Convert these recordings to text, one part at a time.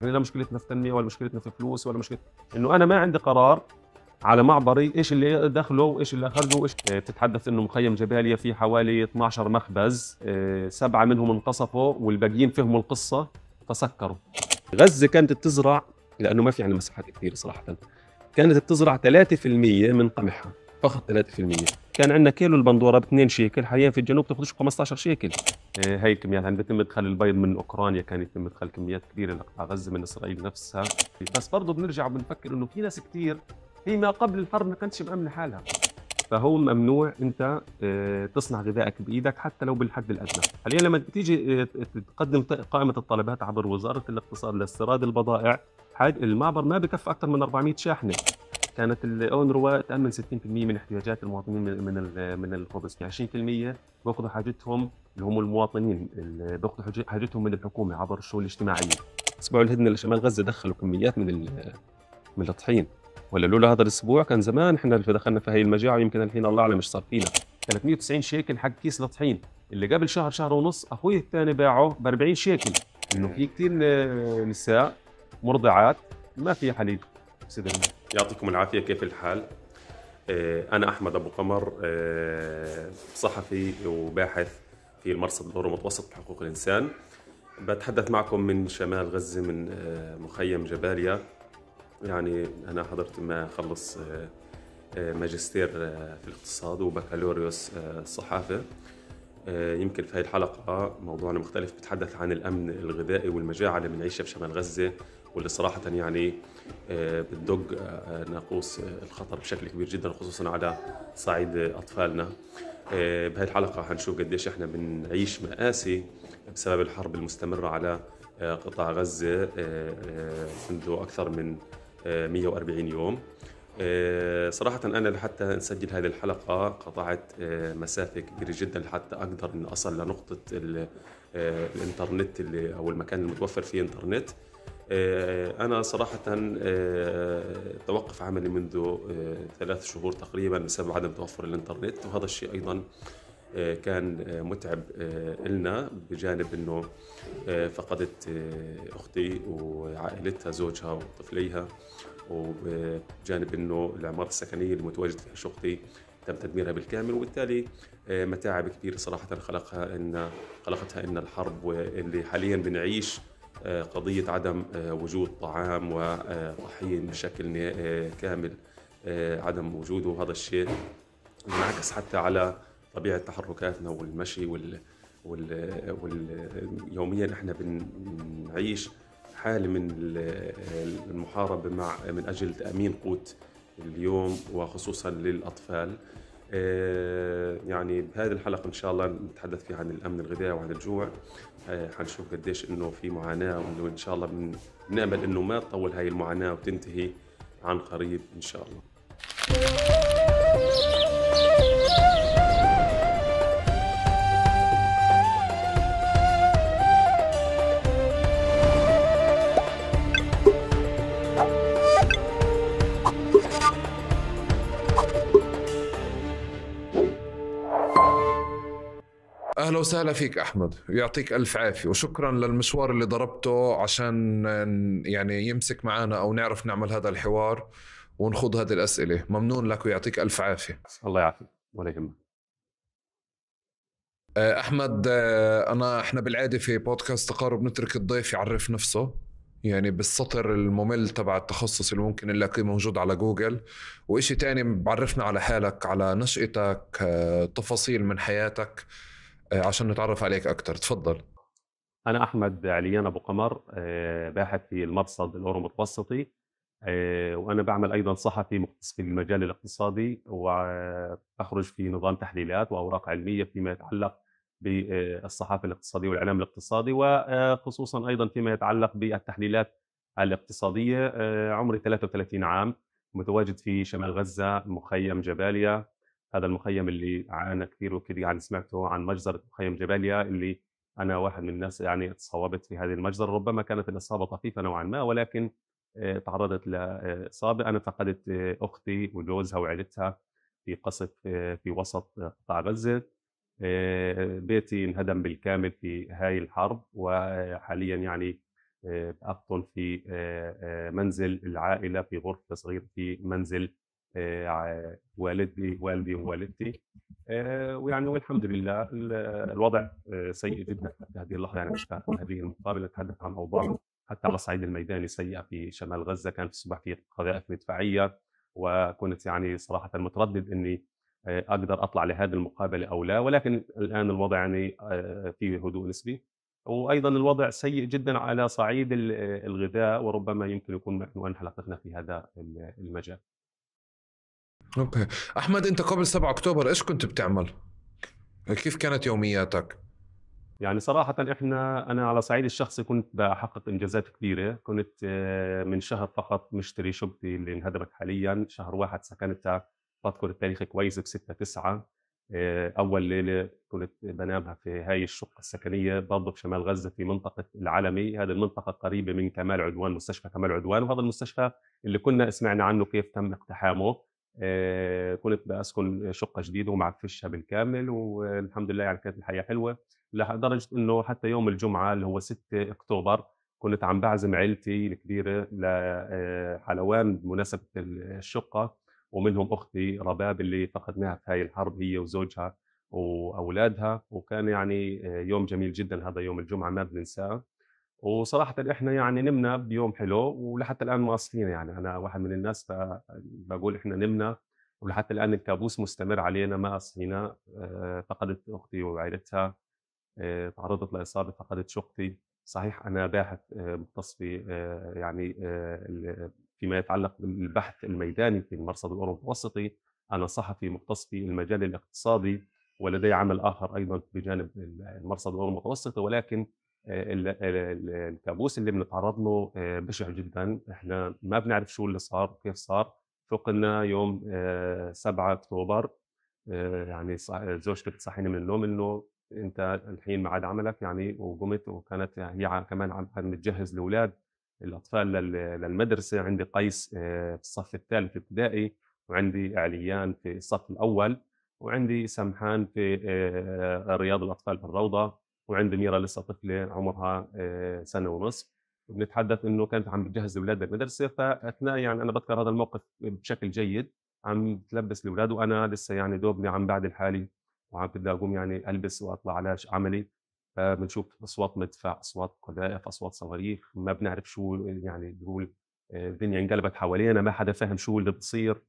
يعني لا مشكلتنا في التنميه ولا مشكلتنا في فلوس ولا مشكله انه انا ما عندي قرار على معبري ايش اللي دخله وايش اللي خرجه وايش بتتحدث آه، انه مخيم جباليا في حوالي 12 مخبز آه، سبعه منهم انقصفوا والباقيين فهموا القصه فسكروا غزه كانت بتزرع لانه ما في عندنا يعني مساحات كثير صراحه كانت بتزرع 3% من قمحها فقط 3% كان عندنا كيلو البندوره ب 2 شيكل حاليا في الجنوب تاخذ ب 15 شيكل هي إيه، الكميات عندما يعني بيتم ادخال البيض من اوكرانيا كان يتم ادخال كميات كبيره لقطاع غزه من اسرائيل نفسها بس برضه بنرجع وبنفكر انه في ناس كثير هي ما قبل الحرب ما كانتش مأمنه حالها فهو ممنوع انت إيه، تصنع غذائك بايدك حتى لو بالحد الادنى حاليا لما تيجي إيه، تقدم قائمه الطلبات عبر وزاره الاقتصاد لاستيراد البضائع المعبر ما بكفي اكثر من 400 شاحنه كانت الاونروا تامن 60% من احتياجات المواطنين من من الخبز، يعني 20% بياخذوا حاجتهم اللي هم المواطنين بياخذوا حاجتهم من الحكومه عبر الشؤون الاجتماعيه. اسبوع الهدنه لشمال غزه دخلوا كميات من من الطحين ولا لولا هذا الاسبوع كان زمان احنا دخلنا في هي المجاعه يمكن الحين الله اعلم ايش صار فينا. 390 شيكل حق كيس الطحين اللي قبل شهر شهر ونص اخوي الثاني باعه ب 40 شيكل انه في كثير نساء مرضعات ما في حليب يعطيكم العافيه كيف الحال آه، انا احمد ابو قمر آه، صحفي وباحث في المرصد الاورو متوسط لحقوق الانسان بتحدث معكم من شمال غزه من آه، مخيم جباليا يعني انا حضرت ما خلص ماجستير في الاقتصاد وبكالوريوس الصحافه يمكن في هذه الحلقه موضوعنا مختلف بتحدث عن الامن الغذائي والمجاعه اللي بنعيشها بشمال غزه واللي صراحة يعني آه، بتدق آه، ناقوس آه، الخطر بشكل كبير جدا خصوصا على صعيد أطفالنا بهذه الحلقة حنشوف قديش احنا بنعيش مآسي بسبب الحرب المستمرة على قطاع غزة منذ أكثر من 140 يوم صراحة أنا لحتى نسجل هذه الحلقة قطعت مسافة كبيرة جدا لحتى أقدر أن أصل لنقطة الإنترنت اللي أو المكان المتوفر فيه إنترنت آه، أنا صراحة آه، توقف عملي منذ آه، ثلاث شهور تقريبا بسبب عدم توفر الإنترنت وهذا الشيء أيضا كان متعب إلنا بجانب أنه فقدت أختي وعائلتها زوجها وطفليها وبجانب أنه العمارة السكنية المتواجدة فيها شقتي تم تدميرها بالكامل وبالتالي متاعب كبيرة صراحة خلقها إن خلقتها إن الحرب اللي حاليا بنعيش قضية عدم آه، وجود طعام وطحين بشكل آه، كامل آه، عدم وجوده هذا الشيء انعكس حتى على طبيعة تحركاتنا والمشي وال وال, وال... يوميا احنا بنعيش حالة من المحاربة مع من أجل تأمين قوت اليوم وخصوصا للأطفال آه، يعني بهذه الحلقة إن شاء الله نتحدث فيها عن الأمن الغذائي وعن الجوع آه، حنشوف قديش إنه في معاناة وإنه إن شاء الله بنأمل إنه ما تطول هاي المعاناة وتنتهي عن قريب إن شاء الله اهلا وسهلا فيك احمد يعطيك الف عافيه وشكرا للمشوار اللي ضربته عشان يعني يمسك معنا او نعرف نعمل هذا الحوار ونخوض هذه الاسئله ممنون لك ويعطيك الف عافيه الله يعافيك ولا يهمك آه، احمد آه، انا احنا بالعاده في بودكاست تقارب نترك الضيف يعرف نفسه يعني بالسطر الممل تبع التخصص اللي ممكن نلاقيه موجود على جوجل وإشي تاني بعرفنا على حالك على نشأتك آه، تفاصيل من حياتك آه، عشان نتعرف عليك اكثر تفضل انا احمد عليان ابو قمر آه، باحث في المرصد الاورو متوسطي آه، وانا بعمل ايضا صحفي مختص في المجال الاقتصادي واخرج في نظام تحليلات واوراق علميه فيما يتعلق بالصحافه الاقتصاديه والاعلام الاقتصادي وخصوصا ايضا فيما يتعلق بالتحليلات الاقتصاديه عمري 33 عام متواجد في شمال غزه مخيم جباليا هذا المخيم اللي عانى كثير وكثير يعني سمعته عن مجزرة مخيم جباليا اللي أنا واحد من الناس يعني تصابت في هذه المجزرة ربما كانت الإصابة طفيفة نوعا ما ولكن آه، تعرضت لإصابة آه، أنا فقدت آه، أختي وجوزها وعائلتها في قصف في وسط قطاع غزة بيتي انهدم بالكامل في هاي الحرب وحاليا يعني أقطن في منزل العائلة في غرفة صغيرة في منزل آه، والدي والدي ووالدتي آه، ويعني والحمد لله الوضع آه، سيء جدا حتى هذه اللحظه يعني مش هذه المقابله نتحدث عن اوضاع حتى على الصعيد الميداني سيئه في شمال غزه كانت الصبح في قذائف مدفعيه وكنت يعني صراحه متردد اني اقدر اطلع لهذه المقابله او لا ولكن الان الوضع يعني فيه هدوء نسبي وايضا الوضع سيء جدا على صعيد الغذاء وربما يمكن يكون عنوان حلقتنا في هذا المجال. اوكي احمد انت قبل 7 اكتوبر ايش كنت بتعمل كيف كانت يومياتك يعني صراحة احنا انا على صعيد الشخصي كنت بحقق انجازات كبيرة، كنت آه، من شهر فقط مشتري شقتي اللي انهدمت حاليا، شهر واحد سكنتها بذكر التاريخ كويس ب 6 9 اول ليلة كنت بنامها في هاي الشقة السكنية برضه في شمال غزة في منطقة العلمي، هذه المنطقة قريبة من كمال عدوان مستشفى كمال عدوان وهذا المستشفى اللي كنا سمعنا عنه كيف تم اقتحامه كنت آه، بسكن شقه جديده ومعفشها بالكامل والحمد لله يعني كانت الحياه حلوه لدرجه انه حتى يوم الجمعه اللي هو 6 اكتوبر كنت عم بعزم عيلتي الكبيره لحلوان آه، بمناسبه الشقه ومنهم اختي رباب اللي فقدناها في هاي الحرب هي وزوجها واولادها وكان يعني آه، يوم جميل جدا هذا يوم الجمعه ما بننساه وصراحة احنا يعني نمنا بيوم حلو ولحتى الآن مواصلين يعني أنا واحد من الناس بقول احنا نمنا ولحتى الآن الكابوس مستمر علينا ما صحينا آه، فقدت أختي وعائلتها آه، تعرضت لإصابة فقدت شقتي صحيح أنا باحث آه، مختص في يعني فيما يتعلق بالبحث الميداني في المرصد الأوروبي المتوسطي أنا صحفي مختص في المجال الاقتصادي ولدي عمل آخر أيضا بجانب المرصد الأوروبي المتوسطي ولكن الكابوس اللي بنتعرض له آه، بشع جدا احنا ما بنعرف شو اللي صار وكيف صار فقنا يوم 7 آه، اكتوبر آه، يعني زوجتي بتصحيني من النوم انه انت الحين ميعاد عملك يعني وقمت وكانت هي كمان عم بتجهز الاولاد الاطفال للمدرسه عندي قيس في الصف الثالث ابتدائي وعندي عليان في الصف الاول وعندي سمحان في رياض الاطفال بالروضه وعند ميرا لسه طفله عمرها آه، سنه ونصف بنتحدث انه كانت عم بتجهز الاولاد للمدرسه فاثناء يعني انا بذكر هذا الموقف بشكل جيد عم تلبس الاولاد وانا لسه يعني دوبني عم بعد حالي وعم بدي اقوم يعني البس واطلع على عملي فبنشوف اصوات مدفع اصوات قذائف اصوات صواريخ ما بنعرف شو يعني بقول آه، الدنيا انقلبت حوالينا ما حدا فاهم شو اللي بصير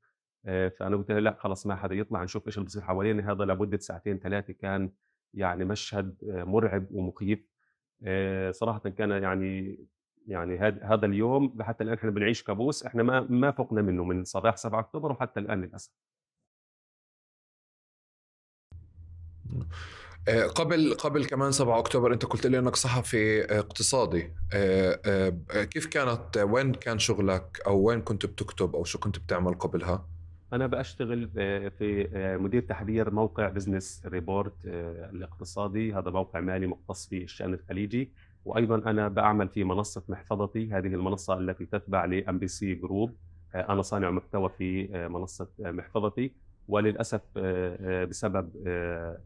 آه، فانا قلت لها لا خلص ما حدا يطلع نشوف ايش اللي بصير حوالينا هذا لمده ساعتين ثلاثه كان يعني مشهد آه، مرعب ومخيف آه، صراحه كان يعني يعني هذا اليوم لحتى الان احنا بنعيش كابوس احنا ما ما فقنا منه من صباح 7 اكتوبر وحتى الان للاسف آه، قبل قبل كمان 7 اكتوبر انت قلت لي انك صحفي اقتصادي كيف كانت وين كان شغلك او وين كنت بتكتب او شو كنت بتعمل قبلها؟ انا بشتغل في آه، مدير تحرير موقع بزنس ريبورت آه، الاقتصادي هذا موقع مالي مختص في الشان الخليجي وايضا انا بعمل في منصه محفظتي هذه المنصه التي تتبع لام بي سي جروب انا صانع محتوى في آه، منصه محفظتي وللاسف بسبب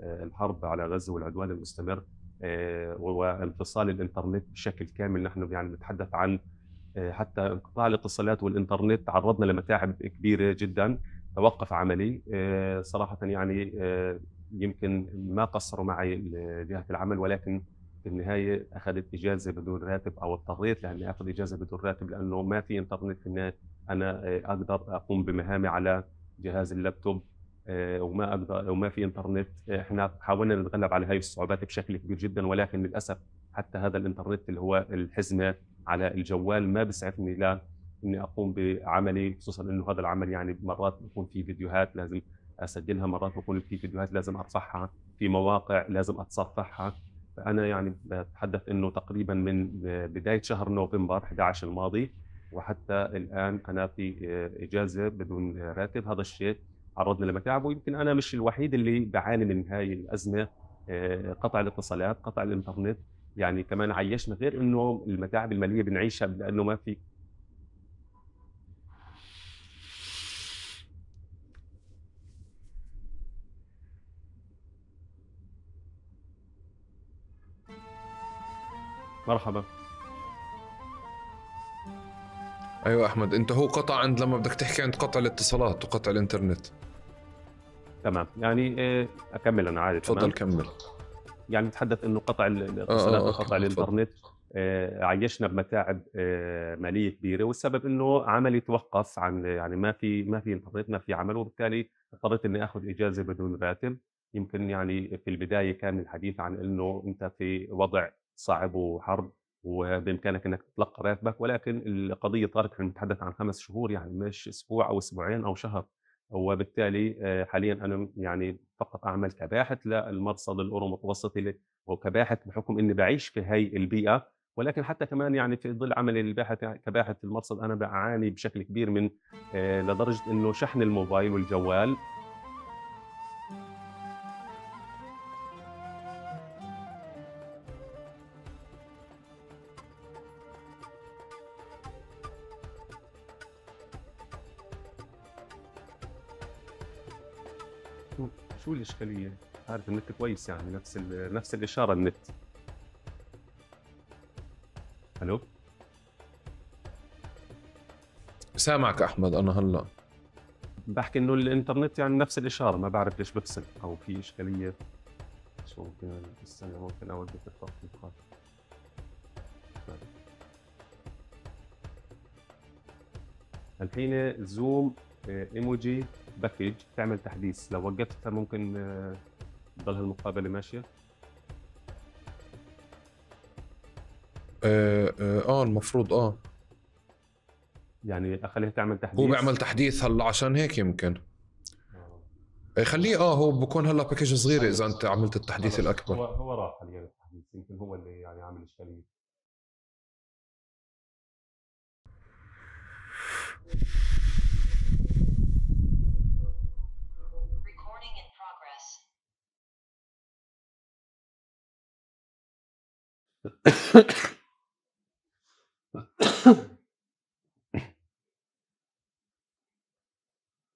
الحرب على غزه والعدوان المستمر وانفصال الانترنت بشكل كامل نحن يعني نتحدث عن حتى انقطاع الاتصالات والانترنت تعرضنا لمتاعب كبيره جدا توقف عملي آه، صراحه يعني آه، يمكن ما قصروا معي جهه العمل ولكن في النهايه اخذت اجازه بدون راتب او اضطريت لاني اخذ اجازه بدون راتب لانه ما في انترنت في انا آه، اقدر اقوم بمهامي على جهاز اللابتوب وما اقدر وما في انترنت احنا حاولنا نتغلب على هذه الصعوبات بشكل كبير جدا ولكن للاسف حتى هذا الانترنت اللي هو الحزمه على الجوال ما بيسعفني لا اني اقوم بعملي خصوصا انه هذا العمل يعني مرات بكون في فيديوهات لازم اسجلها مرات بكون في فيديوهات لازم ارفعها في مواقع لازم اتصفحها فانا يعني بتحدث انه تقريبا من بدايه شهر نوفمبر 11 الماضي وحتى الان انا في اجازه بدون راتب هذا الشيء عرضني لمتاعب ويمكن انا مش الوحيد اللي بعاني من هاي الازمه آه، قطع الاتصالات قطع الانترنت يعني كمان عيشنا غير انه المتاعب الماليه بنعيشها لانه ما في مرحبا ايوه احمد انت هو قطع عند لما بدك تحكي عند قطع الاتصالات وقطع الانترنت تمام يعني آه، اكمل انا عادي تفضل كمل يعني نتحدث انه قطع آه، آه، الاتصالات وقطع الانترنت عيشنا بمتاعب ماليه كبيره والسبب انه عملي توقف عن يعني ما في ما في انترنت ما في عمل وبالتالي اضطريت اني اخذ اجازه بدون راتب يمكن يعني في البدايه كان الحديث عن انه انت في وضع صعب وحرب وبامكانك انك تتلقى راتبك ولكن القضيه طارت احنا نتحدث عن خمس شهور يعني مش اسبوع او اسبوعين او شهر وبالتالي آه، حاليا انا يعني فقط اعمل كباحث للمرصد الاورو متوسطي وكباحث بحكم اني بعيش في هي البيئه ولكن حتى كمان يعني في ظل عملي الباحث كباحث في المرصد انا بعاني بشكل كبير من آه، لدرجه انه شحن الموبايل والجوال اشكاليه عارف النت كويس يعني نفس نفس الاشاره النت الو سامعك احمد انا هلا بحكي انه الانترنت يعني نفس الاشاره ما بعرف ليش بفصل او في اشكاليه شو ممكن استنى ممكن اوقف التطبيق التطبيقات الحين زوم ايموجي آه، باكج تعمل تحديث لو وقفتها ممكن آه، تضل المقابله ماشيه آه،, اه اه المفروض اه يعني اخليها تعمل تحديث هو بيعمل تحديث هلا عشان هيك يمكن خليه اه هو بكون هلا باكج صغيره اذا انت عملت التحديث الاكبر هو هو راح خلينا التحديث يمكن هو اللي يعني عامل اشكاليه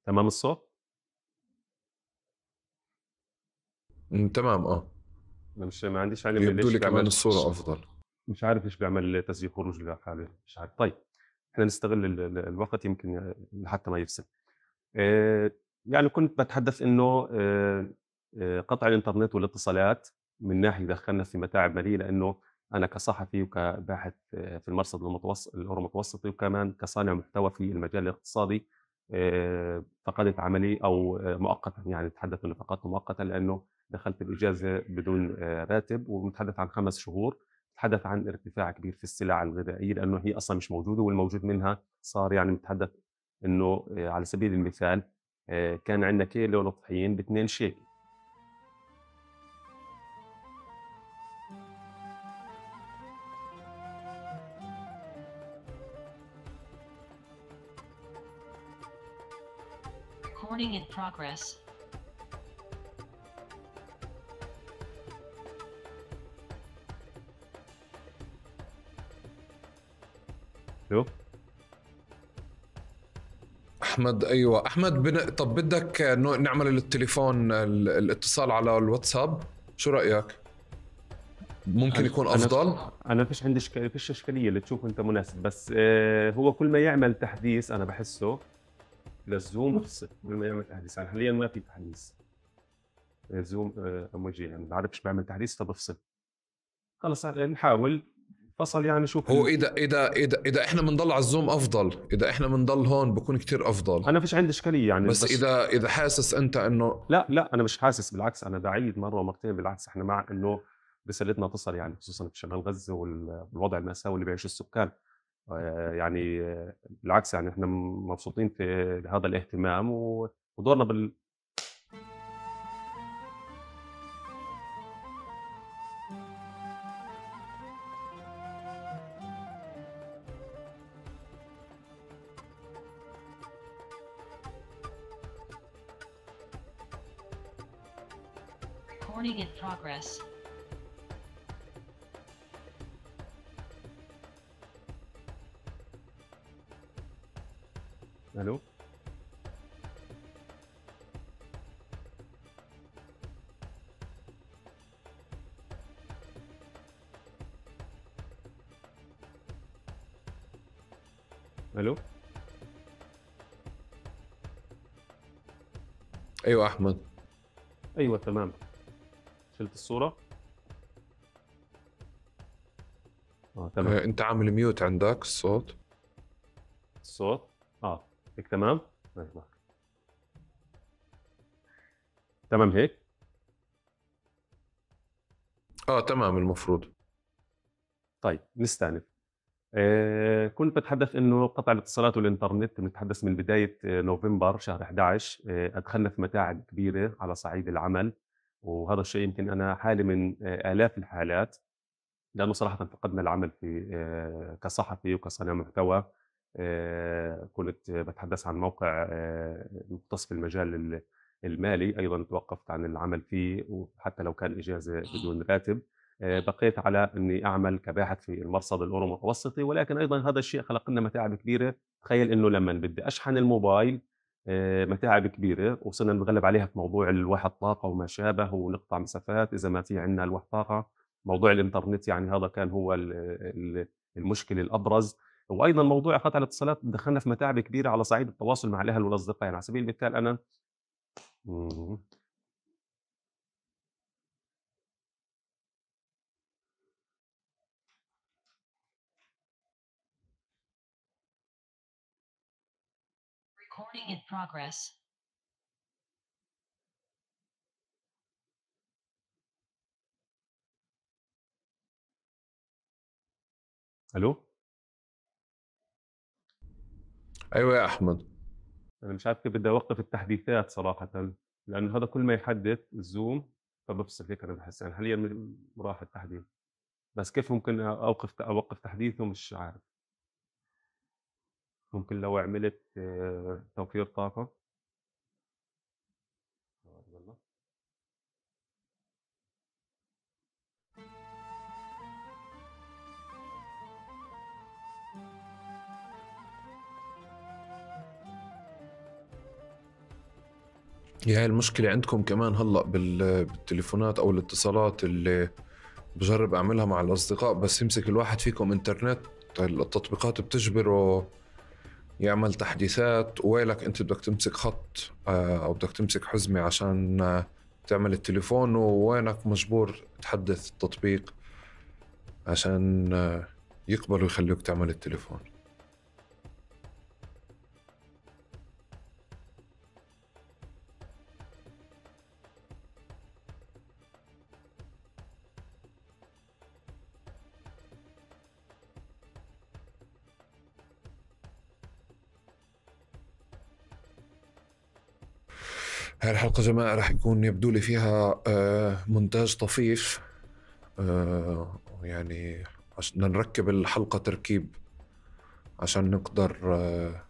تمام الصوت؟ تمام اه انا مش ما عنديش علم يبدو لي كمان الصوره افضل مش عارف ليش بيعمل تسجيل خروج لحاله مش عارف طيب احنا نستغل الوقت يمكن لحتى ما يفصل آه، يعني كنت بتحدث انه آه، آه، قطع الانترنت والاتصالات من ناحيه دخلنا في متاعب ماليه لانه انا كصحفي وكباحث في المرصد المتوسط الاورو متوسطي وكمان كصانع محتوى في المجال الاقتصادي آه، فقدت عملي او آه، مؤقتا يعني نتحدث انه فقدت مؤقتا لانه دخلت الاجازه بدون آه، راتب ونتحدث عن خمس شهور نتحدث عن ارتفاع كبير في السلع الغذائيه لانه هي اصلا مش موجوده والموجود منها صار يعني نتحدث انه على سبيل المثال كان عندنا كيلو لطحين باثنين شيكل Recording in progress. شو؟ احمد ايوه احمد بن... طب بدك نعمل التليفون الاتصال على الواتساب شو رايك ممكن يكون افضل انا, ما فيش عندي شك... فيش اشكاليه اللي تشوفه انت مناسب بس آه، هو كل ما يعمل تحديث انا بحسه للزوم ما يعمل تحديث انا حاليا ما في تحديث زوم امواجي يعني ما بعرفش بعمل تحديث فبفصل خلص نحاول فصل يعني شوف هو اذا اذا اذا اذا احنا بنضل على الزوم افضل اذا احنا بنضل هون بكون كتير افضل انا فيش عندي اشكاليه يعني بس, بس اذا اذا حاسس انت انه لا لا انا مش حاسس بالعكس انا بعيد مره ومرتين بالعكس احنا مع انه رسالتنا تصل يعني خصوصا في شمال غزه والوضع الماساوي اللي بيعيشه السكان آه، يعني بالعكس يعني احنا مبسوطين في هذا الاهتمام ودورنا بال Recording in progress. ايوه احمد ايوه تمام شلت الصوره اه تمام آه، انت عامل ميوت عندك الصوت الصوت اه هيك تمام طيب، تمام هيك اه تمام المفروض طيب نستأنف آه، كنت بتحدث انه قطع الاتصالات والانترنت بنتحدث من بدايه آه، نوفمبر شهر 11 آه، ادخلنا في متاعب كبيره على صعيد العمل وهذا الشيء يمكن انا حاله من الاف الحالات لانه صراحه فقدنا العمل في كصحفي وكصانع محتوى كنت بتحدث عن موقع مختص في المجال المالي ايضا توقفت عن العمل فيه وحتى لو كان اجازه بدون راتب آه، بقيت على اني اعمل كباحث في المرصد الاورو متوسطي ولكن ايضا هذا الشيء خلق لنا متاعب كبيره تخيل انه لما بدي اشحن الموبايل آه، متاعب كبيره وصرنا نتغلب عليها في موضوع الواحد طاقه وما شابه ونقطع مسافات اذا ما في عندنا الواحد طاقه موضوع الانترنت يعني هذا كان هو المشكله الابرز وايضا موضوع قطع الاتصالات دخلنا في متاعب كبيره على صعيد التواصل مع الاهل والاصدقاء يعني على سبيل المثال انا Recording in progress. الو ايوه يا احمد انا مش عارف كيف بدي اوقف التحديثات صراحه لانه هذا كل ما يحدث الزوم فبفصل هيك انا بحس يعني حاليا راح التحديث بس كيف ممكن اوقف اوقف تحديثه مش عارف ممكن لو عملت آه، توفير طاقة هي هاي المشكلة عندكم كمان هلا بالتليفونات او الاتصالات اللي بجرب اعملها مع الاصدقاء بس يمسك الواحد فيكم انترنت التطبيقات بتجبره يعمل تحديثات ويلك انت بدك تمسك خط آه، او بدك تمسك حزمه عشان آه، تعمل التليفون ووينك مجبور تحدث التطبيق عشان آه، يقبلوا يخلوك تعمل التليفون هاي الحلقة جماعة راح يكون يبدو لي فيها آه، مونتاج طفيف آه، يعني عشان نركب الحلقة تركيب عشان نقدر آه،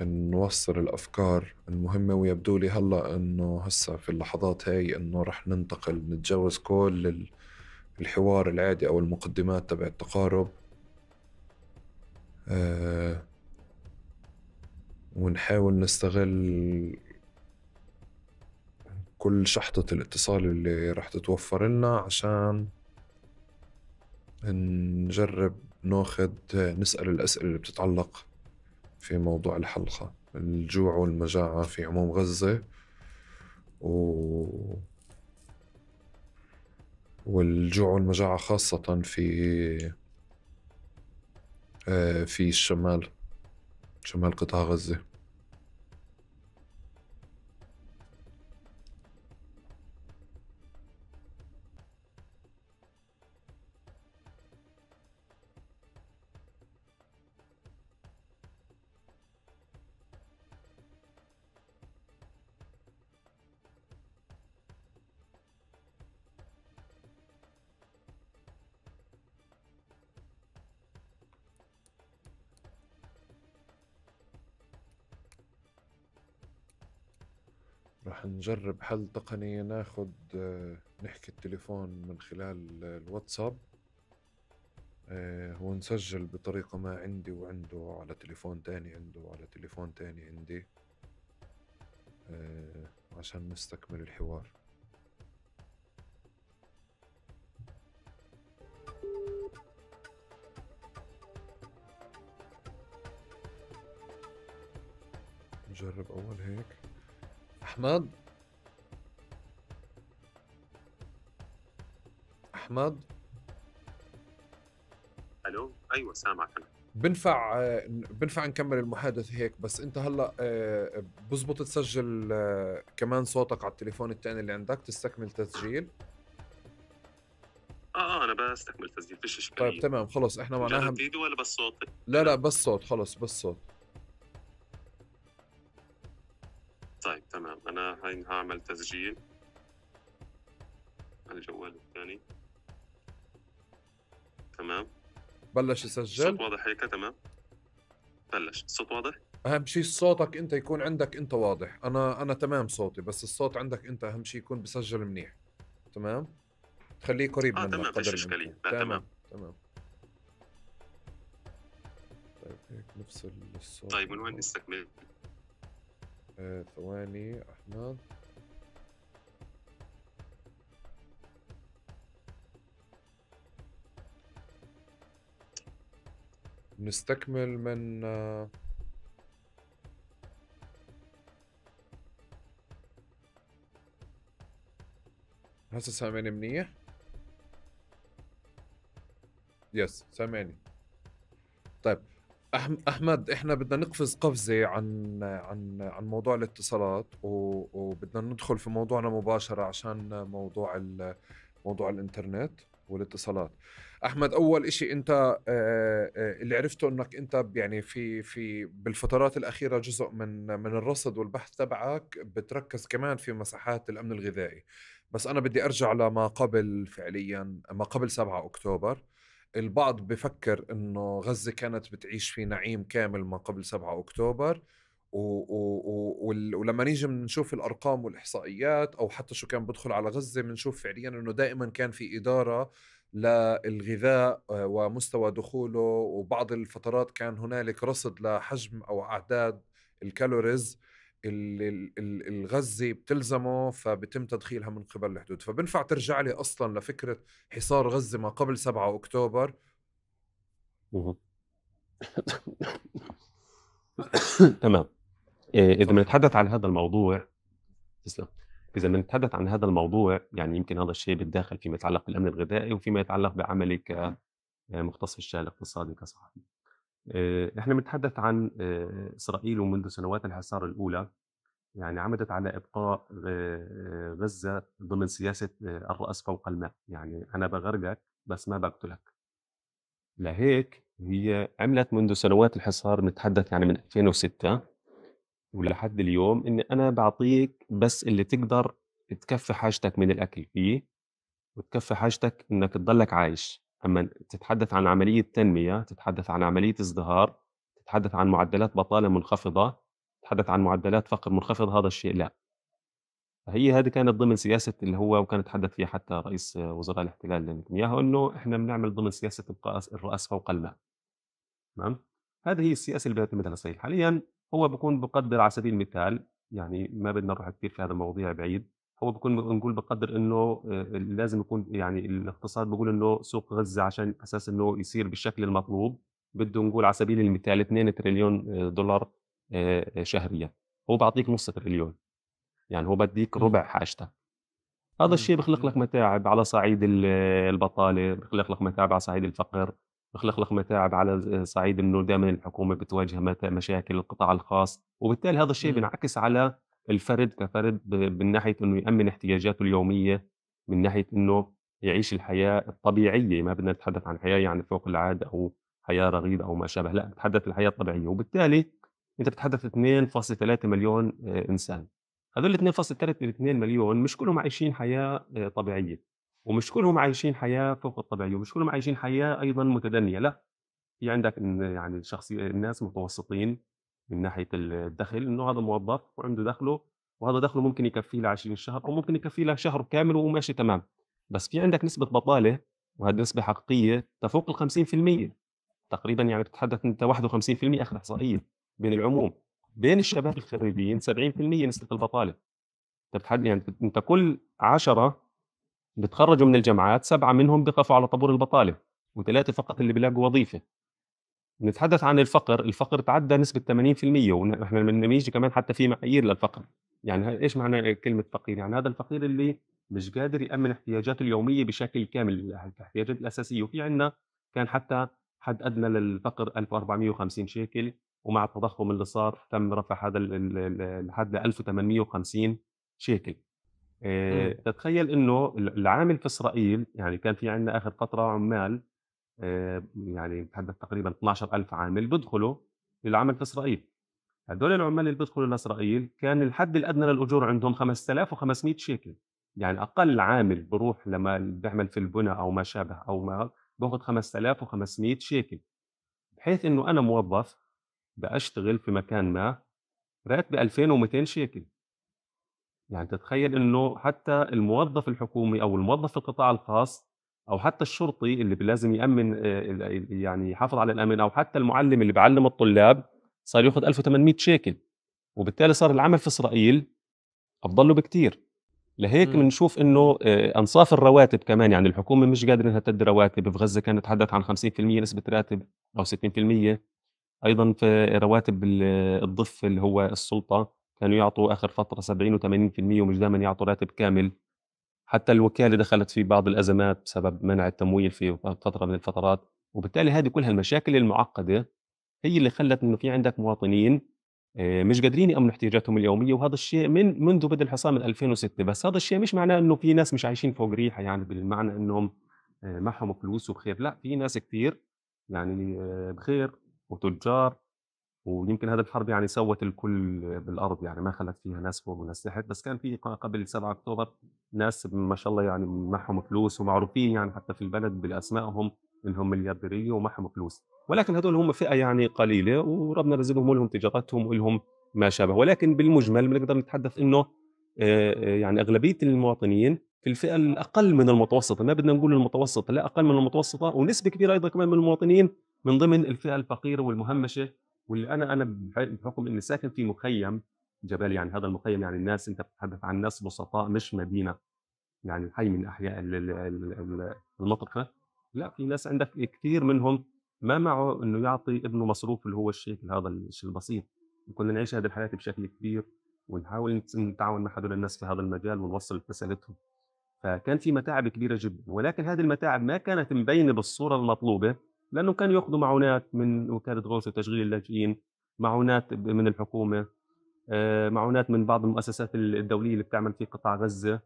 نوصل الأفكار المهمة ويبدو لي هلا إنه هسا في اللحظات هاي إنه رح ننتقل نتجاوز كل الحوار العادي أو المقدمات تبع التقارب ونحاول نستغل كل شحطة الاتصال اللي رح تتوفر لنا عشان نجرب ناخد نسأل الأسئلة اللي بتتعلق في موضوع الحلقة الجوع والمجاعة في عموم غزة و والجوع والمجاعة خاصة في آه، في الشمال شمال قطاع غزة نجرب حل تقني ناخد آه، نحكي التليفون من خلال الواتساب آه، ونسجل بطريقة ما عندي وعنده على تليفون تاني عنده وعلى تليفون تاني عندي آه، عشان نستكمل الحوار نجرب أول هيك أحمد احمد الو ايوه سامعك انا بنفع بنفع نكمل المحادثه هيك بس انت هلا آه، بزبط تسجل آه، كمان صوتك على التليفون الثاني اللي عندك تستكمل تسجيل اه, آه، انا بستكمل تسجيل فيش اشكال طيب تمام خلص احنا معناها فيديو ولا بس صوت لا لا بس صوت خلص بس صوت طيب تمام انا هين هعمل تسجيل على الجوال الثاني تمام بلش يسجل الصوت واضح هيك تمام بلش الصوت واضح اهم شيء صوتك انت يكون عندك انت واضح انا انا تمام صوتي بس الصوت عندك انت اهم شيء يكون بسجل منيح تمام خليه قريب آه منك تمام فيش اشكاليه تمام تمام, تمام. طيب هيك نفس الصوت طيب من وين نستكمل؟ آه ثواني احمد نستكمل من هسه سامعني منيح يس سامعني طيب احمد احنا بدنا نقفز قفزه عن عن عن موضوع الاتصالات وبدنا ندخل في موضوعنا مباشره عشان موضوع موضوع الانترنت والاتصالات احمد اول شيء انت آه، آه، اللي عرفته انك انت يعني في في بالفترات الاخيره جزء من من الرصد والبحث تبعك بتركز كمان في مساحات الامن الغذائي بس انا بدي ارجع لما قبل فعليا ما قبل 7 اكتوبر البعض بفكر انه غزه كانت بتعيش في نعيم كامل ما قبل 7 اكتوبر و و و ولما نيجي بنشوف الارقام والاحصائيات او حتى شو كان بدخل على غزه بنشوف فعليا انه دائما كان في اداره للغذاء آه، ومستوى دخوله وبعض الفترات كان هنالك رصد لحجم او اعداد الكالوريز الغزي بتلزمه فبتم تدخيلها من قبل الحدود فبنفع ترجع لي اصلا لفكره حصار غزه ما قبل 7 اكتوبر تمام آه، اذا بنتحدث عن هذا الموضوع تسلم إذا بنتحدث عن هذا الموضوع يعني يمكن هذا الشيء بيتداخل فيما يتعلق بالأمن الغذائي وفيما يتعلق بعملي كمختص آه، في الشأن الاقتصادي كصحفي. نحن آه، بنتحدث عن آه، إسرائيل ومنذ سنوات الحصار الأولى يعني عمدت على إبقاء غزة ضمن سياسة الرأس فوق الماء يعني أنا بغرقك بس ما بقتلك لهيك هي عملت منذ سنوات الحصار نتحدث يعني من 2006 ولحد اليوم اني انا بعطيك بس اللي تقدر تكفي حاجتك من الاكل فيه وتكفي حاجتك انك تضلك عايش اما تتحدث عن عمليه تنميه تتحدث عن عمليه ازدهار تتحدث عن معدلات بطاله منخفضه تتحدث عن معدلات فقر منخفض هذا الشيء لا فهي هذه كانت ضمن سياسه اللي هو وكان تحدث فيها حتى رئيس وزراء الاحتلال نتنياهو انه احنا بنعمل ضمن سياسه ابقاء الرأس فوق الماء تمام هذه هي السياسه اللي بدات تمثلها اسرائيل حاليا هو بكون بقدر على سبيل المثال يعني ما بدنا نروح كثير في هذا المواضيع بعيد هو بكون نقول بقدر انه لازم يكون يعني الاقتصاد بقول انه سوق غزه عشان اساس انه يصير بالشكل المطلوب بده نقول على سبيل المثال 2 تريليون دولار شهريا هو بعطيك نص تريليون يعني هو بديك إمم. ربع حاجتك هذا إمم، الشيء بخلق إمم. لك متاعب على صعيد البطاله بخلق لك متاعب على صعيد الفقر بخلق متاعب على صعيد انه دائما الحكومه بتواجه مشاكل القطاع الخاص وبالتالي هذا الشيء بينعكس على الفرد كفرد من ناحيه انه يامن احتياجاته اليوميه من ناحيه انه يعيش الحياه الطبيعيه ما بدنا نتحدث عن حياه يعني فوق العاده او حياه رغيده او ما شابه لا نتحدث الحياه الطبيعيه وبالتالي انت بتحدث 2.3 مليون آه، انسان هذول 2.3 مليون مش كلهم عايشين حياه آه، طبيعيه ومش كلهم عايشين حياه فوق الطبيعيه ومش كلهم عايشين حياه ايضا متدنيه لا في عندك يعني شخصي الناس متوسطين من ناحيه الدخل انه هذا موظف وعنده دخله وهذا دخله ممكن يكفيه ل 20 شهر او ممكن يكفيه له شهر كامل وماشي تمام بس في عندك نسبه بطاله وهذه نسبه حقيقيه تفوق ال 50% تقريبا يعني بتتحدث انت 51% اخر احصائيه بين العموم بين الشباب الخريجين 70% نسبه البطاله انت بتحدد يعني انت كل 10 بتخرجوا من الجامعات سبعه منهم بقفوا على طابور البطاله وثلاثه فقط اللي بيلاقوا وظيفه نتحدث عن الفقر الفقر تعدى نسبة 80% ونحن نيجي كمان حتى في معايير للفقر يعني ايش معنى كلمة فقير يعني هذا الفقير اللي مش قادر يأمن احتياجاته اليومية بشكل كامل الاحتياجات الأساسية وفي عندنا كان حتى حد أدنى للفقر 1450 شيكل ومع التضخم اللي صار تم رفع هذا الحد ل 1850 شيكل إيه، إمم. تتخيل انه العامل في اسرائيل يعني كان في عندنا اخر فتره عمال آه، يعني نتحدث تقريبا 12000 عامل بيدخلوا للعمل في اسرائيل هدول العمال اللي بيدخلوا لاسرائيل كان الحد الادنى للاجور عندهم 5500 شيكل يعني اقل عامل بروح لما بيعمل في البنى او ما شابه او ما باخذ 5500 شيكل بحيث انه انا موظف بشتغل في مكان ما راتبي 2200 شيكل يعني تتخيل انه حتى الموظف الحكومي او الموظف في القطاع الخاص او حتى الشرطي اللي لازم يامن آه، يعني يحافظ على الامن او حتى المعلم اللي بيعلم الطلاب صار ياخذ 1800 شيكل وبالتالي صار العمل في اسرائيل افضل له بكثير لهيك بنشوف انه آه، انصاف الرواتب كمان يعني الحكومه مش قادره انها تدي رواتب في غزه كانت تحدث عن 50% نسبه راتب او 60% ايضا في رواتب الضفه اللي هو السلطه كانوا يعطوا آخر فترة 70 و80% ومش دائما يعطوا راتب كامل حتى الوكالة دخلت في بعض الأزمات بسبب منع التمويل في فترة من الفترات وبالتالي هذه كلها المشاكل المعقدة هي اللي خلت انه في عندك مواطنين آه، مش قادرين يامنوا احتياجاتهم اليوميه وهذا الشيء من منذ بدء الحصار من 2006 بس هذا الشيء مش معناه انه في ناس مش عايشين فوق ريحه يعني بالمعنى انهم آه، معهم فلوس وبخير لا في ناس كثير يعني آه، بخير وتجار ويمكن هذا الحرب يعني سوت الكل بالارض يعني ما خلت فيها ناس فوق وناس تحت بس كان في قبل 7 اكتوبر ناس ما شاء الله يعني معهم فلوس ومعروفين يعني حتى في البلد باسمائهم انهم مليارديريه ومعهم فلوس ولكن هذول هم فئه يعني قليله وربنا رزقهم ولهم تجارتهم ولهم ما شابه ولكن بالمجمل بنقدر نتحدث انه يعني اغلبيه المواطنين في الفئه الاقل من المتوسطه ما بدنا نقول المتوسطه لا اقل من المتوسطه ونسبه كبيره ايضا كمان من المواطنين من ضمن الفئه الفقيره والمهمشه واللي انا انا بحكم اني ساكن في مخيم جبال يعني هذا المخيم يعني الناس انت بتتحدث عن ناس بسطاء مش مدينه يعني حي من احياء المنطقه لا في ناس عندك كثير منهم ما معه انه يعطي ابنه مصروف اللي هو الشيء هذا الشيء البسيط كنا نعيش هذه الحياه بشكل كبير ونحاول نتعاون مع هذول الناس في هذا المجال ونوصل رسالتهم فكان في متاعب كبيره جدا ولكن هذه المتاعب ما كانت مبينه بالصوره المطلوبه لانه كانوا ياخذوا معونات من وكاله غوث وتشغيل اللاجئين معونات من الحكومه آه، معونات من بعض المؤسسات الدوليه اللي بتعمل في قطاع غزه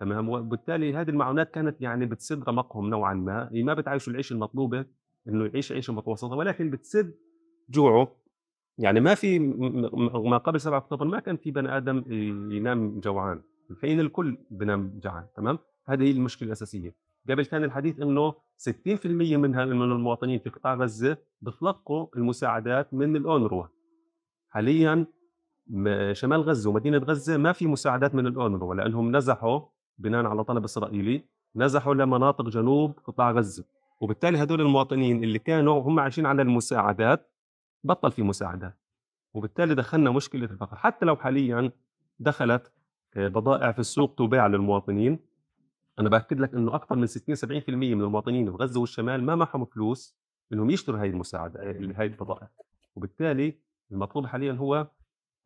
تمام وبالتالي هذه المعونات كانت يعني بتسد رمقهم نوعا ما هي ما بتعيشوا العيشه المطلوبه انه يعيش عيشه متوسطه ولكن بتسد جوعه يعني ما في ما قبل 7 اكتوبر ما كان في بني ادم ينام جوعان الحين الكل بنام جعان تمام هذه هي المشكله الاساسيه قبل كان الحديث انه 60% منها من المواطنين في قطاع غزه بتلقوا المساعدات من الاونروا حاليا شمال غزه ومدينه غزه ما في مساعدات من الاونروا لانهم نزحوا بناء على طلب اسرائيلي نزحوا لمناطق جنوب قطاع غزه وبالتالي هدول المواطنين اللي كانوا هم عايشين على المساعدات بطل في مساعدات وبالتالي دخلنا مشكله الفقر حتى لو حاليا دخلت آه، بضائع في السوق تباع للمواطنين انا باكد لك انه اكثر من 60 70% من المواطنين في غزه والشمال ما معهم فلوس انهم يشتروا هاي المساعده هاي البضائع وبالتالي المطلوب حاليا هو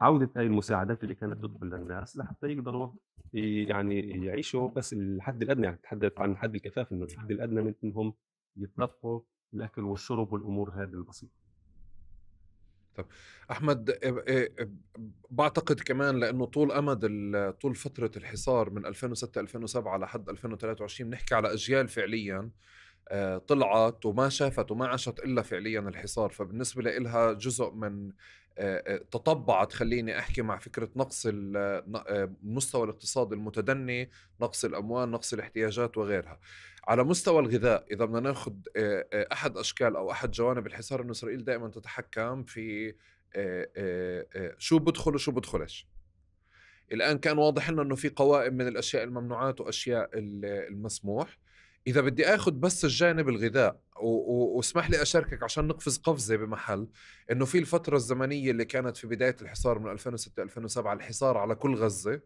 عوده هاي المساعدات اللي كانت تدخل للناس لحتى يقدروا يعني يعيشوا بس الحد الادنى يعني تحدث عن حد الكفاف انه الحد الادنى منهم يتلقوا الاكل والشرب والامور هذه البسيطه اكثر احمد إيه، إيه، بعتقد كمان لانه طول امد طول فتره الحصار من 2006 2007 لحد 2023 بنحكي على اجيال فعليا آه، طلعت وما شافت وما عاشت الا فعليا الحصار فبالنسبه لها جزء من آه، آه، تطبعت خليني احكي مع فكره نقص آه، مستوى الاقتصاد المتدني، نقص الاموال، نقص الاحتياجات وغيرها. على مستوى الغذاء اذا بدنا ناخذ احد اشكال او احد جوانب الحصار انه اسرائيل دائما تتحكم في شو بدخل وشو بدخلش. الان كان واضح لنا انه في قوائم من الاشياء الممنوعات واشياء المسموح اذا بدي اخذ بس الجانب الغذاء واسمح لي اشاركك عشان نقفز قفزه بمحل انه في الفتره الزمنيه اللي كانت في بدايه الحصار من 2006 2007 الحصار على كل غزه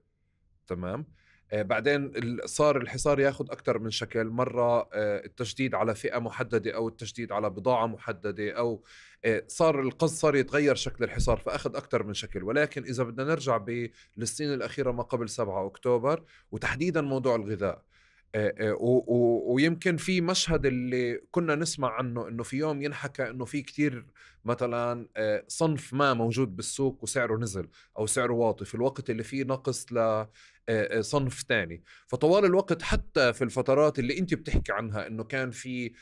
تمام آه، بعدين صار الحصار ياخذ اكثر من شكل مره آه، التجديد التشديد على فئه محدده او التشديد على بضاعه محدده او آه، صار القصد صار يتغير شكل الحصار فاخذ اكثر من شكل ولكن اذا بدنا نرجع بالسنين الاخيره ما قبل 7 اكتوبر وتحديدا موضوع الغذاء ويمكن في مشهد اللي كنا نسمع عنه انه في يوم ينحكى انه في كتير مثلا آه، صنف ما موجود بالسوق وسعره نزل او سعره واطي في الوقت اللي فيه نقص لصنف آه، آه، تاني فطوال الوقت حتى في الفترات اللي انت بتحكي عنها انه كان في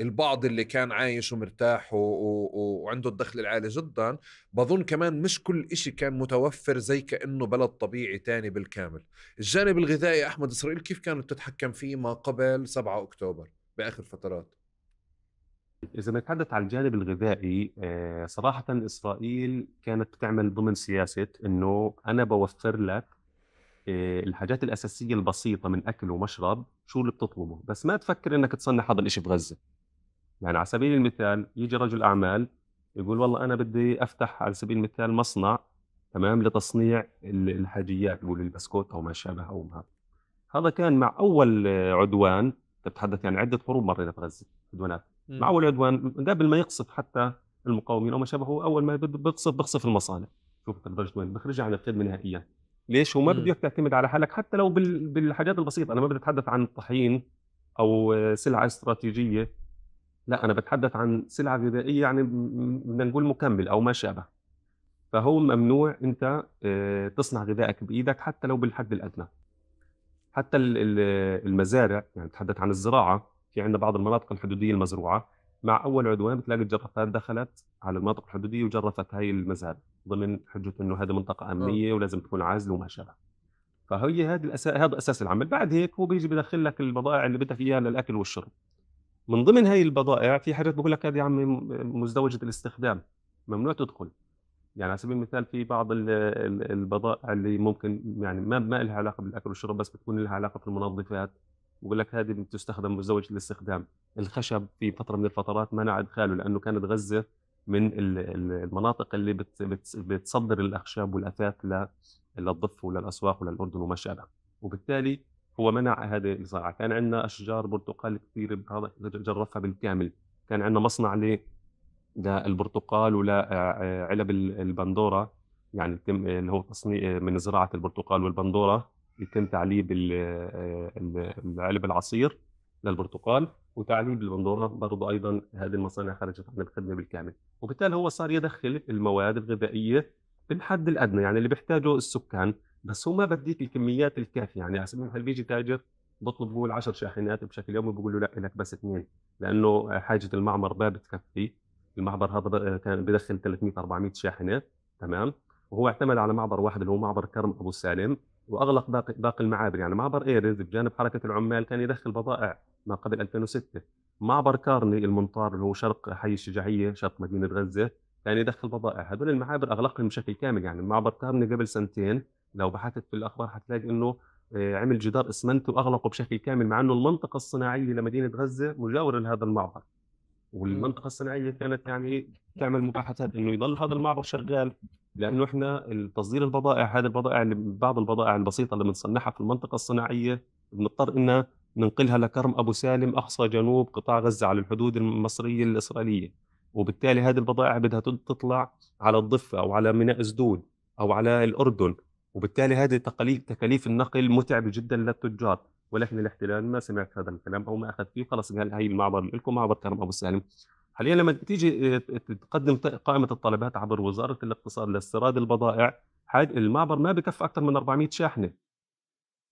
البعض اللي كان عايش ومرتاح وعنده الدخل العالي جدا بظن كمان مش كل إشي كان متوفر زي كأنه بلد طبيعي تاني بالكامل الجانب الغذائي أحمد إسرائيل كيف كانت تتحكم فيه ما قبل 7 أكتوبر بآخر فترات إذا نتحدث عن الجانب الغذائي آه، صراحة إسرائيل كانت بتعمل ضمن سياسة إنه أنا بوفر لك آه، الحاجات الأساسية البسيطة من أكل ومشرب شو اللي بتطلبه بس ما تفكر إنك تصنع هذا الإشي بغزة يعني على سبيل المثال يجي رجل أعمال يقول والله أنا بدي أفتح على سبيل المثال مصنع تمام لتصنيع الحاجيات يقول البسكوت أو ما شابه أو ما هذا كان مع أول عدوان تتحدث يعني عدة حروب مرينا بغزة عدوانات مع اول عدوان قبل ما يقصف حتى المقاومين او ما شابه اول ما بيقصف بيقصف المصانع شوف لدرجه وين بخرجها عن القيد نهائيا ليش هو ما بده اياك تعتمد على حالك حتى لو بالحاجات البسيطه انا ما بدي اتحدث عن الطحين او سلعه استراتيجيه لا انا بتحدث عن سلعه غذائيه يعني بدنا نقول مكمل او ما شابه فهو ممنوع انت آه، تصنع غذائك بايدك حتى لو بالحد الادنى حتى المزارع يعني تحدث عن الزراعه في عندنا بعض المناطق الحدوديه المزروعه مع اول عدوان بتلاقي الجرافات دخلت على المناطق الحدوديه وجرفت هاي المزاد ضمن حجه انه هذه منطقه آه. امنيه ولازم تكون عازله وما شابه فهي هذا الأساس هذا اساس العمل بعد هيك هو بيجي بدخل لك البضائع اللي بدك اياها للاكل والشرب من ضمن هاي البضائع في حاجات بقول لك هذه يا عمي مزدوجه الاستخدام ممنوع تدخل يعني على سبيل المثال في بعض البضائع اللي ممكن يعني ما ما لها علاقه بالاكل والشرب بس بتكون لها علاقه في المنظفات بقول لك هذه بتستخدم مزوج للاستخدام الخشب في فتره من الفترات منع ادخاله لانه كانت غزه من المناطق اللي بتصدر الاخشاب والاثاث للضفه وللاسواق وللاردن وما شابه وبالتالي هو منع هذه الزراعه كان عندنا اشجار برتقال كثير جرفها بالكامل كان عندنا مصنع للبرتقال ولعلب آه، آه، البندوره يعني اللي هو تصنيع من زراعه البرتقال والبندوره يتم تعليب آه، علب العصير للبرتقال وتعليب البندوره برضه ايضا هذه المصانع خرجت عن الخدمه بالكامل وبالتالي هو صار يدخل المواد الغذائيه بالحد الادنى يعني اللي بيحتاجه السكان بس هو ما بديك الكميات الكافيه يعني على سبيل المثال بيجي تاجر بطلب هو 10 شاحنات بشكل يومي بقول له لا لك بس اثنين لانه حاجه المعمر ما بتكفي المعبر هذا آه، كان بدخل 300 400 شاحنه تمام وهو اعتمد على معبر واحد اللي هو معبر كرم ابو سالم واغلق باقي باقي المعابر يعني معبر ايرز بجانب حركه العمال كان يدخل بضائع ما قبل 2006 معبر كارني المنطار اللي هو شرق حي الشجاعيه شرق مدينه غزه كان يدخل بضائع هذول المعابر اغلقهم بشكل كامل يعني معبر كارني قبل سنتين لو بحثت في الاخبار حتلاقي انه آه، عمل جدار اسمنت واغلقه بشكل كامل مع انه المنطقه الصناعيه لمدينه غزه مجاوره لهذا المعبر والمنطقه الصناعيه كانت يعني تعمل مباحثات انه يضل هذا المعبر شغال لانه احنا تصدير البضائع هذه البضائع اللي بعض البضائع البسيطه اللي بنصنعها في المنطقه الصناعيه بنضطر انها ننقلها لكرم ابو سالم اقصى جنوب قطاع غزه على الحدود المصريه الاسرائيليه وبالتالي هذه البضائع بدها تطلع على الضفه او على ميناء سدود او على الاردن وبالتالي هذه تقاليد تكاليف النقل متعبه جدا للتجار ولكن الاحتلال ما سمعت هذا الكلام او ما اخذ فيه خلص قال هي المعبر لكم معبر كرم ابو سالم حاليا لما تيجي آه، تقدم قائمه الطلبات عبر وزاره الاقتصاد لاستيراد البضائع المعبر ما بكفي اكثر من 400 شاحنه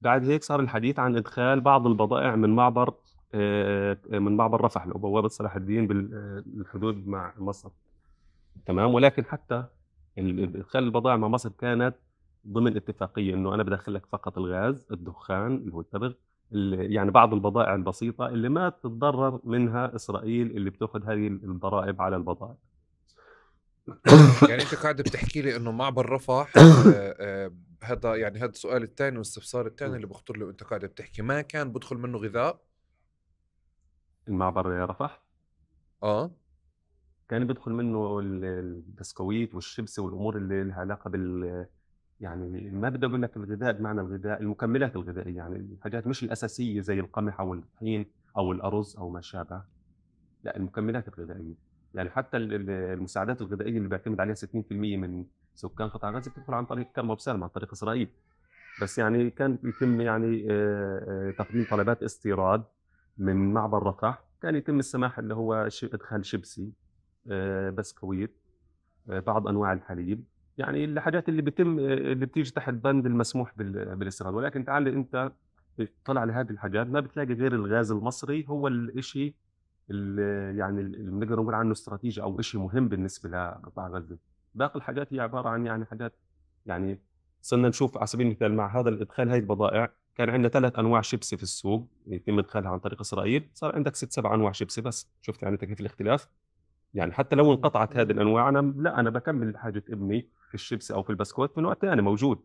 بعد هيك صار الحديث عن ادخال بعض البضائع من معبر آه، آه، من معبر رفح اللي هو بوابه صلاح الدين بالحدود مع مصر تمام ولكن حتى ادخال البضائع مع مصر كانت ضمن اتفاقيه انه انا بدخل لك فقط الغاز الدخان اللي هو التبغ يعني بعض البضائع البسيطة اللي ما تتضرر منها إسرائيل اللي بتاخذ هذه الضرائب على البضائع يعني انت قاعد بتحكي لي انه معبر رفح آه، آه، هذا يعني هذا السؤال الثاني والاستفسار الثاني اللي بخطر له وانت قاعد بتحكي ما كان بدخل منه غذاء المعبر رفح اه كان بيدخل منه البسكويت والشبس والامور اللي لها علاقه بال يعني ما بيقول لك الغذاء بمعنى الغذاء المكملات الغذائيه يعني الحاجات مش الاساسيه زي القمح او الطحين او الارز او ما شابه لا المكملات الغذائيه يعني حتى المساعدات الغذائيه اللي بيعتمد عليها 60% من سكان قطاع غزه بتدخل عن طريق كرم وبسالم عن طريق اسرائيل بس يعني كان يتم يعني آه، آه، تقديم طلبات استيراد من معبر رفح كان يتم السماح اللي هو ادخال شبسي آه، بسكويت بعض انواع الحليب يعني الحاجات اللي بتم اللي بتيجي تحت بند المسموح بالاستيراد ولكن تعال انت طلع لهذه الحاجات ما بتلاقي غير الغاز المصري هو الشيء اللي يعني اللي بنقدر نقول عنه استراتيجي او شيء مهم بالنسبه لقطاع غزه باقي الحاجات هي عباره عن يعني حاجات يعني صرنا نشوف على سبيل المثال مع هذا الادخال هاي البضائع كان عندنا ثلاث انواع شيبسي في السوق يتم ادخالها عن طريق اسرائيل صار عندك ست سبع انواع شيبسي بس شفت يعني كيف الاختلاف يعني حتى لو انقطعت هذه الانواع انا لا انا بكمل حاجه ابني في الشيبسي او في البسكوت من وقت ثاني موجود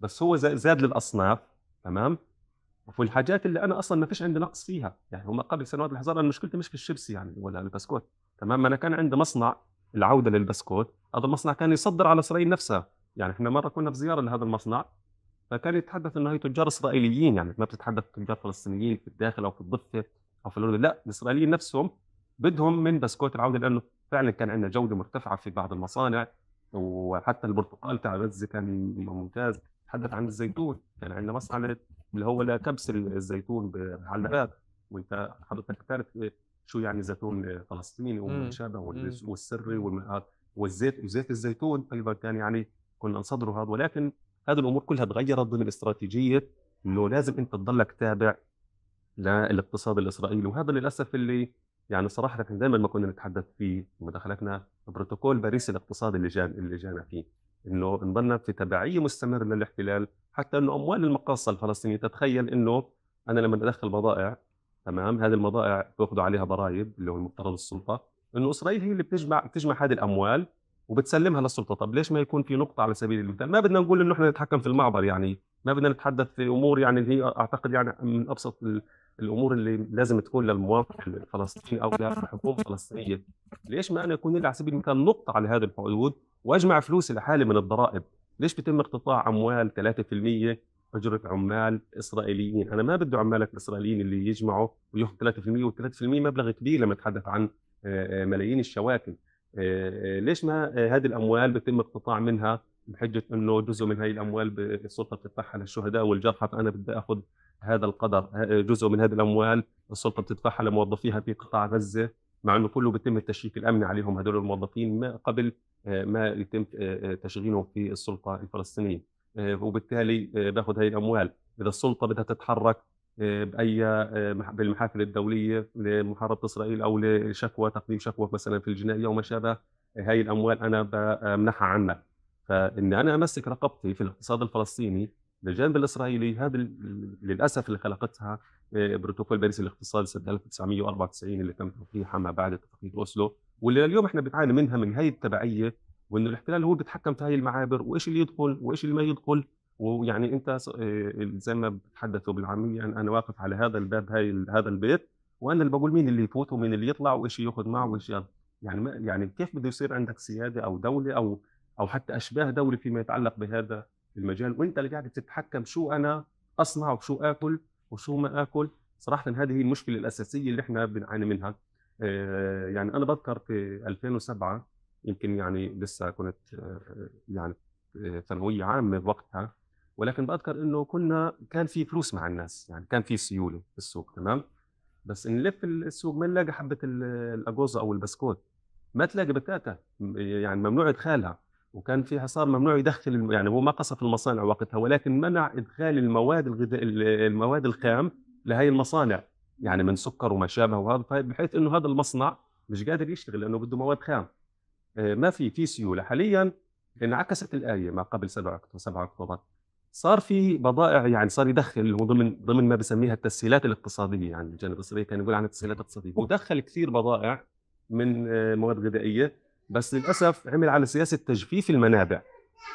بس هو زاد للاصناف تمام وفي الحاجات اللي انا اصلا ما فيش عندي نقص فيها يعني هم قبل سنوات الحصار انا مشكلتي مش في الشيبسي يعني ولا البسكوت تمام انا كان عندي مصنع العوده للبسكوت هذا المصنع كان يصدر على اسرائيل نفسها يعني احنا مره كنا في زياره لهذا المصنع فكان يتحدث انه هي تجار اسرائيليين يعني ما بتتحدث تجار فلسطينيين في الداخل او في الضفه او في الاردن لا الاسرائيليين نفسهم بدهم من بسكوت العوده لانه فعلا كان عندنا جوده مرتفعه في بعض المصانع وحتى البرتقال تاع غزه كان ممتاز تحدث عن الزيتون كان عندنا مصنع اللي هو لكبس الزيتون بعلبات وانت حضرتك تعرف شو يعني زيتون فلسطيني وما شابه والسري والزيت وزيت الزيتون ايضا كان يعني كنا نصدره هذا ولكن هذه الامور كلها تغيرت ضمن استراتيجيه انه لازم انت تضلك تابع للاقتصاد الاسرائيلي وهذا للاسف اللي يعني صراحه احنا دائما ما كنا نتحدث في مداخلاتنا بروتوكول باريس الاقتصادي اللي جان اللي جانا فيه انه نضلنا في تبعيه مستمره للاحتلال حتى انه اموال المقاصه الفلسطينيه تتخيل انه انا لما ادخل بضائع تمام هذه المضائع بياخذوا عليها ضرائب اللي هو المفترض السلطه انه اسرائيل هي اللي بتجمع بتجمع هذه الاموال وبتسلمها للسلطه طب ليش ما يكون في نقطه على سبيل المثال ما بدنا نقول انه احنا نتحكم في المعبر يعني ما بدنا نتحدث في امور يعني اللي هي اعتقد يعني من ابسط الامور اللي لازم تكون للمواطن الفلسطيني او للحكومه الفلسطينيه ليش ما انا اكون لي على سبيل المثال نقطه على هذه الحدود واجمع فلوس لحالي من الضرائب ليش بيتم اقتطاع اموال 3% اجره عمال اسرائيليين انا ما بدي عمالك الاسرائيليين اللي يجمعوا وياخذوا 3% وال3% مبلغ كبير لما نتحدث عن آه، آه، ملايين الشواكل آه، ليش ما هذه الاموال بيتم اقتطاع منها بحجه انه جزء من هذه الاموال السلطه بتدفعها للشهداء والجرحى فانا طيب بدي اخذ هذا القدر جزء من هذه الاموال السلطه بتدفعها لموظفيها في قطاع غزه مع انه كله بيتم التشييك الامني عليهم هذول الموظفين ما قبل آه، ما يتم آه، آه، تشغيلهم في السلطه الفلسطينيه وبالتالي باخذ هذه الاموال اذا السلطه بدها تتحرك باي بالمحافل الدوليه لمحاربه اسرائيل او لشكوى تقديم شكوى مثلا في الجنائيه وما شابه هاي الاموال انا بمنحها عنك فاني انا امسك رقبتي في الاقتصاد الفلسطيني للجانب الاسرائيلي هذا للاسف اللي خلقتها آه، بروتوكول باريس الاقتصادي سنه 1994 اللي تم توقيعها ما بعد اتفاقيه اوسلو واللي لليوم احنا بنعاني منها من هي التبعيه وانه الاحتلال هو بيتحكم في هاي المعابر وايش اللي يدخل وايش اللي ما يدخل ويعني انت آه، زي ما بتحدثوا بالعاميه يعني انا واقف على هذا الباب هاي هذا البيت وانا اللي بقول مين اللي يفوت ومين اللي يطلع وايش ياخذ معه وايش يعني ما يعني كيف بده يصير عندك سياده او دوله او او حتى اشباه دوله فيما يتعلق بهذا المجال وانت اللي قاعد بتتحكم شو انا اصنع وشو اكل وشو ما اكل صراحه هذه هي المشكله الاساسيه اللي احنا بنعاني منها آه، يعني انا بذكر في 2007 يمكن يعني لسه كنت آه، يعني آه، ثانويه عامه وقتها ولكن بذكر انه كنا كان في فلوس مع الناس يعني كان في سيوله في السوق تمام بس نلف السوق ما نلاقي حبه الاجوزه او البسكوت ما تلاقي بتاتا يعني ممنوع ادخالها وكان في حصار ممنوع يدخل يعني هو ما قصف المصانع وقتها ولكن منع ادخال المواد الغذاء المواد الخام لهي المصانع يعني من سكر وما شابه وهذا بحيث انه هذا المصنع مش قادر يشتغل لانه بده مواد خام آه، ما في في سيوله حاليا انعكست الايه ما قبل 7 اكتوبر 7 اكتوبر صار في بضائع يعني صار يدخل هو ضمن ضمن ما بسميها التسهيلات الاقتصاديه يعني الجانب الاسرائيلي كان يقول عنها التسهيلات الاقتصاديه ودخل كثير بضائع من آه، مواد غذائيه بس للاسف عمل على سياسه تجفيف المنابع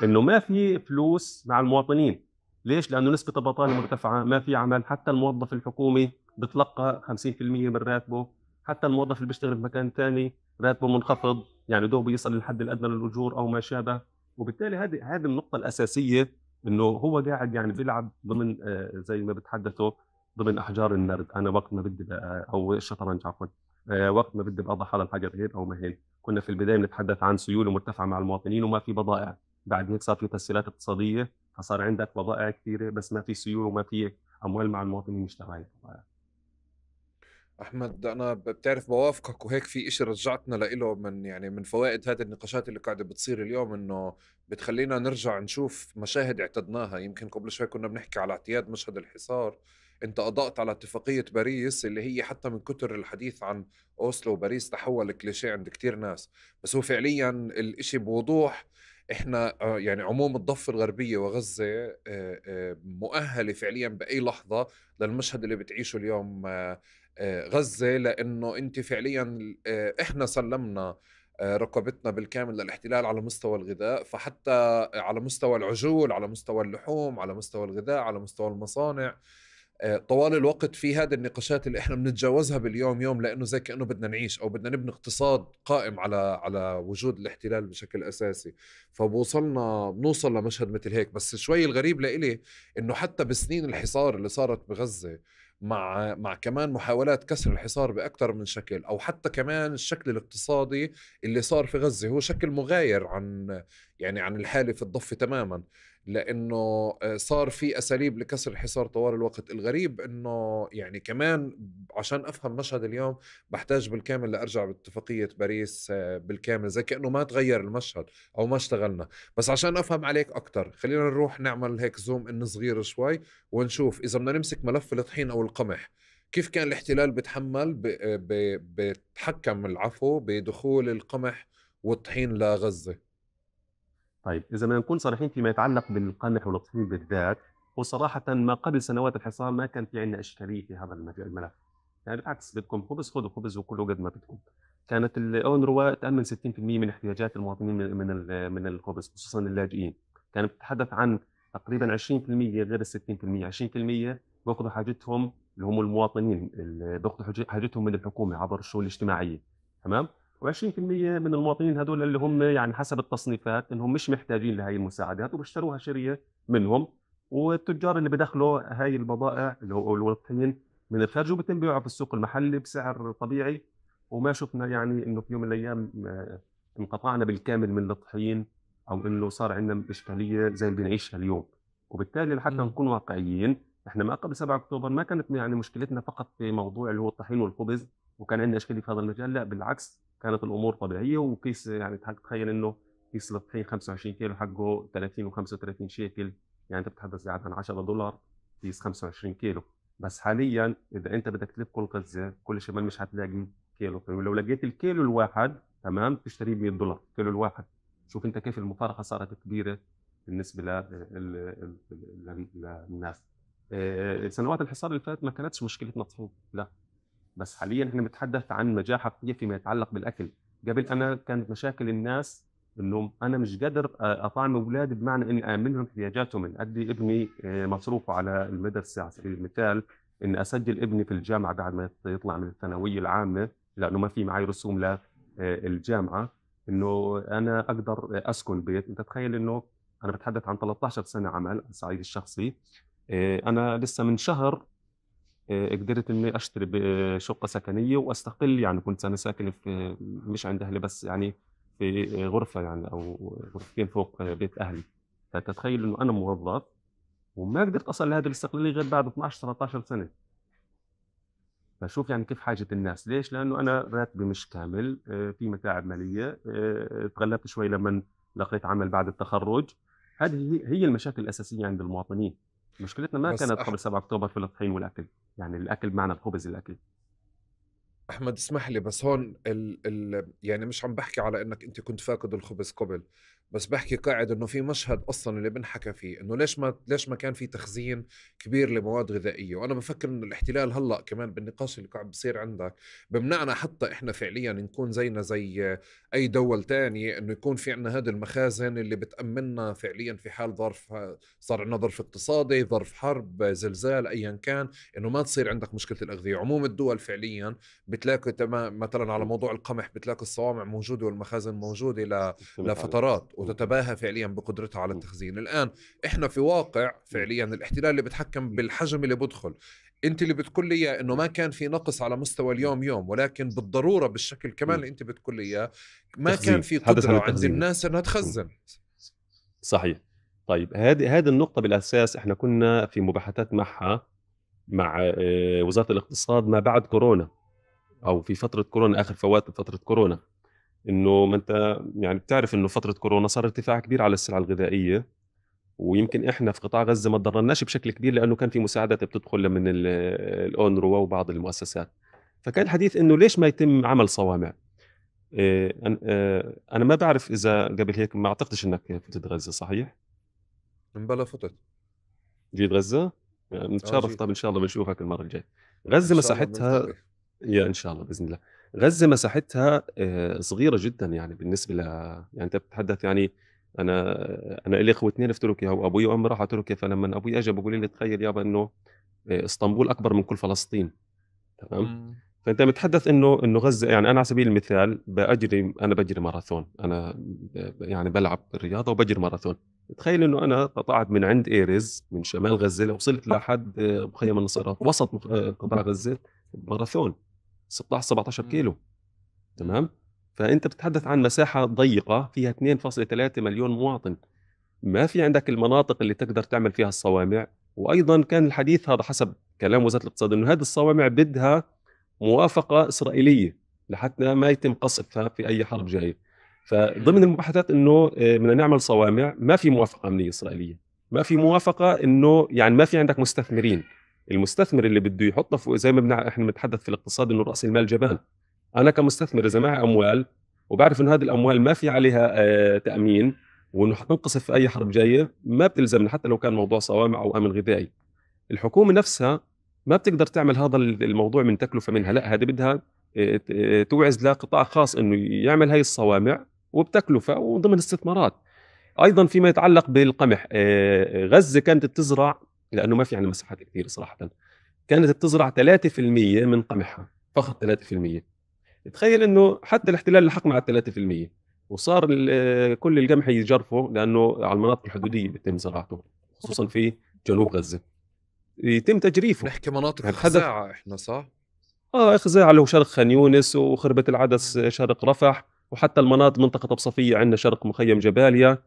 انه ما في فلوس مع المواطنين ليش لانه نسبه البطاله مرتفعه ما في عمل حتى الموظف الحكومي بتلقى 50% من راتبه حتى الموظف اللي بيشتغل في مكان ثاني راتبه منخفض يعني دوب يصل للحد الادنى للاجور او ما شابه وبالتالي هذه هذه النقطه الاساسيه انه هو قاعد يعني بيلعب ضمن آه، زي ما بتحدثوا ضمن احجار النرد انا وقت ما بدي او الشطرنج عفوا آه، وقت ما بدي بقضي حدا الحجر هيك او ما هيك كنا في البدايه بنتحدث عن سيوله مرتفعه مع المواطنين وما في بضائع بعد هيك صار في تسهيلات اقتصاديه فصار عندك بضائع كثيره بس ما في سيوله وما في اموال مع المواطنين يشتغلوا على البضائع احمد انا بتعرف بوافقك وهيك في إشي رجعتنا لإله من يعني من فوائد هذه النقاشات اللي قاعده بتصير اليوم انه بتخلينا نرجع نشوف مشاهد اعتدناها يمكن قبل شوي كنا بنحكي على اعتياد مشهد الحصار انت اضأت على اتفاقيه باريس اللي هي حتى من كتر الحديث عن اوسلو وباريس تحول لكليشيه عند كتير ناس بس هو فعليا الإشي بوضوح احنا آه، يعني عموم الضفه الغربيه وغزه آه، آه، مؤهله فعليا باي لحظه للمشهد اللي بتعيشه اليوم غزه لانه انت فعليا احنا سلمنا رقبتنا بالكامل للاحتلال على مستوى الغذاء فحتى على مستوى العجول على مستوى اللحوم على مستوى الغذاء على مستوى المصانع آه، طوال الوقت في هذه النقاشات اللي احنا بنتجاوزها باليوم يوم لانه زي كانه بدنا نعيش او بدنا نبني اقتصاد قائم على على وجود الاحتلال بشكل اساسي فبوصلنا بنوصل لمشهد مثل هيك بس شوي الغريب لإلي انه حتى بسنين الحصار اللي صارت بغزه مع مع كمان محاولات كسر الحصار باكثر من شكل او حتى كمان الشكل الاقتصادي اللي صار في غزه هو شكل مغاير عن يعني عن الحاله في الضفه تماما لانه آه، صار في اساليب لكسر الحصار طوال الوقت الغريب انه يعني كمان عشان افهم مشهد اليوم بحتاج بالكامل لارجع باتفاقيه باريس آه، بالكامل زي كانه ما تغير المشهد او ما اشتغلنا بس عشان افهم عليك اكثر خلينا نروح نعمل هيك زوم ان صغير شوي ونشوف اذا بدنا نمسك ملف الطحين او القمح كيف كان الاحتلال بتحمل بتحكم آه، العفو بدخول القمح والطحين لغزه طيب اذا ما نكون صريحين فيما يتعلق بالقمح والقصيم بالذات وصراحة ما قبل سنوات الحصار ما كان في عندنا إشكالية في هذا الملف يعني بالعكس بدكم خبز خذوا خبز وكلوا قد ما بدكم كانت الاونروا تامن 60% من احتياجات المواطنين من من الخبز خصوصا اللاجئين كانت تتحدث عن تقريبا 20% غير ال 60% 20% بياخذوا حاجتهم اللي هم المواطنين بياخذوا حاجتهم من الحكومه عبر الشؤون الاجتماعيه تمام و20% من المواطنين هذول اللي هم يعني حسب التصنيفات انهم مش محتاجين لهي المساعدات وبيشتروها شريه منهم والتجار اللي بدخلوا هاي البضائع اللي هو من الخارج وبتم بيعها في السوق المحلي بسعر طبيعي وما شفنا يعني انه في يوم من الايام آه، انقطعنا بالكامل من الطحين او انه صار عندنا اشكاليه زي اللي بنعيشها اليوم وبالتالي لحتى نكون واقعيين احنا ما قبل 7 اكتوبر ما كانت يعني مشكلتنا فقط في موضوع اللي هو الطحين والخبز وكان عندنا اشكاليه في هذا المجال لا بالعكس كانت الامور طبيعيه وكيس يعني تخيل انه كيس للطحين 25 كيلو حقه 30 و35 شيكل يعني انت بتتحدث عن 10 دولار كيس 25 كيلو بس حاليا اذا انت بدك تلف كل غزه كل شمال مش هتلاقي كيلو ولو يعني لقيت الكيلو الواحد تمام تشتريه ب 100 دولار الكيلو الواحد شوف انت كيف المفارقه صارت كبيره بالنسبه للناس آه، سنوات الحصار اللي فاتت ما كانتش مشكلتنا الطحين لا بس حاليا احنا بنتحدث عن مجاعه حقيقيه فيما يتعلق بالاكل قبل انا كانت مشاكل الناس انه انا مش قادر آه، اطعم اولادي بمعنى اني امن لهم احتياجاتهم ان ادي ابني آه، مصروفه على المدرسه على سبيل المثال ان اسجل ابني في الجامعه بعد ما يطلع من الثانويه العامه لانه ما في معي رسوم للجامعه آه، انه انا اقدر اسكن بيت انت تخيل انه انا بتحدث عن 13 سنه عمل على الصعيد الشخصي انا لسه من شهر قدرت اني اشتري شقه سكنيه واستقل يعني كنت انا ساكن في مش عند اهلي بس يعني في غرفه يعني او غرفتين فوق بيت اهلي فتتخيل انه انا موظف وما قدرت اصل لهذه الاستقلاليه غير بعد 12 13 سنه فشوف يعني كيف حاجه الناس ليش لانه انا راتبي مش كامل آه، في متاعب ماليه آه، تغلبت شوي لما لقيت عمل بعد التخرج هذه هي المشاكل الاساسيه عند المواطنين مشكلتنا ما كانت قبل 7 اكتوبر في الطحين والاكل يعني الاكل معنا الخبز الاكل احمد اسمح لي بس هون ال ال يعني مش عم بحكي على انك انت كنت فاقد الخبز قبل بس بحكي قاعد انه في مشهد اصلا اللي بنحكى فيه انه ليش ما ليش ما كان في تخزين كبير لمواد غذائيه وانا بفكر انه الاحتلال هلا كمان بالنقاش اللي قاعد بصير عندك بمنعنا حتى احنا فعليا نكون زينا زي اي دول تانية انه يكون في عندنا هذه المخازن اللي بتامننا فعليا في حال ظرف صار عندنا ظرف اقتصادي ظرف حرب زلزال ايا كان انه ما تصير عندك مشكله الاغذيه عموم الدول فعليا بتلاقي مثلا على موضوع القمح بتلاقي الصوامع موجوده والمخازن موجوده لفترات وتتباهى فعليا بقدرتها على التخزين الان احنا في واقع فعليا الاحتلال اللي بيتحكم بالحجم اللي بدخل انت اللي بتقول لي اياه انه ما نعم. كان في نقص على مستوى اليوم يوم ولكن بالضروره بالشكل كمان اللي انت بتقول لي اياه ما تخزين. كان في قدره عند الناس انها تخزن صحيح طيب هذه هذه النقطه بالاساس احنا كنا في مباحثات معها مع آه، وزاره الاقتصاد ما بعد كورونا او في فتره كورونا اخر فوات فتره كورونا انه ما انت يعني بتعرف انه فتره كورونا صار ارتفاع كبير على السلع الغذائيه ويمكن احنا في قطاع غزه ما تضررناش بشكل كبير لانه كان في مساعدات بتدخل من الاونروا وبعض المؤسسات فكان الحديث انه ليش ما يتم عمل صوامع آه، آه، انا ما بعرف اذا قبل هيك ما اعتقدش انك فتت غزه صحيح بلا فتت جيت غزه آه، نتشرف طب ان شاء الله بنشوفك المره الجايه غزه مساحتها يا ان شاء الله باذن الله غزه مساحتها آه، صغيره جدا يعني بالنسبه ل يعني انت بتتحدث يعني انا انا لي اثنين في تركيا وابوي وامي راحوا تركيا فلما ابوي اجى بقول لي تخيل يابا انه آه، اسطنبول اكبر من كل فلسطين تمام فانت متحدث انه انه غزه يعني انا على سبيل المثال باجري انا بجري ماراثون انا يعني بلعب الرياضه وبجري ماراثون تخيل انه انا قطعت من عند ايرز من شمال غزه لوصلت أه. لحد مخيم النصيرات وسط قطاع غزه ماراثون 16 17 كيلو تمام فانت بتتحدث عن مساحه ضيقه فيها 2.3 مليون مواطن ما في عندك المناطق اللي تقدر تعمل فيها الصوامع وايضا كان الحديث هذا حسب كلام وزاره الاقتصاد انه هذه الصوامع بدها موافقه اسرائيليه لحتى ما يتم قصفها في اي حرب جايه فضمن المباحثات انه آه، بدنا نعمل صوامع ما في موافقه امنيه اسرائيليه ما في موافقه انه يعني ما في عندك مستثمرين المستثمر اللي بده يحطها فوق زي ما بنع... احنا بنتحدث في الاقتصاد انه راس المال جبان انا كمستثمر اذا معي اموال وبعرف انه هذه الاموال ما في عليها آه تامين وانه حتنقصف في اي حرب جايه ما بتلزمنا حتى لو كان موضوع صوامع او امن غذائي الحكومه نفسها ما بتقدر تعمل هذا الموضوع من تكلفه منها لا هذه بدها آه، آه، توعز لقطاع خاص انه يعمل هاي الصوامع وبتكلفه وضمن استثمارات ايضا فيما يتعلق بالقمح آه، غزه كانت بتزرع لانه ما في عندنا يعني مساحات كثير صراحه كانت بتزرع 3% من قمحها فقط 3% تخيل انه حتى الاحتلال لحق مع 3% وصار آه، كل القمح يجرفه لانه على المناطق الحدوديه بيتم زراعته خصوصا في جنوب غزه يتم تجريفه نحكي مناطق خزاعه احنا صح؟ اه خزاعه اللي هو شرق خان يونس وخربه العدس شرق رفح وحتى المناطق منطقه طب صفيه عندنا شرق مخيم جباليا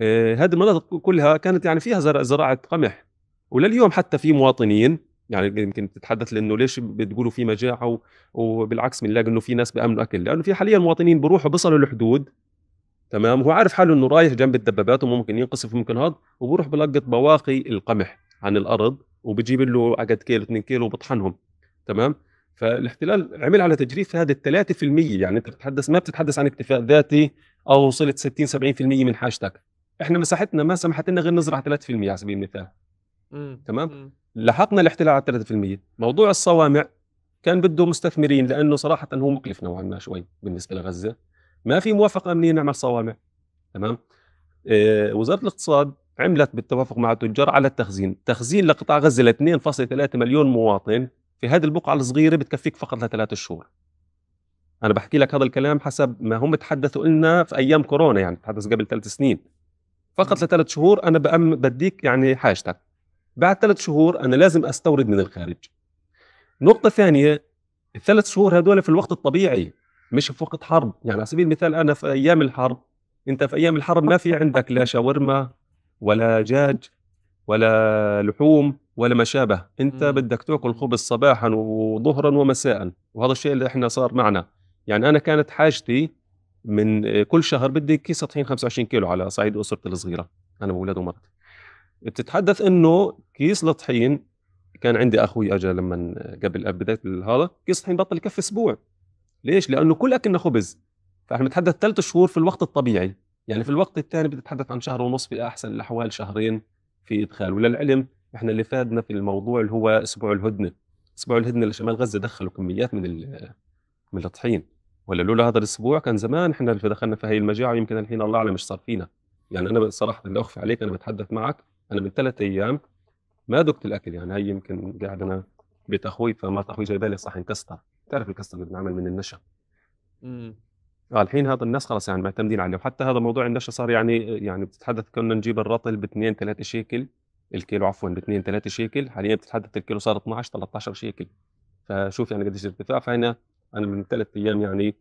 آه، هذه المناطق كلها كانت يعني فيها زراعه قمح ولليوم حتى في مواطنين يعني يمكن تتحدث لانه ليش بتقولوا في مجاعه وبالعكس بنلاقي انه في ناس بامنوا اكل لانه في حاليا مواطنين بروحوا بيصلوا الحدود تمام هو عارف حاله انه رايح جنب الدبابات وممكن ينقصف وممكن هذا وبروح بلقط بواقي القمح عن الارض وبجيب له عقد كيلو 2 كيلو وبطحنهم تمام فالاحتلال عمل على تجريف هذا ال 3% يعني انت بتتحدث ما بتتحدث عن اكتفاء ذاتي او وصلت 60 70% من حاجتك احنا مساحتنا ما سمحت لنا غير نزرع 3% على سبيل المثال مم. تمام مم. لحقنا الاحتلال على 3% موضوع الصوامع كان بده مستثمرين لانه صراحه هو مكلف نوعا ما شوي بالنسبه لغزه ما في موافقه امنيه نعمل صوامع تمام آه وزاره الاقتصاد عملت بالتوافق مع التجار على التخزين تخزين لقطاع غزه ل 2.3 مليون مواطن في هذه البقعه الصغيره بتكفيك فقط لثلاث شهور انا بحكي لك هذا الكلام حسب ما هم تحدثوا لنا في ايام كورونا يعني تحدث قبل ثلاث سنين فقط لثلاث شهور انا بأم بديك يعني حاجتك بعد ثلاث شهور انا لازم استورد من الخارج نقطه ثانيه الثلاث شهور هذول في الوقت الطبيعي مش في وقت حرب يعني على سبيل المثال انا في ايام الحرب انت في ايام الحرب ما في عندك لا شاورما ولا دجاج ولا لحوم ولا ما شابه انت م. بدك تاكل خبز صباحا وظهرا ومساء وهذا الشيء اللي احنا صار معنا يعني انا كانت حاجتي من كل شهر بدي كيس طحين 25 كيلو على صعيد اسرتي الصغيره انا واولاد ومرتي بتتحدث انه كيس لطحين كان عندي اخوي اجى لما قبل بدايه هذا كيس لطحين بطل يكفي اسبوع ليش؟ لانه كل اكلنا خبز فاحنا بنتحدث ثلاث شهور في الوقت الطبيعي يعني في الوقت الثاني بتتحدث عن شهر ونص في احسن الاحوال شهرين في ادخال وللعلم احنا اللي فادنا في الموضوع اللي هو اسبوع الهدنه اسبوع الهدنه لشمال غزه دخلوا كميات من من الطحين ولا لولا هذا الاسبوع كان زمان احنا اللي دخلنا في هي المجاعه يمكن الحين الله اعلم ايش صار فينا يعني انا صراحه لا اخفي عليك انا بتحدث معك انا من ثلاث ايام ما دقت الاكل يعني هي يمكن قاعد انا بيت اخوي فمرت اخوي جايبه لي صحن كستر تعرف الكستر اللي بنعمل من النشا امم آه الحين هذا الناس خلاص يعني معتمدين عليه وحتى هذا موضوع النشا صار يعني يعني بتتحدث كنا نجيب الرطل ب 2 3 شيكل الكيلو عفوا ب 2 3 شيكل حاليا بتتحدث الكيلو صار 12 13 شيكل فشوف يعني قديش الارتفاع فهنا انا من ثلاث ايام يعني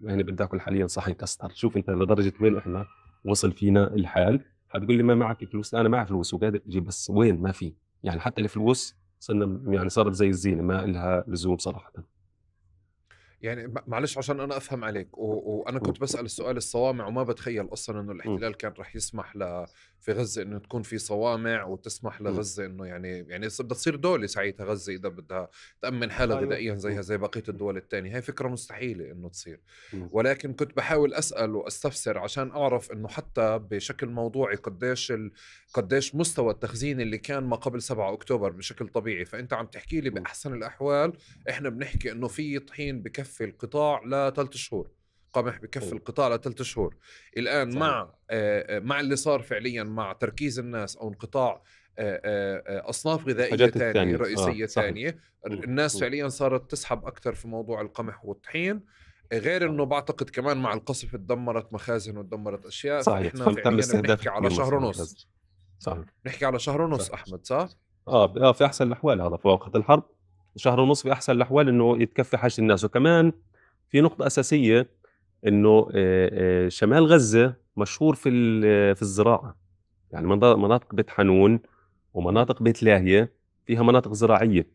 يعني بدي اكل حاليا صحن كستر شوف انت لدرجه وين احنا وصل فينا الحال هتقول لي ما معك فلوس انا معي فلوس وقادر اجيب بس وين ما في يعني حتى الفلوس صرنا يعني صارت زي الزينه ما لها لزوم صراحه يعني معلش عشان انا افهم عليك وانا كنت بسال السؤال الصوامع وما بتخيل اصلا انه الاحتلال كان رح يسمح ل في غزه انه تكون في صوامع وتسمح لغزه انه يعني يعني بدها تصير دوله ساعتها غزه اذا بدها تامن حالها غذائيا أيوه، زيها زي بقيه الدول الثانيه هي فكره مستحيله انه تصير ولكن كنت بحاول اسال واستفسر عشان اعرف انه حتى بشكل موضوعي قديش ال... قديش مستوى التخزين اللي كان ما قبل 7 اكتوبر بشكل طبيعي فانت عم تحكي لي باحسن الاحوال احنا بنحكي انه في طحين بكفي بكفي القطاع لثلاث شهور قمح بكفي القطاع لثلاث شهور الان صحيح. مع آه، آه، مع اللي صار فعليا مع تركيز الناس او انقطاع آه، اصناف غذائيه ثانيه رئيسيه ثانيه آه. الناس فعليا صارت تسحب اكثر في موضوع القمح والطحين غير انه بعتقد كمان مع القصف تدمرت مخازن وتدمرت اشياء صحيح فاحنا فعليا بنحكي على شهر ونص صح نحكي على شهر ونص احمد صح؟ اه اه في احسن الاحوال هذا في وقت الحرب شهر ونص في احسن الاحوال انه يتكفي حاجه الناس وكمان في نقطه اساسيه انه آه، آه، شمال غزه مشهور في آه، في الزراعه يعني مناطق بيت حنون ومناطق بيت لاهيه فيها مناطق زراعيه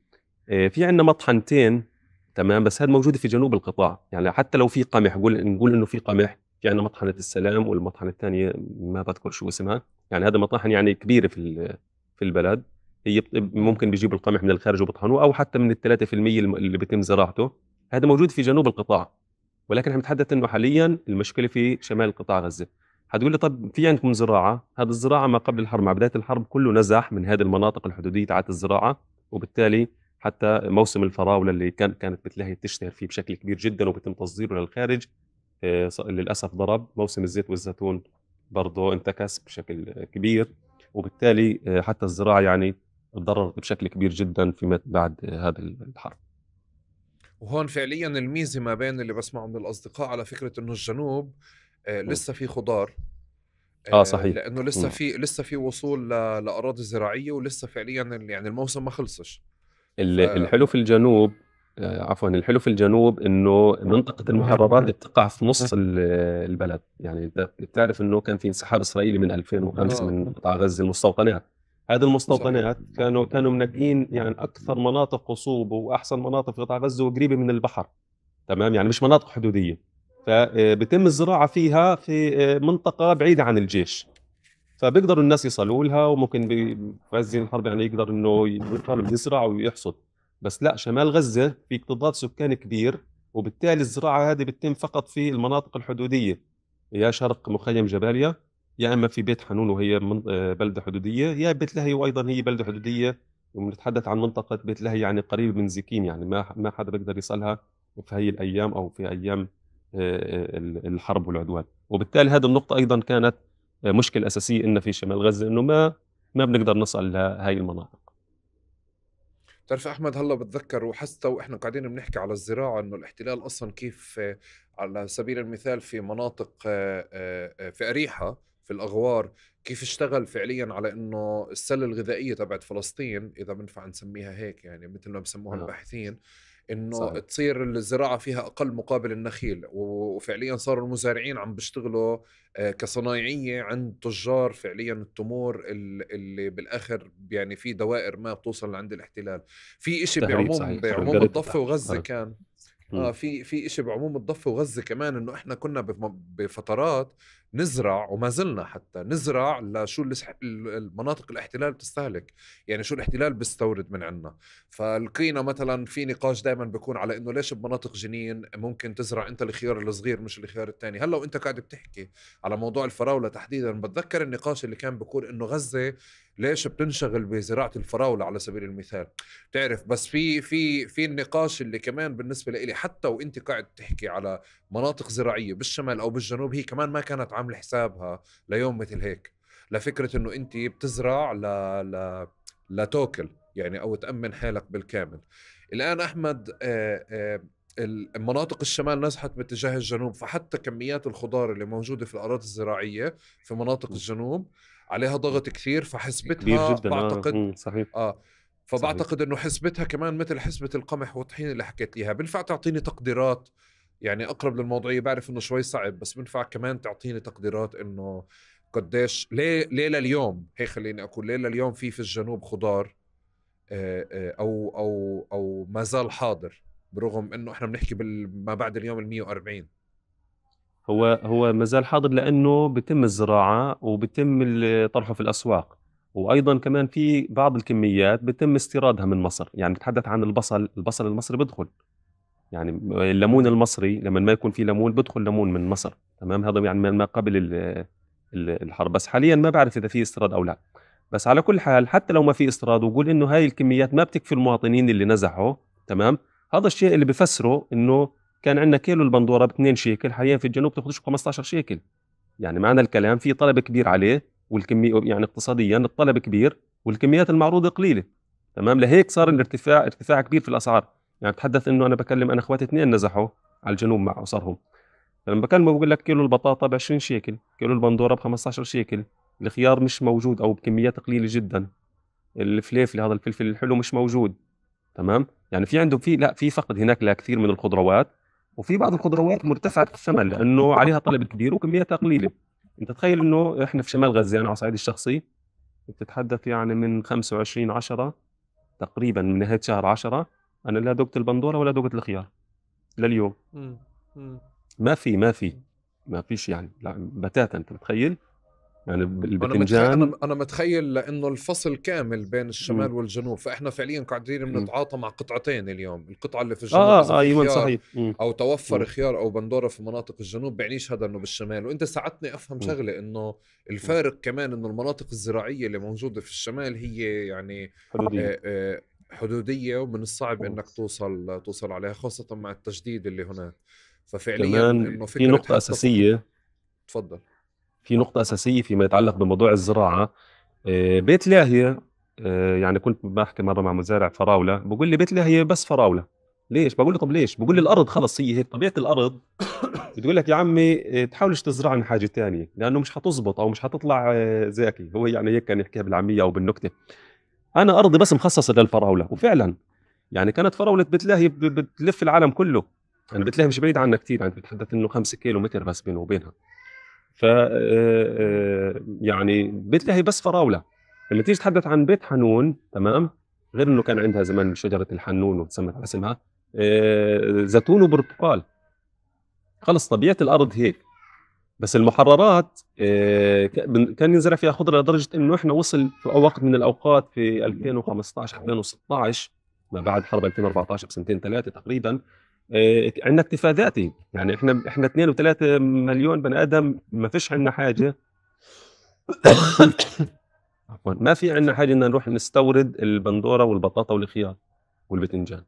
في عندنا مطحنتين تمام بس هذا موجوده في جنوب القطاع يعني حتى لو في قمح نقول نقول انه في قمح في عندنا مطحنه السلام والمطحنه الثانيه ما بذكر شو اسمها يعني هذا مطاحن يعني كبيره في في البلد ممكن بيجيبوا القمح من الخارج وبيطحنوه او حتى من ال 3% اللي بيتم زراعته هذا موجود في جنوب القطاع ولكن احنا بنتحدث انه حاليا المشكله في شمال قطاع غزه هتقول لي طب في عندكم زراعه هذا الزراعه ما قبل الحرب مع بدايه الحرب كله نزح من هذه المناطق الحدوديه تاعت الزراعه وبالتالي حتى موسم الفراوله اللي كان كانت بتلاهي تشتهر فيه بشكل كبير جدا وبيتم تصديره للخارج آه، للاسف ضرب موسم الزيت والزيتون برضه انتكس بشكل كبير وبالتالي آه، حتى الزراعه يعني تضررت بشكل كبير جدا فيما بعد هذا الحرب وهون فعليا الميزه ما بين اللي بسمعه من الاصدقاء على فكره انه الجنوب آه، لسه في خضار اه, آه، صحيح لانه لسه في لسه في وصول لاراضي زراعيه ولسه فعليا يعني الموسم ما خلصش الحلو في الجنوب آه، عفوا الحلو في الجنوب انه منطقه المحررات بتقع في نص البلد يعني انت بتعرف انه كان في انسحاب اسرائيلي من 2005 من قطاع غزه المستوطنات هذه المستوطنات صحيح. كانوا كانوا منقين يعني اكثر مناطق قصوبه واحسن مناطق في قطاع غزه وقريبه من البحر تمام يعني مش مناطق حدوديه فبتم الزراعه فيها في منطقه بعيده عن الجيش فبيقدروا الناس يصلوا لها وممكن بغزه الحرب يعني يقدر انه يزرع ويحصد بس لا شمال غزه في اكتظاظ سكاني كبير وبالتالي الزراعه هذه بتتم فقط في المناطق الحدوديه يا شرق مخيم جباليا يا اما في بيت حنون وهي من آه، بلده حدوديه يا بيت لهي وايضا هي بلده حدوديه ونتحدث عن منطقه بيت لهي يعني قريب من زكين يعني ما ما حدا بيقدر يصلها في هي الايام او في ايام آه، آه، الحرب والعدوان وبالتالي هذه النقطه ايضا كانت مشكله اساسيه ان في شمال غزه انه ما ما بنقدر نصل لهي المناطق بتعرف احمد هلا بتذكر وحتى واحنا قاعدين بنحكي على الزراعه انه الاحتلال اصلا كيف على سبيل المثال في مناطق في اريحه في الاغوار كيف اشتغل فعليا على انه السله الغذائيه تبعت فلسطين اذا بنفع نسميها هيك يعني مثل ما بسموها نعم. الباحثين انه تصير الزراعه فيها اقل مقابل النخيل وفعليا صاروا المزارعين عم بيشتغلوا آه، كصنايعيه عند تجار فعليا التمور اللي بالاخر يعني في دوائر ما بتوصل لعند الاحتلال في شيء بعموم بعموم الضفه وغزه كان اه في في شيء بعموم الضفه وغزه كمان انه احنا كنا بفترات نزرع وما زلنا حتى نزرع لشو المناطق الاحتلال بتستهلك يعني شو الاحتلال بيستورد من عنا فلقينا مثلا في نقاش دائما بيكون على انه ليش بمناطق جنين ممكن تزرع انت الخيار الصغير مش الخيار الثاني هلا وانت قاعد بتحكي على موضوع الفراوله تحديدا بتذكر النقاش اللي كان بيكون انه غزه ليش بتنشغل بزراعه الفراوله على سبيل المثال بتعرف بس في في في النقاش اللي كمان بالنسبه لي حتى وانت قاعد تحكي على مناطق زراعيه بالشمال او بالجنوب هي كمان ما كانت عامله حسابها ليوم مثل هيك لفكره انه انت بتزرع ل... ل... لتوكل يعني او تامن حالك بالكامل الان احمد آه، آه، المناطق الشمال نزحت باتجاه الجنوب فحتى كميات الخضار اللي موجوده في الاراضي الزراعيه في مناطق الجنوب عليها ضغط كثير فحسبتها كبير جدا آه. بعتقد آه. صحيح اه فبعتقد صحيح. انه حسبتها كمان مثل حسبه القمح والطحين اللي حكيت ليها بينفع تعطيني تقديرات يعني اقرب للموضوعيه بعرف انه شوي صعب بس بنفع كمان تعطيني تقديرات انه قديش ليه ليه لليوم هي خليني اقول ليه لليوم في في الجنوب خضار آه، آه، او او او ما زال حاضر برغم انه احنا بنحكي ما بعد اليوم ال 140 هو هو ما زال حاضر لانه بتم الزراعه وبتم طرحه في الاسواق وايضا كمان في بعض الكميات بتم استيرادها من مصر يعني بتحدث عن البصل البصل المصري بدخل يعني الليمون المصري لما ما يكون في ليمون بدخل ليمون من مصر تمام هذا يعني ما قبل الحرب بس حاليا ما بعرف اذا في استيراد او لا بس على كل حال حتى لو ما في استيراد وقول انه هاي الكميات ما بتكفي المواطنين اللي نزحوا تمام هذا الشيء اللي بفسره انه كان عندنا كيلو البندوره ب 2 شيكل حاليا في الجنوب بتاخذ 15 شيكل يعني معنى الكلام في طلب كبير عليه والكمية يعني اقتصاديا الطلب كبير والكميات المعروضه قليله تمام لهيك صار الارتفاع ارتفاع كبير في الاسعار يعني تحدث انه انا بكلم انا اخواتي اثنين نزحوا على الجنوب مع اسرهم لما بكلمه بقول لك كيلو البطاطا ب 20 شيكل كيلو البندوره ب 15 شيكل الخيار مش موجود او بكميات قليله جدا الفليفله هذا الفلفل الحلو مش موجود تمام يعني في عندهم في لا في فقد هناك لكثير من الخضروات وفي بعض الخضروات مرتفعه الثمن لانه عليها طلب كبير وكمياتها قليله انت تخيل انه احنا في شمال غزه انا يعني على الصعيد الشخصي بتتحدث يعني من 25 10 تقريبا من نهايه شهر 10 انا لا دقت البندوره ولا دقت الخيار لليوم ما في ما في ما فيش يعني لا بتاتا انت متخيل يعني البتنجان انا متخيل انا متخيل لانه الفصل كامل بين الشمال مم. والجنوب فاحنا فعليا قاعدين بنتعاطى مع قطعتين اليوم القطعه اللي في الجنوب اه, آه آه صحيح مم. او توفر مم. خيار او بندوره في مناطق الجنوب بعنيش هذا انه بالشمال وانت ساعدتني افهم مم. شغله انه الفارق كمان انه المناطق الزراعيه اللي موجوده في الشمال هي يعني آه, آه، حدوديه ومن الصعب انك توصل توصل عليها خاصه مع التجديد اللي هناك ففعليا كمان انه في نقطه اساسيه تفضل في نقطه اساسيه فيما يتعلق بموضوع الزراعه آه، بيت لاهيه آه، يعني كنت بحكي مره مع مزارع فراوله بقول لي بيت لاهيه بس فراوله ليش بقول له طب ليش بقول لي الارض خلص هي هيك طبيعه الارض بتقول لك يا عمي آه، تحاولش تزرع من حاجه ثانيه لانه مش حتزبط او مش حتطلع زاكي هو يعني هيك كان يحكيها بالعاميه او بالنكته انا ارضي بس مخصصه للفراوله وفعلا يعني كانت فراوله بتلاهي بتلف العالم كله يعني بتلاهي مش بعيد عنا كثير يعني بتحدث انه 5 كيلو متر بس بينه وبينها ف آه، آه، يعني بتلاهي بس فراوله لما تيجي تتحدث عن بيت حنون تمام غير انه كان عندها زمان شجره الحنون وتسمت على اسمها آه، زيتون وبرتقال خلص طبيعه الارض هيك بس المحررات آه، كان ينزرع فيها خضره لدرجه انه احنا وصل في وقت من الاوقات في 2015 2016 ما بعد حرب 2014 بسنتين ثلاثه تقريبا آه، عندنا اكتفاء ذاتي يعني احنا احنا 2 و3 مليون بني ادم ما فيش عندنا حاجه عفوا ما في عندنا حاجه ان نروح نستورد البندوره والبطاطا والخيار والباذنجان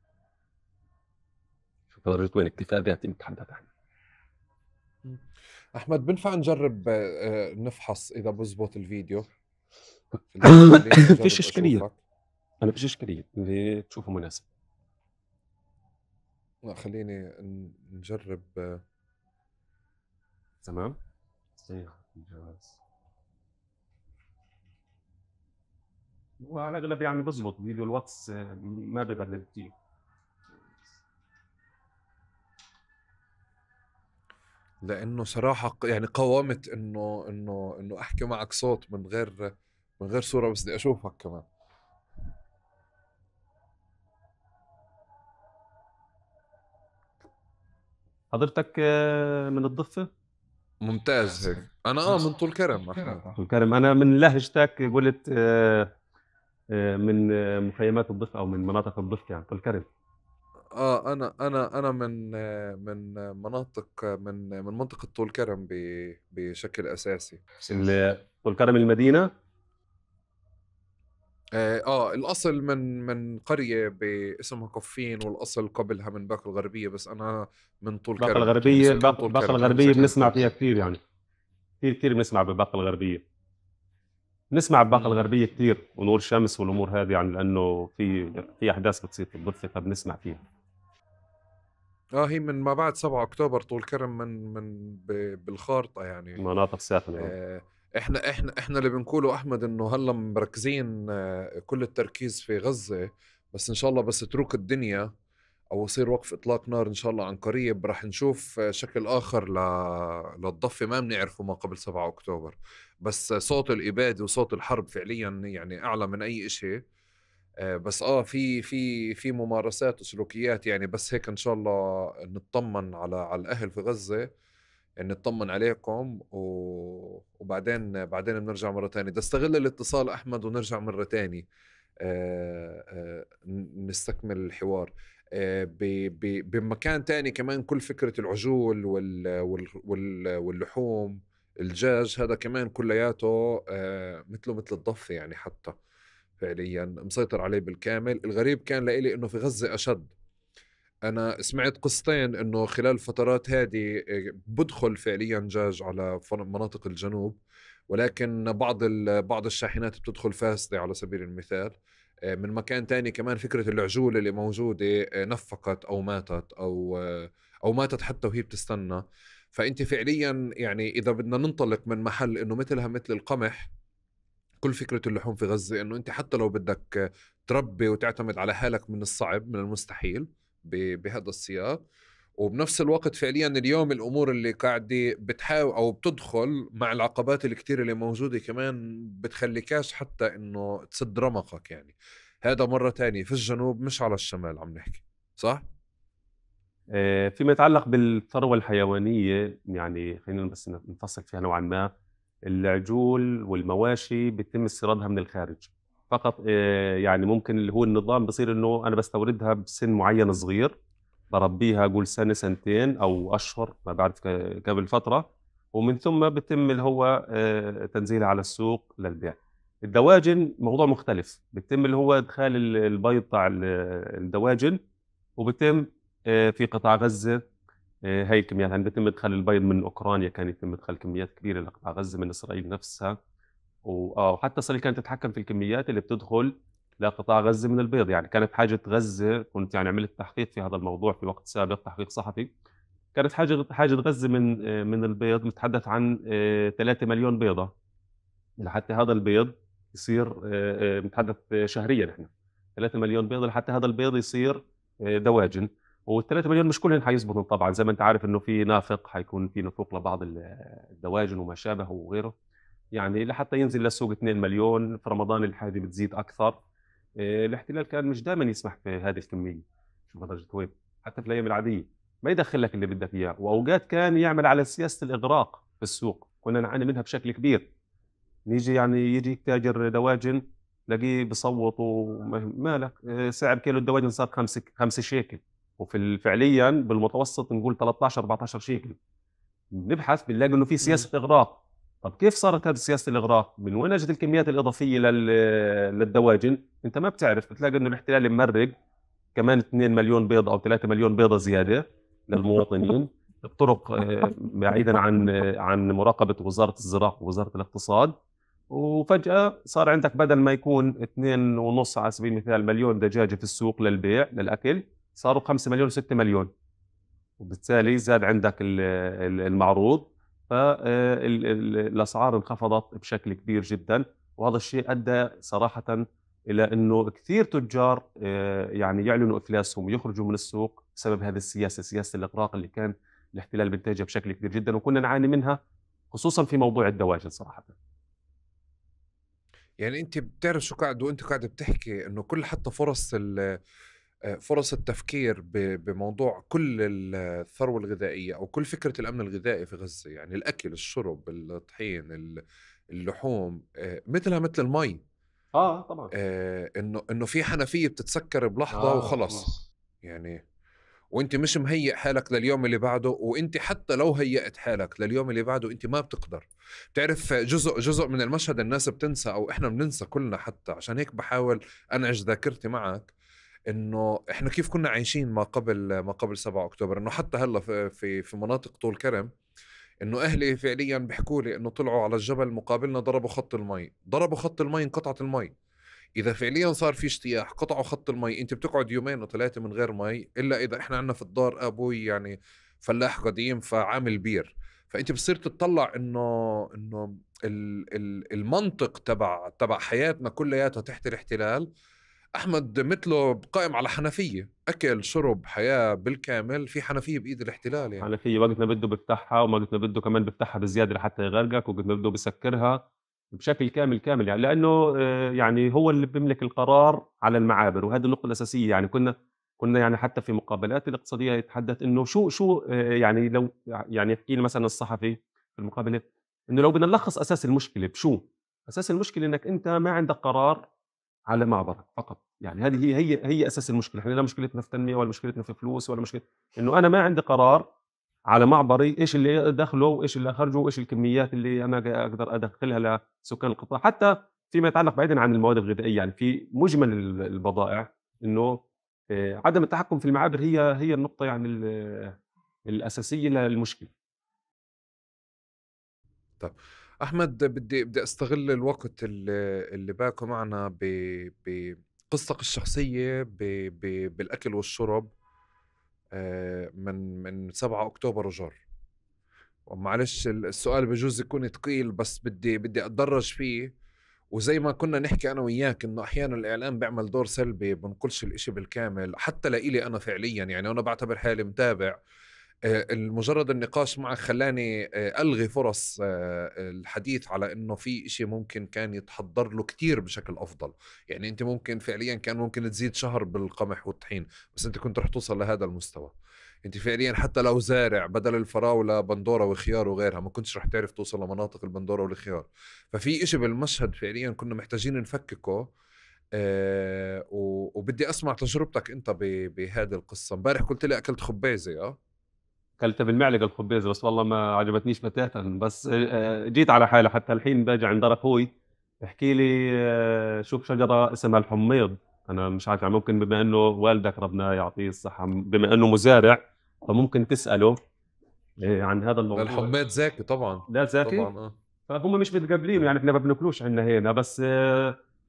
شوف وين اكتفاء ذاتي بنتحدث عنه احمد بنفع نجرب آه، آه، نفحص اذا بزبط الفيديو فيش إشكالية. انا فيش اشكاليه اللي تشوفه مناسب لا خليني نجرب آه. تمام جواز. وعلى الاغلب يعني بزبط فيديو الواتس ما ببدل كثير لانه صراحه يعني قاومت انه انه انه احكي معك صوت من غير من غير صوره بس بدي اشوفك كمان حضرتك من الضفه ممتاز هيك انا اه من طول كرم آه. طول كرم انا من لهجتك قلت آه، آه، من مخيمات الضفه او من مناطق الضفه يعني طول كرم اه انا انا انا من من مناطق من من منطقه طول كرم بشكل اساسي طول كرم المدينه آه،, آه, الاصل من من قريه باسمها كفين والاصل قبلها من باقه الغربيه بس انا من طول باقه الغربيه يعني باقه يعني الغربيه بنسمع فيها كثير يعني كثير كثير بنسمع بباقه الغربيه نسمع بباقه الغربيه كثير ونور شمس والامور هذه يعني لانه في في احداث بتصير في الضفه فبنسمع فيها اه هي من ما بعد 7 اكتوبر طول كرم من من بالخارطه يعني مناطق ساخنه آه. آه احنا احنا احنا اللي بنقوله احمد انه هلا مركزين آه كل التركيز في غزه بس ان شاء الله بس تروك الدنيا او يصير وقف اطلاق نار ان شاء الله عن قريب رح نشوف آه، شكل اخر ل... للضفه ما بنعرفه ما قبل 7 اكتوبر بس صوت الاباده وصوت الحرب فعليا يعني اعلى من اي شيء آه، بس اه في في في ممارسات وسلوكيات يعني بس هيك ان شاء الله نطمن على على الاهل في غزه نطمن عليكم و... وبعدين بعدين بنرجع مره ثانيه بدي استغل الاتصال احمد ونرجع مره ثانيه آه، آه، نستكمل الحوار بمكان تاني كمان كل فكرة العجول وال وال واللحوم الدجاج هذا كمان كلياته مثله مثل الضفة يعني حتى فعليا مسيطر عليه بالكامل الغريب كان لإلي انه في غزه اشد انا سمعت قصتين انه خلال الفترات هذه آه، بدخل فعليا دجاج على مناطق الجنوب ولكن بعض بعض الشاحنات بتدخل فاسده على سبيل المثال آه، من مكان تاني كمان فكرة العجول اللي موجودة آه، نفقت أو ماتت أو أو ماتت حتى وهي بتستنى فأنت فعليا يعني إذا بدنا ننطلق من محل إنه مثلها مثل القمح كل فكرة اللحوم في غزة أنه أنت حتى لو بدك تربي وتعتمد على حالك من الصعب من المستحيل بهذا السياق وبنفس الوقت فعليا اليوم الامور اللي قاعده بتحاول او بتدخل مع العقبات الكتير اللي موجوده كمان بتخليكاش حتى انه تسد رمقك يعني هذا مره تانية في الجنوب مش على الشمال عم نحكي صح آه، فيما يتعلق بالثروة الحيوانية يعني خلينا بس نفصل فيها نوعا ما العجول والمواشي بيتم استيرادها من الخارج فقط آه، يعني ممكن اللي هو النظام بصير انه انا بستوردها بسن معين صغير بربيها قول سنه سنتين او اشهر ما بعرف قبل فتره ومن ثم بتم اللي هو آه، تنزيلها على السوق للبيع. الدواجن موضوع مختلف، بيتم اللي هو ادخال البيض تاع الدواجن وبتم آه، في قطاع غزه آه، هاي الكميات عندما يعني بيتم ادخال البيض من اوكرانيا كان يتم ادخال كميات كبيره لقطاع غزه من اسرائيل نفسها آه، وحتى اسرائيل كانت تتحكم في الكميات اللي بتدخل لقطاع غزه من البيض يعني كانت حاجه غزه كنت يعني عملت تحقيق في هذا الموضوع في وقت سابق تحقيق صحفي كانت حاجه حاجه غزه من آه، من البيض نتحدث عن 3 مليون بيضه لحتى هذا البيض يصير نتحدث شهريا احنا 3 مليون بيضه لحتى هذا البيض يصير دواجن وال3 مليون مش كلهم حيزبطوا طبعا زي ما انت عارف انه في نافق حيكون في نفوق لبعض الدواجن وما شابه وغيره يعني لحتى ينزل للسوق 2 مليون في رمضان الحاجه بتزيد اكثر آه، الاحتلال كان مش دائما يسمح بهذه الكميه شوف درجه وين حتى في الايام العاديه ما يدخل لك اللي بدك اياه واوقات كان يعمل على سياسه الاغراق في السوق كنا نعاني منها بشكل كبير نيجي يعني يجي تاجر دواجن تلاقيه بصوت ومالك آه، سعر كيلو الدواجن صار 5 5 شيكل وفي فعليا بالمتوسط نقول 13 14 شيكل بنبحث بنلاقي انه في سياسه اغراق طب كيف صارت هذه سياسه الاغراق؟ من وين اجت الكميات الاضافيه للدواجن؟ انت ما بتعرف بتلاقي انه الاحتلال ممرق كمان 2 مليون بيضه او 3 مليون بيضه زياده للمواطنين بطرق آه، بعيدا عن عن مراقبه وزاره الزراعه ووزاره الاقتصاد وفجاه صار عندك بدل ما يكون 2.5 على سبيل المثال مليون دجاجه في السوق للبيع للاكل صاروا 5 مليون و6 مليون وبالتالي زاد عندك المعروض فالاسعار آه، انخفضت بشكل كبير جدا وهذا الشيء ادى صراحه الى انه كثير تجار آه، يعني يعلنوا افلاسهم ويخرجوا من السوق بسبب هذه السياسه، سياسه الاغراق اللي كان الاحتلال بينتهجها بشكل كبير جدا وكنا نعاني منها خصوصا في موضوع الدواجن صراحه. يعني انت بتعرف شو قاعد وانت قاعد بتحكي انه كل حتى فرص ال آه، فرص التفكير بموضوع كل الثروه الغذائيه او كل فكره الامن الغذائي في غزه يعني الاكل الشرب الطحين اللحوم آه، مثلها مثل المي اه طبعا آه، انه انه في حنفيه بتتسكر بلحظه آه وخلص يعني وانت مش مهيئ حالك لليوم اللي بعده وانت حتى لو هيئت حالك لليوم اللي بعده انت ما بتقدر بتعرف جزء جزء من المشهد الناس بتنسى او احنا بننسى كلنا حتى عشان هيك بحاول انعش ذاكرتي معك انه احنا كيف كنا عايشين ما قبل ما قبل 7 اكتوبر انه حتى هلا في في مناطق طول كرم انه اهلي فعليا بيحكوا لي انه طلعوا على الجبل مقابلنا ضربوا خط المي ضربوا خط المي انقطعت المي اذا فعليا صار في اجتياح قطعوا خط المي انت بتقعد يومين وثلاثه من غير مي الا اذا احنا عندنا في الدار ابوي يعني فلاح قديم فعامل بير فانت بتصير تطلع انه انه المنطق تبع تبع حياتنا كلياتها تحت الاحتلال احمد مثله قائم على حنفيه اكل شرب حياه بالكامل في حنفيه بايد الاحتلال يعني حنفيه وقت ما بده بيفتحها وقت ما بده كمان بيفتحها بزياده لحتى يغرقك وقت ما بده بسكرها بشكل كامل كامل يعني لانه آه، يعني هو اللي بيملك القرار على المعابر وهذه النقطه الاساسيه يعني كنا كنا يعني حتى في مقابلات الاقتصاديه يتحدث انه شو شو آه، يعني لو يعني يحكي لي مثلا الصحفي في المقابله انه لو بدنا نلخص اساس المشكله بشو؟ اساس المشكله انك انت ما عندك قرار على معبر فقط يعني هذه هي هي, هي اساس المشكله احنا لا مشكلتنا في تنميه ولا مشكلتنا في فلوس ولا مشكله انه انا ما عندي قرار على معبري ايش اللي دخله وايش اللي خرجه وايش الكميات اللي انا اقدر ادخلها لسكان القطاع حتى فيما يتعلق بعيدا عن المواد الغذائيه يعني في مجمل البضائع انه آه، عدم التحكم في المعابر هي هي النقطه يعني الاساسيه للمشكله. طيب احمد بدي بدي استغل الوقت اللي, اللي باكو معنا بقصتك الشخصيه بـ بـ بالاكل والشرب آه، من من 7 اكتوبر وجر ومعلش السؤال بجوز يكون ثقيل بس بدي بدي اتدرج فيه وزي ما كنا نحكي انا وياك انه احيانا الاعلام بيعمل دور سلبي بنقلش الاشي بالكامل حتى لإلي انا فعليا يعني انا بعتبر حالي متابع آه، المجرد النقاش معك خلاني آه، الغي فرص آه، الحديث على انه في إشي ممكن كان يتحضر له كثير بشكل افضل يعني انت ممكن فعليا كان ممكن تزيد شهر بالقمح والطحين بس انت كنت رح توصل لهذا المستوى انت فعليا حتى لو زارع بدل الفراوله بندوره وخيار وغيرها ما كنتش رح تعرف توصل لمناطق البندوره والخيار ففي إشي بالمشهد فعليا كنا محتاجين نفككه وبدي اسمع تجربتك انت بهذه القصه امبارح قلت لي اكلت خبيزه اه كلتها بالمعلقه طيب، الخبيزه بس والله ما عجبتنيش بتاتا بس آه، جيت على حالي حتى الحين باجي عند اخوي بحكي لي آه، شوف شجره اسمها الحميض انا مش عارف يعني ممكن بما انه والدك ربنا يعطيه الصحه بما انه مزارع فممكن تساله آه، عن هذا الموضوع الحميض زاكي طبعا لا زاكي طبعا اه فهم مش متقبلينه يعني احنا ما بناكلوش عندنا هنا بس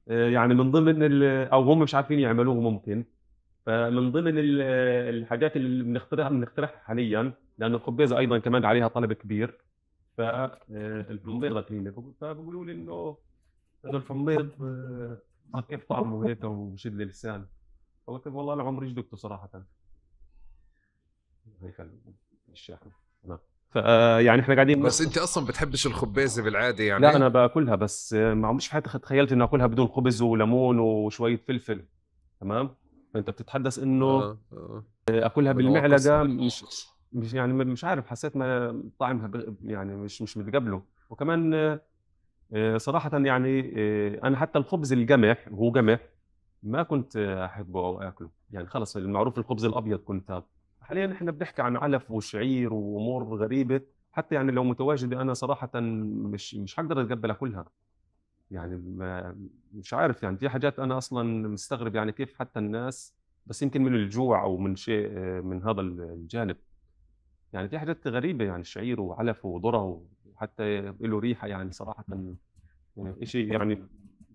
يعني من ضمن او هم مش عارفين يعملوه ممكن فمن ضمن الحاجات اللي بنخترعها بنخترعها حاليا لان الخبيزه ايضا كمان عليها طلب كبير فالفندق آه، غاتلين فبقولوا لي انه هذا الفندق آه، كيف طعمه وهيك وشد اللسان فقلت والله انا عمري جدكته صراحه هيك الشاحن نعم فيعني آه، احنا قاعدين بس انت اصلا بتحبش الخبازه بالعاده يعني لا انا باكلها بس ما مش في حياتي تخيلت اني اكلها بدون خبز وليمون وشويه فلفل تمام فانت بتتحدث انه آه. آه. اكلها بالمعلقه مش مش يعني مش عارف حسيت ما طعمها يعني مش مش متقبله وكمان آه، صراحه يعني آه، انا حتى الخبز القمح وهو قمح ما كنت احبه او اكله يعني خلص المعروف الخبز الابيض كنت حاليا احنا بنحكي عن علف وشعير وامور غريبه حتى يعني لو متواجده انا صراحه مش مش حقدر اتقبل اكلها يعني مش عارف يعني في حاجات انا اصلا مستغرب يعني كيف حتى الناس بس يمكن من الجوع او من شيء من هذا الجانب يعني في حاجات غريبه يعني شعير وعلف وذره وحتى له ريحه يعني صراحه يعني شيء يعني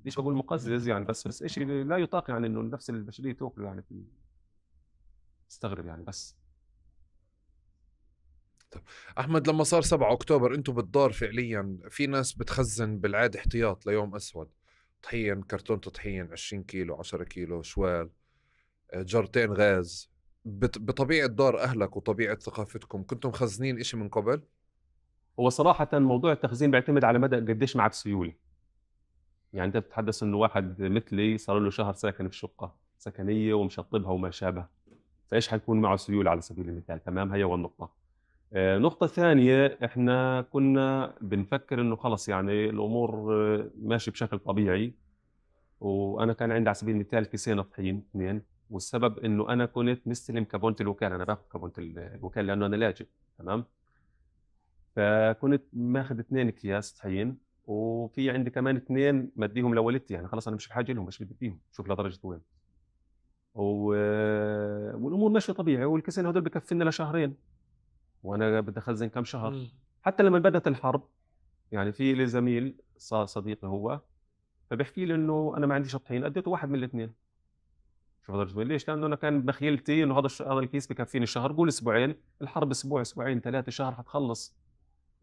ليش بقول مقزز يعني بس بس شيء لا يطاق يعني انه النفس البشريه تاكله يعني استغرب يعني بس اكثر احمد لما صار 7 اكتوبر انتم بالدار فعليا في ناس بتخزن بالعاده احتياط ليوم اسود طحين كرتون تطحين 20 كيلو 10 كيلو شوال آه، جرتين غاز بطبيعه دار اهلك وطبيعه ثقافتكم كنتم مخزنين إشي من قبل هو صراحه موضوع التخزين بيعتمد على مدى قديش معك سيوله يعني انت بتتحدث انه واحد مثلي صار له شهر ساكن في شقه سكنيه ومشطبها وما شابه فايش حيكون معه سيوله على سبيل المثال تمام هي والنقطه آه، نقطة ثانية احنا كنا بنفكر انه خلص يعني الامور آه، ماشي بشكل طبيعي وانا كان عندي على سبيل المثال كيسين طحين اثنين والسبب انه انا كنت مستلم كابونه الوكاله انا باخذ كابونه الوكاله لانه انا لاجئ تمام فكنت ماخذ اثنين اكياس طحين وفي عندي كمان اثنين مديهم لوالدتي يعني خلص انا مش بحاجه لهم مش بدي فيهم شوف لدرجه وين و... والامور ماشيه طبيعي والكيسين هذول بكفينا لشهرين وانا بدي اخزن كم شهر إمم. حتى لما بدات الحرب يعني في لي زميل صار صديقي هو فبحكي لي انه انا ما عندي شطحين اديته واحد من الاثنين شو حضرتك ليش؟ لانه انا كان بخيلتي انه هذا هذا الكيس بكفيني شهر قول اسبوعين الحرب اسبوع اسبوعين ثلاثه شهر حتخلص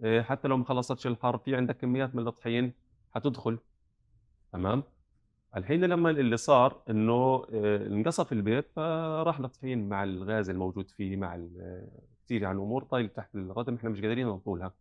آه، حتى لو ما خلصتش الحرب في عندك كميات من الطحين حتدخل تمام الحين لما اللي صار انه آه، انقصف البيت فراح الطحين مع الغاز الموجود فيه مع كثير يعني امور طايله تحت القدم احنا مش قادرين نطولها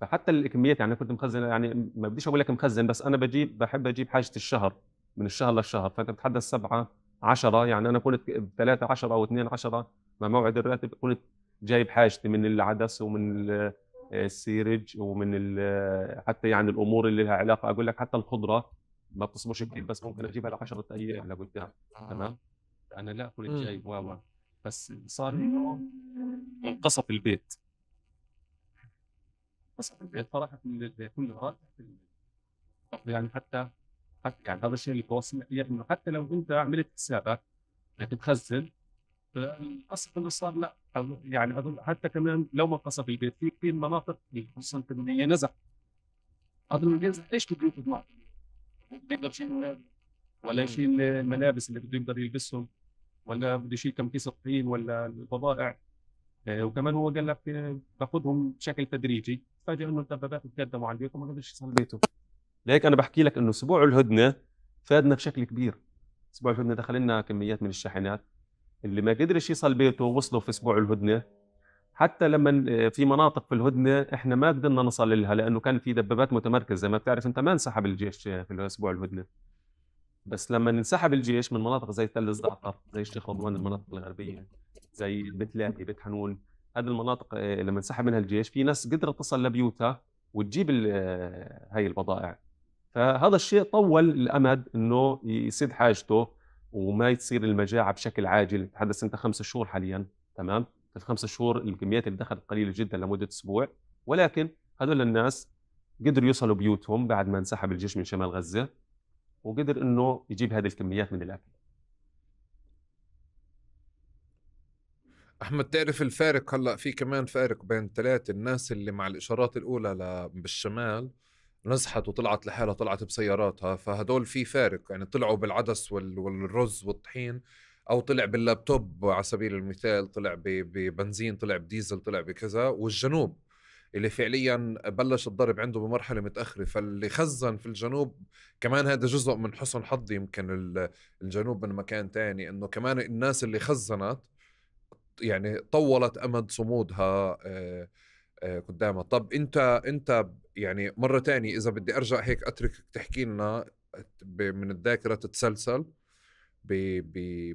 فحتى الكميات يعني كنت مخزن يعني ما بديش اقول لك مخزن بس انا بجيب بحب اجيب حاجه الشهر من الشهر للشهر فانت بتحدث سبعه 10 يعني انا كنت 3 10 او اثنين 10 مع موعد الراتب كنت جايب حاجتي من العدس ومن آه، السيرج ومن آه، حتى يعني الامور اللي لها علاقه اقول لك حتى الخضره ما بتصبرش كثير بس ممكن اجيبها ل 10 ايام لقدام آه. تمام انا لا كنت جايب واوا بس صار انه انقصف البيت انقصف البيت فراحت كل يعني حتى حتى يعني هذا الشيء اللي بوصل انه حتى لو انت عملت حسابك انك تخزن القصف اللي صار لا يعني اظن حتى كمان لو ما انقصف البيت في كثير مناطق خصوصا في المنيه نزح اظن بينزح ليش بده ياخذ معه؟ بيقدر يشيل ولا يشيل الملابس اللي بده يقدر يلبسهم ولا بده يشيل كم كيس الطحين ولا البضائع آه، وكمان هو قال لك آه، باخذهم بشكل تدريجي فاجئ انه الدبابات تقدموا على البيت وما قدرش يصل بيته لهيك انا بحكي لك انه اسبوع الهدنه فادنا بشكل كبير اسبوع الهدنه دخل لنا كميات من الشاحنات اللي ما قدرش يصل بيته وصلوا في اسبوع الهدنه حتى لما آه، في مناطق في الهدنه احنا ما قدرنا نصل لها لانه كان في دبابات متمركزه ما بتعرف انت ما انسحب الجيش في اسبوع الهدنه بس لما انسحب الجيش من مناطق زي تل الزعتر زي الشيخ رضوان المناطق الغربيه زي بيت لاهي بيت حنون هذه المناطق آه، لما انسحب منها الجيش في ناس قدرت تصل لبيوتها وتجيب آه، هاي البضائع فهذا الشيء طول الامد انه يسد حاجته وما تصير المجاعه بشكل عاجل تحدث انت خمسة شهور حاليا تمام الخمسة شهور الكميات اللي دخلت قليله جدا لمده اسبوع ولكن هذول الناس قدروا يوصلوا بيوتهم بعد ما انسحب الجيش من شمال غزه وقدر انه يجيب هذه الكميات من الاكل احمد تعرف الفارق هلا في كمان فارق بين ثلاثه الناس اللي مع الاشارات الاولى بالشمال نزحت وطلعت لحالها طلعت بسياراتها فهدول في فارق يعني طلعوا بالعدس والرز والطحين او طلع باللابتوب على سبيل المثال طلع ببنزين طلع بديزل طلع بكذا والجنوب اللي فعليا بلش الضرب عنده بمرحله متاخره فاللي خزن في الجنوب كمان هذا جزء من حسن حظي يمكن الجنوب من مكان تاني انه كمان الناس اللي خزنت يعني طولت امد صمودها آه، آه، قدامها طب انت انت يعني مره تانية اذا بدي ارجع هيك اتركك تحكي لنا من الذاكره تتسلسل ب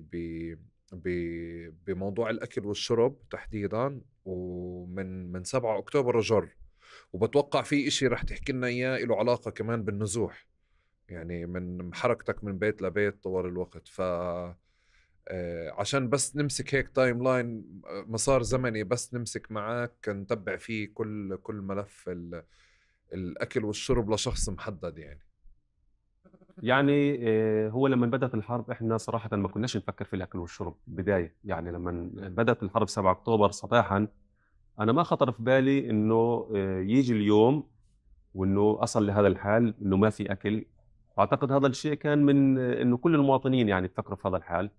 ب ب بموضوع الاكل والشرب تحديدا ومن من 7 اكتوبر وجر وبتوقع في إشي رح تحكي لنا اياه له علاقه كمان بالنزوح يعني من حركتك من بيت لبيت طوال الوقت ف آه، عشان بس نمسك هيك تايم آه، لاين مسار زمني بس نمسك معك نتبع فيه كل كل ملف الاكل والشرب لشخص محدد يعني يعني آه، هو لما بدات الحرب احنا صراحه ما كناش نفكر في الاكل والشرب بدايه يعني لما بدات الحرب 7 اكتوبر صباحا انا ما خطر في بالي انه آه، يجي اليوم وانه اصل لهذا الحال انه ما في اكل واعتقد هذا الشيء كان من آه، انه كل المواطنين يعني تفكروا في هذا الحال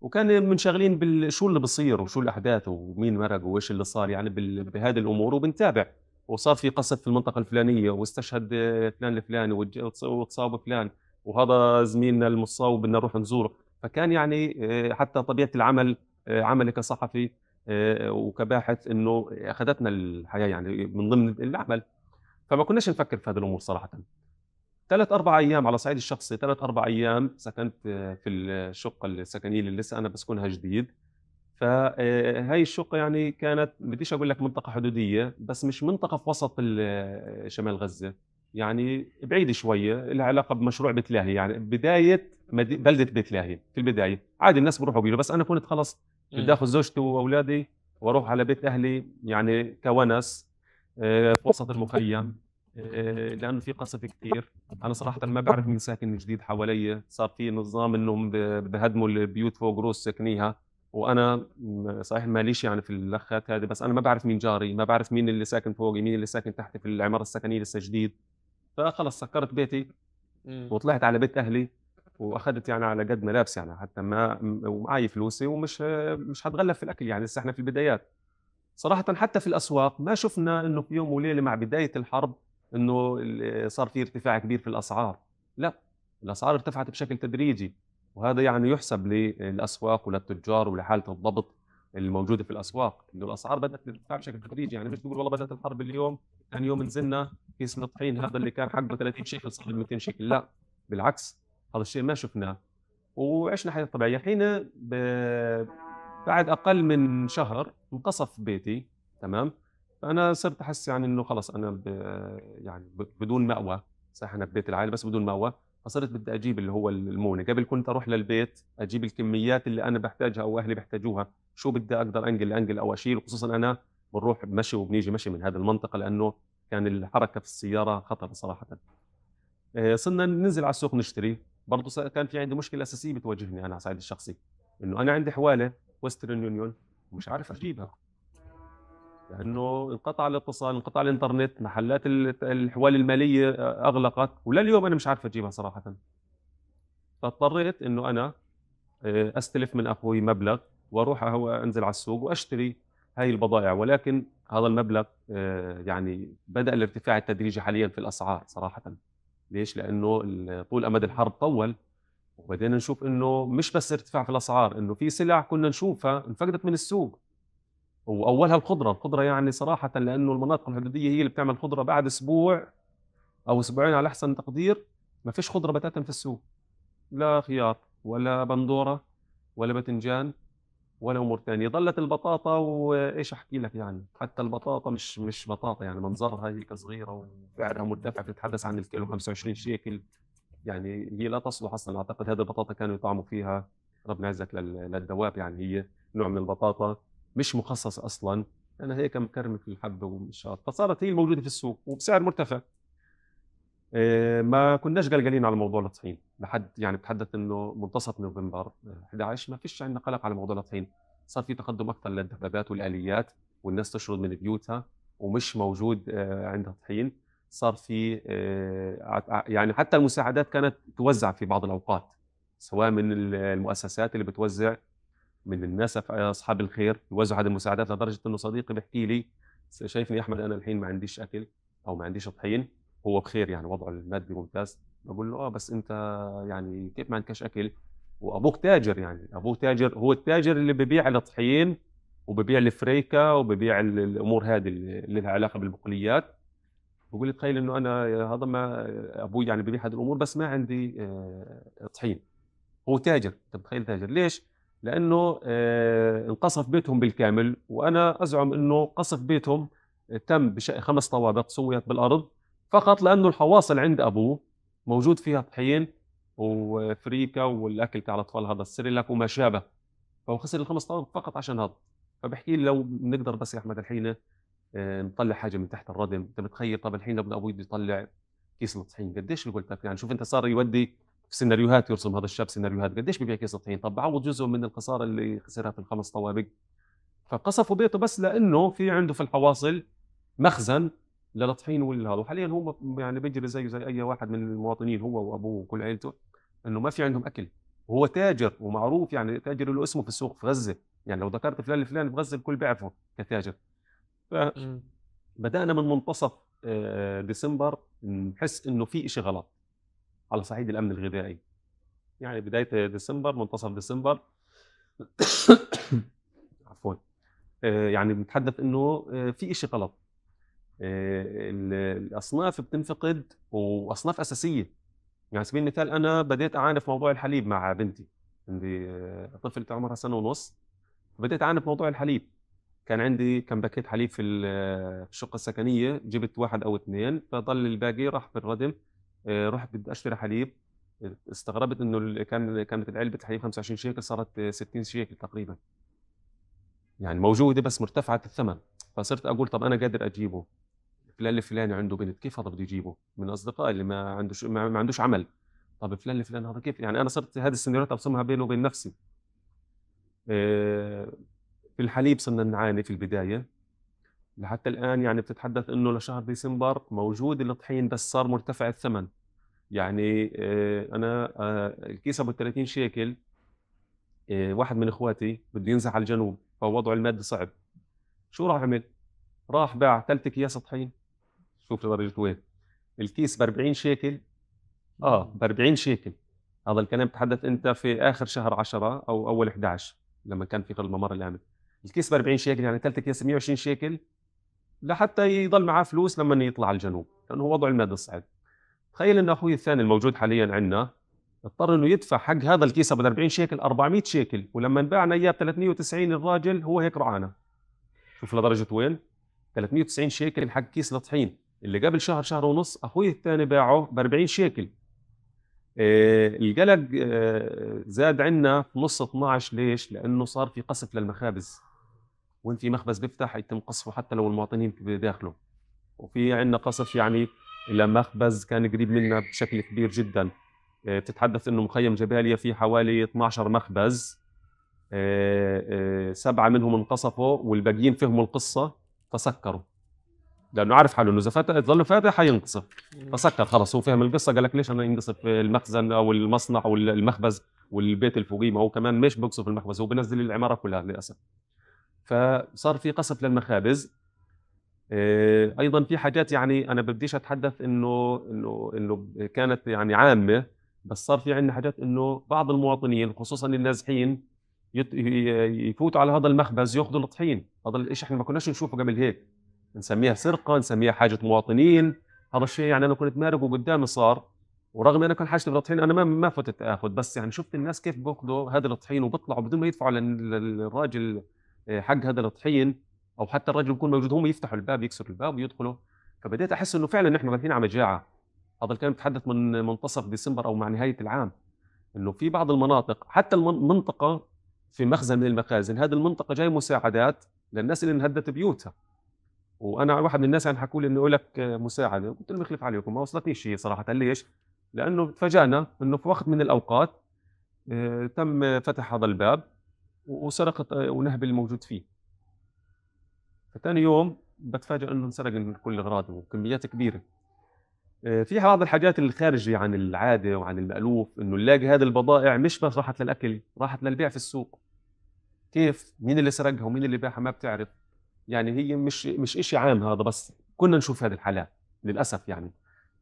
وكان منشغلين بالشو اللي بصير وشو الاحداث ومين مرق وايش اللي صار يعني بهذه الامور وبنتابع وصار في قصف في المنطقه الفلانيه واستشهد فلان الفلاني وتصاب فلان وهذا زميلنا المصاب بدنا نروح نزوره فكان يعني آه، حتى طبيعه العمل آه، عملي كصحفي آه، وكباحث انه اخذتنا الحياه يعني من ضمن العمل فما كناش نفكر في هذه الامور صراحه ثلاث اربع ايام على صعيد الشخصي ثلاث اربع ايام سكنت في الشقه السكنيه اللي لسه انا بسكنها جديد فهي الشقه يعني كانت بديش اقول لك منطقه حدوديه بس مش منطقه في وسط شمال غزه يعني بعيد شويه لها علاقه بمشروع بيت لاهي يعني بدايه بلده بيت لاهي في البدايه عادي الناس بروحوا بيجوا بس انا كنت خلص بدي اخذ زوجتي واولادي واروح على بيت اهلي يعني كونس آه، في وسط المخيم آه، لانه في قصف كثير انا صراحه ما بعرف مين ساكن جديد حوالي صار في نظام انهم بهدموا البيوت فوق روس ساكنيها وانا صحيح ماليش يعني في اللخات هذه بس انا ما بعرف مين جاري ما بعرف مين اللي ساكن فوقي مين اللي ساكن تحتي في العماره السكنيه لسه جديد فخلص سكرت بيتي إمم. وطلعت على بيت اهلي واخذت يعني على قد ملابسي يعني حتى ما ومعي فلوسي ومش مش حتغلب في الاكل يعني لسه احنا في البدايات صراحه حتى في الاسواق ما شفنا انه في يوم وليله مع بدايه الحرب انه صار في ارتفاع كبير في الاسعار لا الاسعار ارتفعت بشكل تدريجي وهذا يعني يحسب للاسواق وللتجار ولحاله الضبط الموجوده في الاسواق انه الاسعار بدات ترتفع بشكل تدريجي يعني مش تقول والله بدات الحرب اليوم ثاني يوم نزلنا كيس الطحين هذا اللي كان حقه 30 شيكل صار 200 شيكل لا بالعكس هذا الشيء ما شفناه وعشنا حياه طبيعيه حين ب... بعد اقل من شهر انقصف بيتي تمام فانا صرت احس يعني انه خلص انا ب... يعني ب... بدون ماوى صح انا ببيت العائله بس بدون ماوى فصرت بدي اجيب اللي هو المونه قبل كنت اروح للبيت اجيب الكميات اللي انا بحتاجها او اهلي بيحتاجوها شو بدي اقدر انقل لانقل او اشيل خصوصا انا بنروح بمشي وبنيجي مشي من هذه المنطقه لانه كان الحركه في السياره خطر صراحه آه، صرنا ننزل على السوق نشتري برضه كان في عندي مشكله اساسيه بتواجهني انا على الصعيد الشخصي انه انا عندي حواله ويسترن يونيون ومش عارف اجيبها لانه انقطع الاتصال انقطع الانترنت محلات الحوال الماليه آه، اغلقت ولليوم انا مش عارف اجيبها صراحه فاضطريت انه انا آه، استلف من اخوي مبلغ واروح هو انزل على السوق واشتري هاي البضائع ولكن هذا المبلغ آه، يعني بدا الارتفاع التدريجي حاليا في الاسعار صراحه ليش لانه طول امد الحرب طول وبدينا نشوف انه مش بس ارتفاع في الاسعار انه في سلع كنا نشوفها انفقدت من السوق واولها الخضره الخضره يعني صراحه لانه المناطق الحدوديه هي اللي بتعمل خضره بعد اسبوع او اسبوعين على احسن تقدير ما فيش خضره بتاتا في السوق لا خيار ولا بندوره ولا باذنجان ولا امور ثانيه ظلت البطاطا وايش احكي لك يعني حتى البطاطا مش مش بطاطا يعني منظرها هيك صغيره وسعرها مرتفع بتتحدث عن الكيلو 25 شيكل يعني هي لا تصلح اصلا اعتقد هذه البطاطا كانوا يطعموا فيها ربنا يعزك للدواب يعني هي نوع من البطاطا مش مخصص اصلا انا هيك مكرمك الحبه ومش فصارت هي الموجوده في السوق وبسعر مرتفع آه، ما كناش قلقانين على موضوع الطحين لحد يعني بتحدث انه منتصف نوفمبر 11 آه، ما فيش عندنا قلق على موضوع الطحين صار في تقدم اكثر للدبابات والاليات والناس تشرد من بيوتها ومش موجود آه، عندها طحين صار في يعني حتى المساعدات كانت توزع في بعض الاوقات سواء من المؤسسات اللي بتوزع من الناس اصحاب الخير يوزعوا هذه المساعدات لدرجه انه صديقي بيحكي لي شايفني احمد انا الحين ما عنديش اكل او ما عنديش طحين هو بخير يعني وضعه المادي ممتاز بقول له اه بس انت يعني كيف ما عندكش اكل وابوك تاجر يعني ابوه تاجر هو التاجر اللي ببيع الطحين وببيع الفريكه وببيع الامور هذه اللي لها علاقه بالبقوليات بقول لي تخيل انه انا هذا ما ابوي يعني ببيع هذه الامور بس ما عندي آه، طحين هو تاجر تخيل تاجر ليش؟ لانه آه، انقصف بيتهم بالكامل وانا ازعم انه قصف بيتهم تم بخمس طوابق سويت بالارض فقط لانه الحواصل عند ابوه موجود فيها طحين وفريكه والاكل تاع الاطفال هذا السريلاك وما شابه فهو خسر الخمس طلب فقط عشان هذا فبحكي لو بنقدر بس يا احمد الحين آه، نطلع حاجه من تحت الردم انت متخيل طب الحين ابن ابوي بده يطلع كيس الطحين قديش اللي قلت لك يعني شوف انت صار يودي في سيناريوهات يرسم هذا الشاب سيناريوهات قديش ببيع كيس الطحين طب بعوض جزء من الخساره اللي خسرها في الخمس طوابق فقصفوا بيته بس لانه في عنده في الحواصل مخزن للطحين لاطحين ولا هذا وحاليا هو يعني بيجري زيه زي اي واحد من المواطنين هو وابوه وكل عيلته انه ما في عندهم اكل هو تاجر ومعروف يعني تاجر له اسمه في السوق في غزه يعني لو ذكرت فلان الفلاني في غزه الكل بيعرفه كتاجر فبدانا من منتصف آه، ديسمبر نحس انه في شيء غلط على صعيد الامن الغذائي يعني بدايه ديسمبر منتصف ديسمبر عفوا آه، يعني بنتحدث انه آه، في شيء غلط آه، الاصناف بتنفقد واصناف اساسيه يعني على سبيل المثال انا بديت اعاني في موضوع الحليب مع بنتي عندي آه، طفلة عمرها سنه ونص بديت اعاني في موضوع الحليب كان عندي كم باكيت حليب في آه، الشقه السكنيه جبت واحد او اثنين فضل الباقي راح في الردم رحت بدي اشتري حليب استغربت انه كان كانت العلبه الحليب 25 شيكل صارت 60 شيكل تقريبا يعني موجوده بس مرتفعه الثمن فصرت اقول طب انا قادر اجيبه فلان الفلاني عنده بنت كيف هذا بده يجيبه من اصدقائي اللي ما عندوش ما عندوش عمل طب فلان الفلاني هذا كيف يعني انا صرت هذه السيناريوهات ارسمها بيني وبين نفسي آه، في الحليب صرنا نعاني في البدايه لحتى الان يعني بتتحدث انه لشهر ديسمبر موجود الطحين بس صار مرتفع الثمن يعني آه، انا آه، الكيس ابو 30 شيكل واحد من اخواتي بده ينزح على الجنوب فوضعه المادي صعب شو راح عمل؟ راح باع ثلاث اكياس طحين شوف لدرجة وين الكيس ب 40 شيكل اه ب 40 شيكل هذا الكلام تحدث انت في اخر شهر 10 او اول 11 لما كان في الممر الامن الكيس ب 40 شيكل يعني ثالث اكياس 120 شيكل لحتى يضل معاه فلوس لما يطلع على الجنوب لانه وضعه المادي صعب تخيل ان اخوي الثاني الموجود حاليا عندنا اضطر انه يدفع حق هذا الكيس ب 40 شيكل 400 شيكل ولما انباعنا اياه ب 390 الراجل هو هيك رعانا شوف لدرجه وين 390 شيكل حق كيس لطحين اللي قبل شهر شهر ونص اخوي الثاني باعه ب 40 شيكل آه، القلق آه، زاد عندنا في نص 12 ليش؟ لانه صار في قصف للمخابز وين في مخبز بيفتح يتم قصفه حتى لو المواطنين بداخله وفي عندنا قصف يعني الى مخبز كان قريب منا بشكل كبير جدا بتتحدث آه، انه مخيم جباليا في حوالي 12 مخبز سبعه منهم انقصفوا والباقيين فهموا القصه فسكروا لانه عارف حاله انه اذا فتح ظل فاتح حينقصف فسكر خلص هو فهم القصه قال لك ليش انا ينقصف المخزن او المصنع او المخبز والبيت اللي فوقيه ما هو كمان مش بقصف المخبز هو بنزل العماره كلها للاسف فصار في قصف للمخابز آه، ايضا في حاجات يعني انا بديش اتحدث انه انه انه كانت يعني عامه بس صار في عندنا حاجات انه بعض المواطنين خصوصا النازحين يفوتوا على هذا المخبز ياخذوا الطحين هذا الشيء احنا ما كناش نشوفه قبل هيك نسميها سرقه نسميها حاجه مواطنين هذا الشيء يعني انا كنت مارق وقدامي صار ورغم انا كان حاجتي بالطحين انا ما ما فتت اخذ بس يعني شفت الناس كيف بياخذوا هذا الطحين وبيطلعوا بدون ما يدفعوا للراجل آه، حق هذا الطحين او حتى الراجل يكون موجود هم يفتحوا الباب يكسروا الباب ويدخلوا فبديت احس انه فعلا نحن رايحين على مجاعه هذا الكلام تحدث من منتصف ديسمبر او مع نهايه العام انه في بعض المناطق حتى المنطقه في مخزن من المخازن هذه المنطقه جاي مساعدات للناس اللي انهدت بيوتها وانا واحد من الناس يعني حكوا لي انه يقول لك مساعده قلت لهم يخلف عليكم ما وصلتنيش هي صراحه ليش؟ لانه تفاجئنا انه في وقت من الاوقات آه، تم فتح هذا الباب وسرقت آه، ونهب الموجود فيه فثاني يوم بتفاجئ انه انسرق كل اغراضه وكميات كبيره آه، في بعض الحاجات الخارجة عن العادة وعن المألوف إنه نلاقي هذه البضائع مش بس راحت للأكل راحت للبيع في السوق كيف مين اللي سرقها ومين اللي باعها ما بتعرف يعني هي مش مش شيء عام هذا بس كنا نشوف هذه الحالات للاسف يعني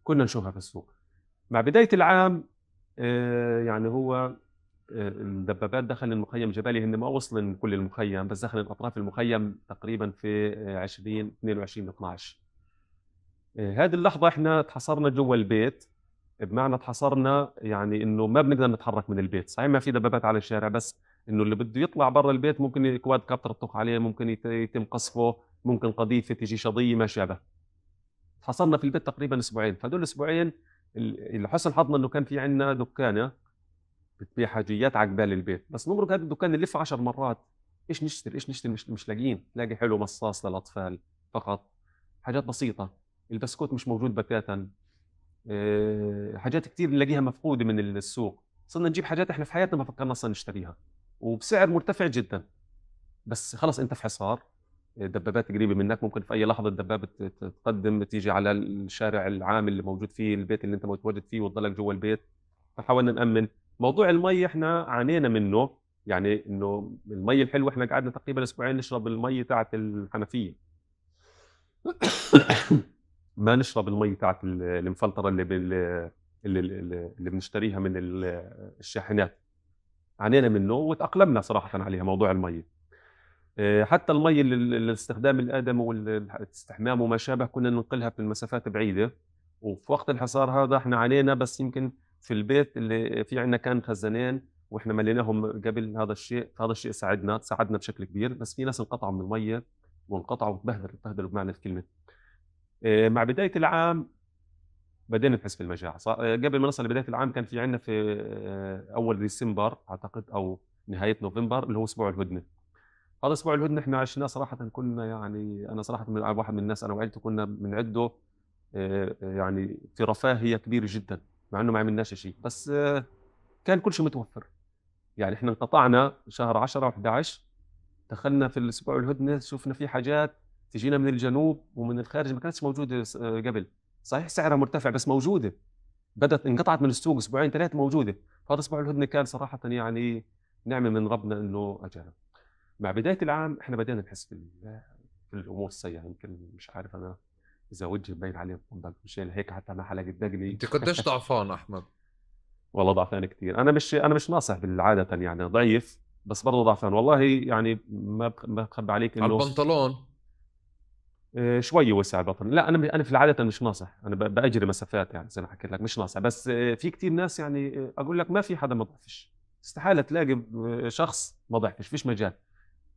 كنا نشوفها في السوق مع بدايه العام آه، يعني هو آه، الدبابات دخل المخيم الجبلي هن ما وصلن كل المخيم بس دخل اطراف المخيم تقريبا في 20 22 12 هذه اللحظه احنا تحصرنا جوا البيت بمعنى تحصرنا يعني انه ما بنقدر نتحرك من البيت صحيح ما في دبابات على الشارع بس انه اللي بده يطلع برا البيت ممكن الكواد كابتر تطخ عليه ممكن يتم قصفه ممكن قذيفه تجي شظيه ما شابه حصلنا في البيت تقريبا اسبوعين فهذول الاسبوعين لحسن حظنا انه كان في عندنا دكانه بتبيع حاجيات على قبال البيت بس نمرق هذا الدكان نلف 10 مرات ايش نشتري ايش نشتري مش, مش لاقيين تلاقي حلو مصاص للاطفال فقط حاجات بسيطه البسكوت مش موجود بتاتا آه، حاجات كثير بنلاقيها مفقوده من السوق صرنا نجيب حاجات احنا في حياتنا ما فكرنا اصلا نشتريها وبسعر مرتفع جدا بس خلص انت في حصار دبابات قريبه منك ممكن في اي لحظه الدبابه تقدم تيجي على الشارع العام اللي موجود فيه البيت اللي انت متواجد فيه وتضلك جوا البيت فحاولنا نامن موضوع المي احنا عانينا منه يعني انه المي الحلوه احنا قعدنا تقريبا اسبوعين نشرب المي تاعت الحنفيه ما نشرب المي تاعت المفلتره اللي بال اللي, اللي بنشتريها من الشاحنات عانينا منه وتاقلمنا صراحه عليها موضوع المي آه، حتى المي للاستخدام الادمي والاستحمام وما شابه كنا ننقلها في المسافات بعيده وفي وقت الحصار هذا احنا عانينا بس يمكن في البيت اللي في عندنا كان خزانين واحنا مليناهم قبل هذا الشيء هذا الشيء ساعدنا ساعدنا بشكل كبير بس في ناس انقطعوا من الميه وانقطعوا وتبهدلوا تبهدلوا بمعنى الكلمه آه، مع بدايه العام بدينا نحس بالمجاعه آه، قبل ما نصل لبدايه العام كان في عندنا في آه، اول ديسمبر اعتقد او نهايه نوفمبر اللي هو اسبوع الهدنه هذا اسبوع الهدنه احنا عشناه صراحه كنا يعني انا صراحه من واحد من الناس انا وعائلتي كنا بنعده آه، يعني في رفاهيه كبيره جدا مع انه ما عملناش شيء بس كان كل شيء متوفر يعني احنا انقطعنا شهر 10 و11 دخلنا في الاسبوع الهدنه شفنا في حاجات تجينا من الجنوب ومن الخارج ما كانتش موجوده قبل صحيح سعرها مرتفع بس موجوده بدت انقطعت من السوق اسبوعين ثلاثه موجوده فهذا اسبوع الهدنه كان صراحه يعني نعمه من ربنا انه اجانا مع بدايه العام احنا بدينا نحس بالامور السيئه يمكن مش عارف انا اذا وجهي مبين عليه بفضل مش هيك حتى انا حلقه الدقني انت قديش ضعفان احمد؟ والله ضعفان كثير انا مش انا مش ناصح بالعاده يعني ضعيف بس برضه ضعفان والله يعني ما ما بخبي عليك انه البنطلون آه، شوي وسع البطن لا انا انا في العاده مش ناصح انا باجري مسافات يعني زي ما حكيت لك مش ناصح بس آه، في كثير ناس يعني آه، اقول لك ما في حدا ما ضعفش استحاله تلاقي شخص ما ضعفش فيش مجال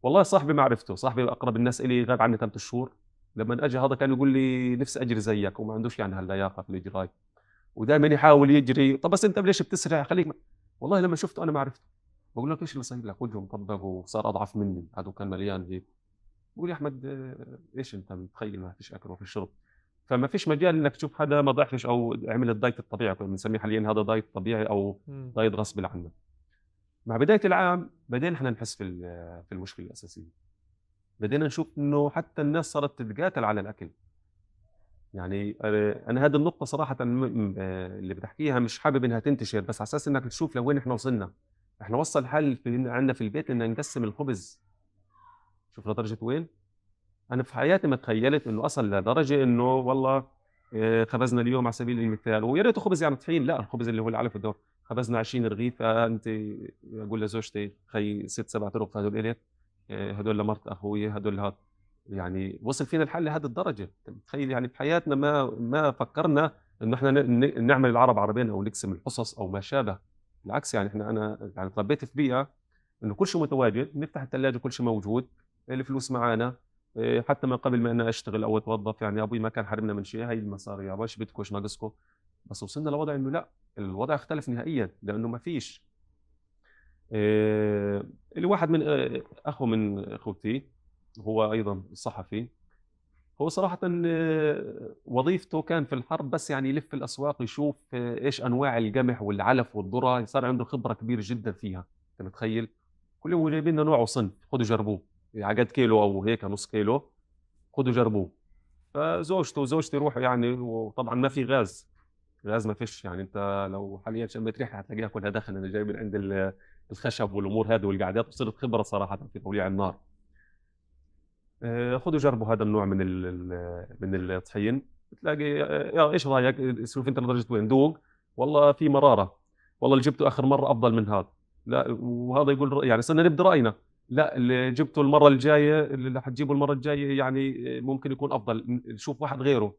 والله صاحبي ما عرفته صاحبي اقرب الناس الي غاب عني ثلاث شهور لما اجى هذا كان يقول لي نفسي اجري زيك وما عندوش يعني هاللياقه في الاجراي ودائما يحاول يجري طب بس انت ليش بتسرع خليك ما. والله لما شفته انا ما عرفته بقول لك ايش اللي صاير لك وجهه مطبق وصار اضعف مني هذا كان مليان هيك بقول يا احمد آه، ايش انت متخيل ما فيش اكل وما فيش شرب فما فيش مجال انك تشوف حدا ما ضحش او عمل الدايت الطبيعي كنا بنسميه حاليا هذا دايت طبيعي او دايت غصب عنه مع بدايه العام بدينا احنا نحس في في المشكله الاساسيه بدينا نشوف انه حتى الناس صارت تتقاتل على الاكل يعني آه، انا هذه النقطه صراحه آه، اللي بتحكيها مش حابب انها تنتشر بس على اساس انك تشوف لوين احنا وصلنا احنا وصل حل في عندنا في البيت ان نقسم الخبز شوف لدرجه وين انا في حياتي ما تخيلت انه اصل لدرجه انه والله آه، خبزنا اليوم على سبيل المثال ويا ريته خبز يعني طحين لا الخبز اللي هو في الدور خبزنا 20 رغيف فأنت آه، اقول لزوجتي خي ست سبع طرق هذول الك آه، هذول لمرت اخوي هذول هاد يعني وصل فينا الحل لهذه الدرجه تخيل يعني بحياتنا ما ما فكرنا انه احنا نعمل العرب عربين او نقسم الحصص او ما شابه بالعكس يعني احنا انا يعني تربيت في بيئه انه كل شيء متواجد نفتح الثلاجه كل شيء موجود الفلوس معانا إيه، حتى ما قبل ما انا اشتغل او اتوظف يعني ابوي ما كان حرمنا من شيء هاي المصاري يابا ايش بدكم ايش ناقصكم بس وصلنا لوضع انه لا الوضع اختلف نهائيا لانه ما فيش إيه، الواحد من آه، اخو من اخوتي هو ايضا صحفي هو صراحة آه، وظيفته كان في الحرب بس يعني يلف الأسواق يشوف آه، إيش أنواع القمح والعلف والذرة صار عنده خبرة كبيرة جدا فيها أنت متخيل؟ كل يوم جايبين لنا نوع وصنف خذوا جربوه قد كيلو او هيك نص كيلو خذوا جربوه فزوجته وزوجتي روحوا يعني وطبعا ما في غاز غاز ما فيش يعني انت لو حاليا شميت ريحه هتلاقيها كلها دخن انا جاي من عند الخشب والامور هذه والقعدات وصرت خبره صراحه في توليع النار آه، خذوا جربوا هذا النوع من الـ من الطحين بتلاقي آه، ايش رايك شوف انت لدرجه وين ذوق والله في مراره والله اللي جبته اخر مره افضل من هذا لا وهذا يقول يعني صرنا نبدا راينا لا اللي جبته المره الجايه اللي حتجيبه المره الجايه يعني آه، ممكن يكون افضل شوف واحد غيره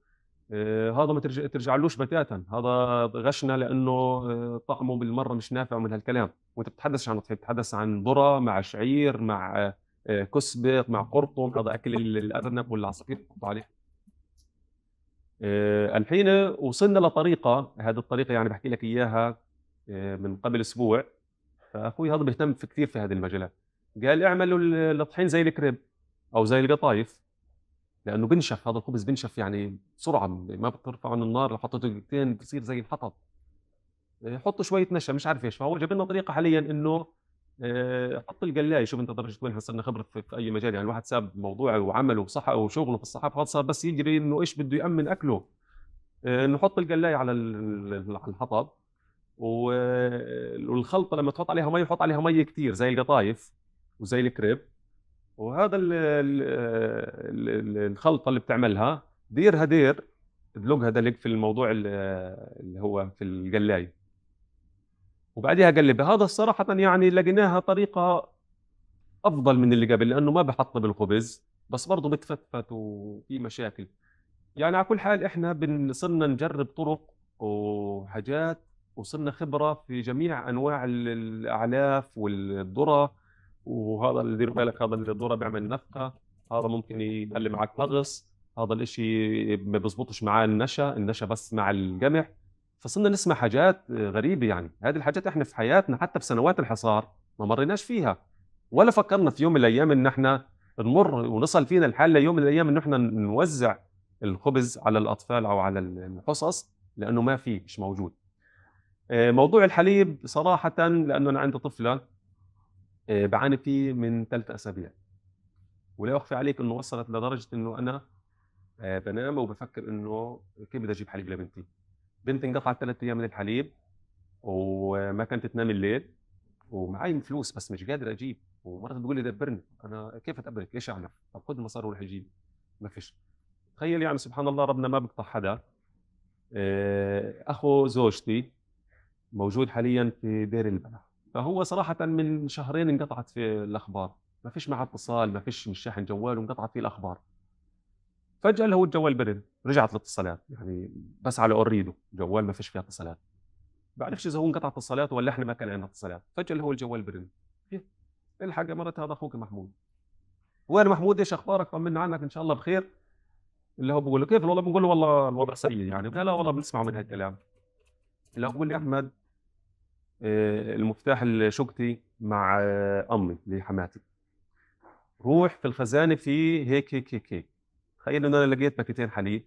آه، هذا ما ترجع ترجعلوش بتاتا هذا غشنا لانه آه، طعمه بالمره مش نافع من هالكلام وانت بتتحدثش عن طحين بتتحدث عن ذره مع شعير مع كسبة مع قرطم هذا اكل الارنب والعصافير عليه الحين وصلنا لطريقه هذه الطريقه يعني بحكي لك اياها من قبل اسبوع فاخوي هذا بيهتم في كثير في هذه المجالات قال اعملوا الطحين زي الكريب او زي القطايف لانه بنشف هذا الخبز بنشف يعني بسرعه ما بترفع عن النار لو حطيته دقيقتين بصير زي الحطب إيه، حطوا شويه نشا مش عارف ايش فهو جاب لنا طريقه حاليا انه إيه، حط القلايه شوف انت درجه وين صرنا خبره في اي مجال يعني الواحد ساب موضوعه وعمله وصحه وشغله في الصحافه صار بس يجري انه ايش بده يامن اكله إيه، نحط القلايه على الحطب والخلطه لما تحط عليها مي حط عليها مي كثير زي القطايف وزي الكريب وهذا ال ال ال الخلطه اللي بتعملها ديرها دير دلقها دلق في الموضوع اللي هو في القلايه وبعدها قلبها هذا الصراحه يعني لقيناها طريقه افضل من اللي قبل لانه ما بحط بالخبز بس برضه بتفتفت وفي مشاكل يعني على كل حال احنا صرنا نجرب طرق وحاجات وصرنا خبره في جميع انواع الاعلاف والذره وهذا اللي دير بالك هذا اللي دوره بيعمل نفخه هذا ممكن يخلي معك نقص هذا الاشي ما بيزبطش معاه النشا النشا بس مع القمح فصرنا نسمع حاجات غريبه يعني هذه الحاجات احنا في حياتنا حتى بسنوات الحصار ما مريناش فيها ولا فكرنا في يوم من الايام ان احنا نمر ونصل فينا الحال ليوم من الايام ان احنا نوزع الخبز على الاطفال او على الحصص لانه ما في مش موجود آه، موضوع الحليب صراحه لانه انا عندي طفله آه، بعاني فيه من ثلاث اسابيع ولا اخفي عليك انه وصلت لدرجه انه انا آه، بنام وبفكر انه كيف بدي اجيب حليب لبنتي بنتي انقطعت ثلاث ايام من الحليب وما كانت تنام الليل ومعي فلوس بس مش قادر اجيب ومرات بتقول لي دبرني انا كيف ادبرك ايش اعمل طب خذ المصاري وروح جيب ما فيش تخيل يعني سبحان الله ربنا ما بيقطع حدا آه، اخو زوجتي موجود حاليا في دير البلح فهو صراحه من شهرين انقطعت في الاخبار ما فيش معه اتصال ما فيش مش شاحن جوال وانقطعت فيه الاخبار فجاه هو الجوال برن رجعت الاتصالات يعني بس على اوريدو جوال ما فيش فيها اتصالات بعرفش اذا هو انقطع اتصالاته ولا احنا ما كان عندنا اتصالات فجاه هو الجوال برن الحق مرت هذا اخوك محمود وين محمود ايش اخبارك طمنا عنك ان شاء الله بخير اللي هو بقول له كيف والله بنقول له والله الوضع سيء يعني لا لا والله بنسمع من هالكلام اللي هو بقول لي احمد آه، المفتاح الشقتي مع آه، امي اللي حماتي روح في الخزانه في هيك هيك هيك هيك تخيل ان انا لقيت باكيتين حليب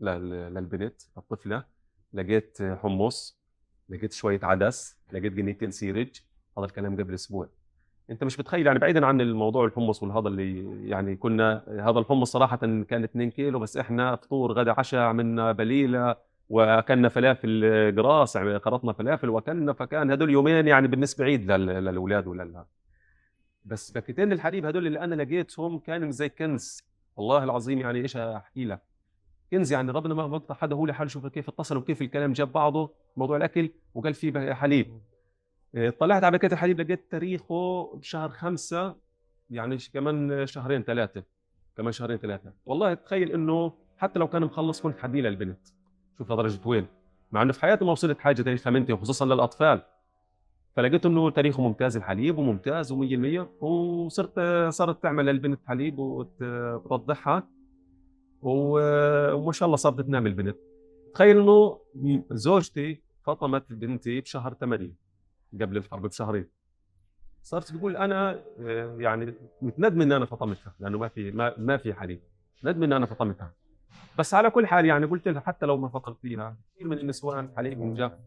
للبنت الطفله لقيت حمص لقيت شويه عدس لقيت جنيتين سيرج هذا الكلام قبل اسبوع انت مش بتخيل يعني بعيدا عن الموضوع الحمص والهذا اللي يعني كنا هذا الحمص صراحه كان 2 كيلو بس احنا فطور غدا عشاء عملنا بليله واكلنا فلافل قراص يعني فلافل واكلنا فكان هدول يومين يعني بالنسبه عيد للاولاد ولا بس باكيتين الحليب هدول اللي انا لقيتهم كانوا زي كنز والله العظيم يعني ايش احكي لك كنز يعني ربنا ما مقطع حدا هو لحاله شوف كيف اتصل وكيف الكلام جاب بعضه موضوع الاكل وقال في حليب آه، طلعت على باكيت الحليب لقيت تاريخه بشهر خمسة يعني كمان شهرين ثلاثة كمان شهرين ثلاثة والله تخيل انه حتى لو كان مخلص كنت حديه للبنت شوف لدرجه وين مع انه في حياتي ما وصلت حاجه تاريخ خمنتي وخصوصا للاطفال فلقيت انه تاريخه ممتاز الحليب وممتاز و100% وصرت صارت تعمل للبنت حليب وتوضحها وما شاء الله صارت تنام البنت تخيل انه زوجتي فطمت بنتي بشهر 8 قبل الحرب بشهرين صارت تقول انا آه، يعني متندم ان انا فطمتها لانه ما في ما, ما في حليب ندم ان انا فطمتها بس على كل حال يعني قلت لها حتى لو ما فكرت فيها كثير من النسوان عليهم جاب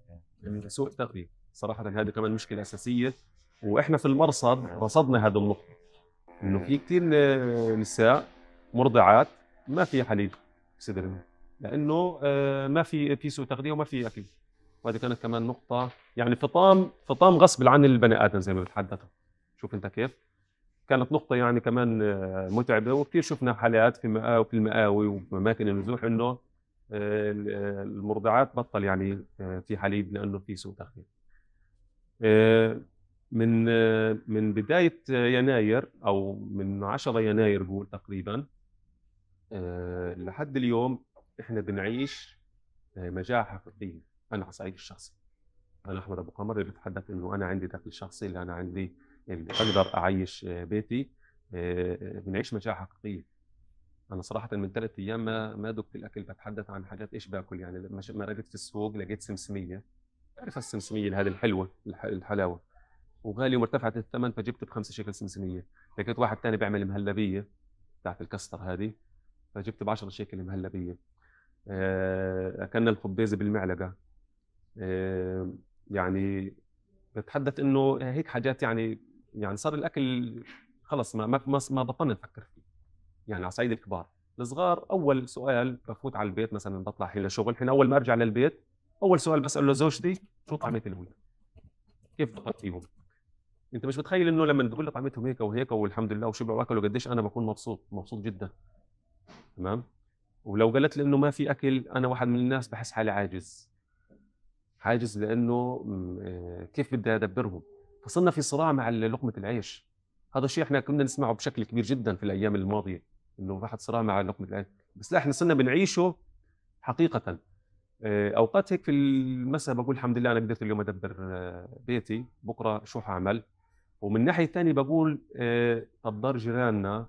سوء تغذيه صراحه هذه كمان مشكله اساسيه واحنا في المرصد رصدنا هذا النقطه انه في كثير نساء مرضعات ما في حليب صدرهم لانه آه، ما في في سوء تغذيه وما في اكل وهذه كانت كمان نقطه يعني فطام فطام غصب عن البني ادم زي ما بتحدثوا شوف انت كيف كانت نقطه يعني كمان آه، متعبه وكثير شفنا حالات في في المقاوي واماكن النزوح انه آه، آه، المرضعات بطل يعني في حليب لانه في سوء تغذيه من من بدايه يناير او من 10 يناير قول تقريبا لحد اليوم احنا بنعيش مجاعه حقيقيه انا على الصعيد الشخصي انا احمد ابو قمر اللي بتحدث انه انا عندي دخل شخصي اللي انا عندي اللي اقدر اعيش آه، بيتي بنعيش آه، آه، مشاعر حقيقيه انا صراحه من ثلاث ايام ما ما دقت الاكل بتحدث عن حاجات ايش باكل يعني لما رجعت في السوق لقيت سمسميه تعرف السمسميه هذه الحلوه الحلاوه وغالي ومرتفعه الثمن فجبت بخمسة شيكل سمسميه لقيت واحد ثاني بيعمل مهلبيه بتاعت الكستر هذه فجبت ب 10 شيكل مهلبيه اكلنا الخبيزه بالمعلقه يعني بتحدث انه هيك حاجات يعني يعني صار الاكل خلص ما ما ما بطلنا نفكر فيه يعني على صعيد الكبار الصغار اول سؤال بفوت على البيت مثلا بطلع حين لشغل حين اول ما ارجع للبيت اول سؤال بساله زوجتي شو طعمه الاولاد كيف فيهم انت مش متخيل انه لما تقول له طعمتهم هيك وهيك والحمد لله وشبعوا واكلوا قديش انا بكون مبسوط مبسوط جدا تمام ولو قالت لي انه ما في اكل انا واحد من الناس بحس حالي عاجز عاجز لانه آه، كيف بدي ادبرهم فصلنا في صراع مع لقمه العيش هذا الشيء احنا كنا نسمعه بشكل كبير جدا في الايام الماضيه انه واحد صراع مع لقمه العيش بس لا احنا صرنا بنعيشه حقيقه آه، اوقات هيك في المساء بقول الحمد لله انا قدرت اليوم ادبر آه، بيتي بكره شو حاعمل ومن ناحية ثانية بقول آه، طب دار جيراننا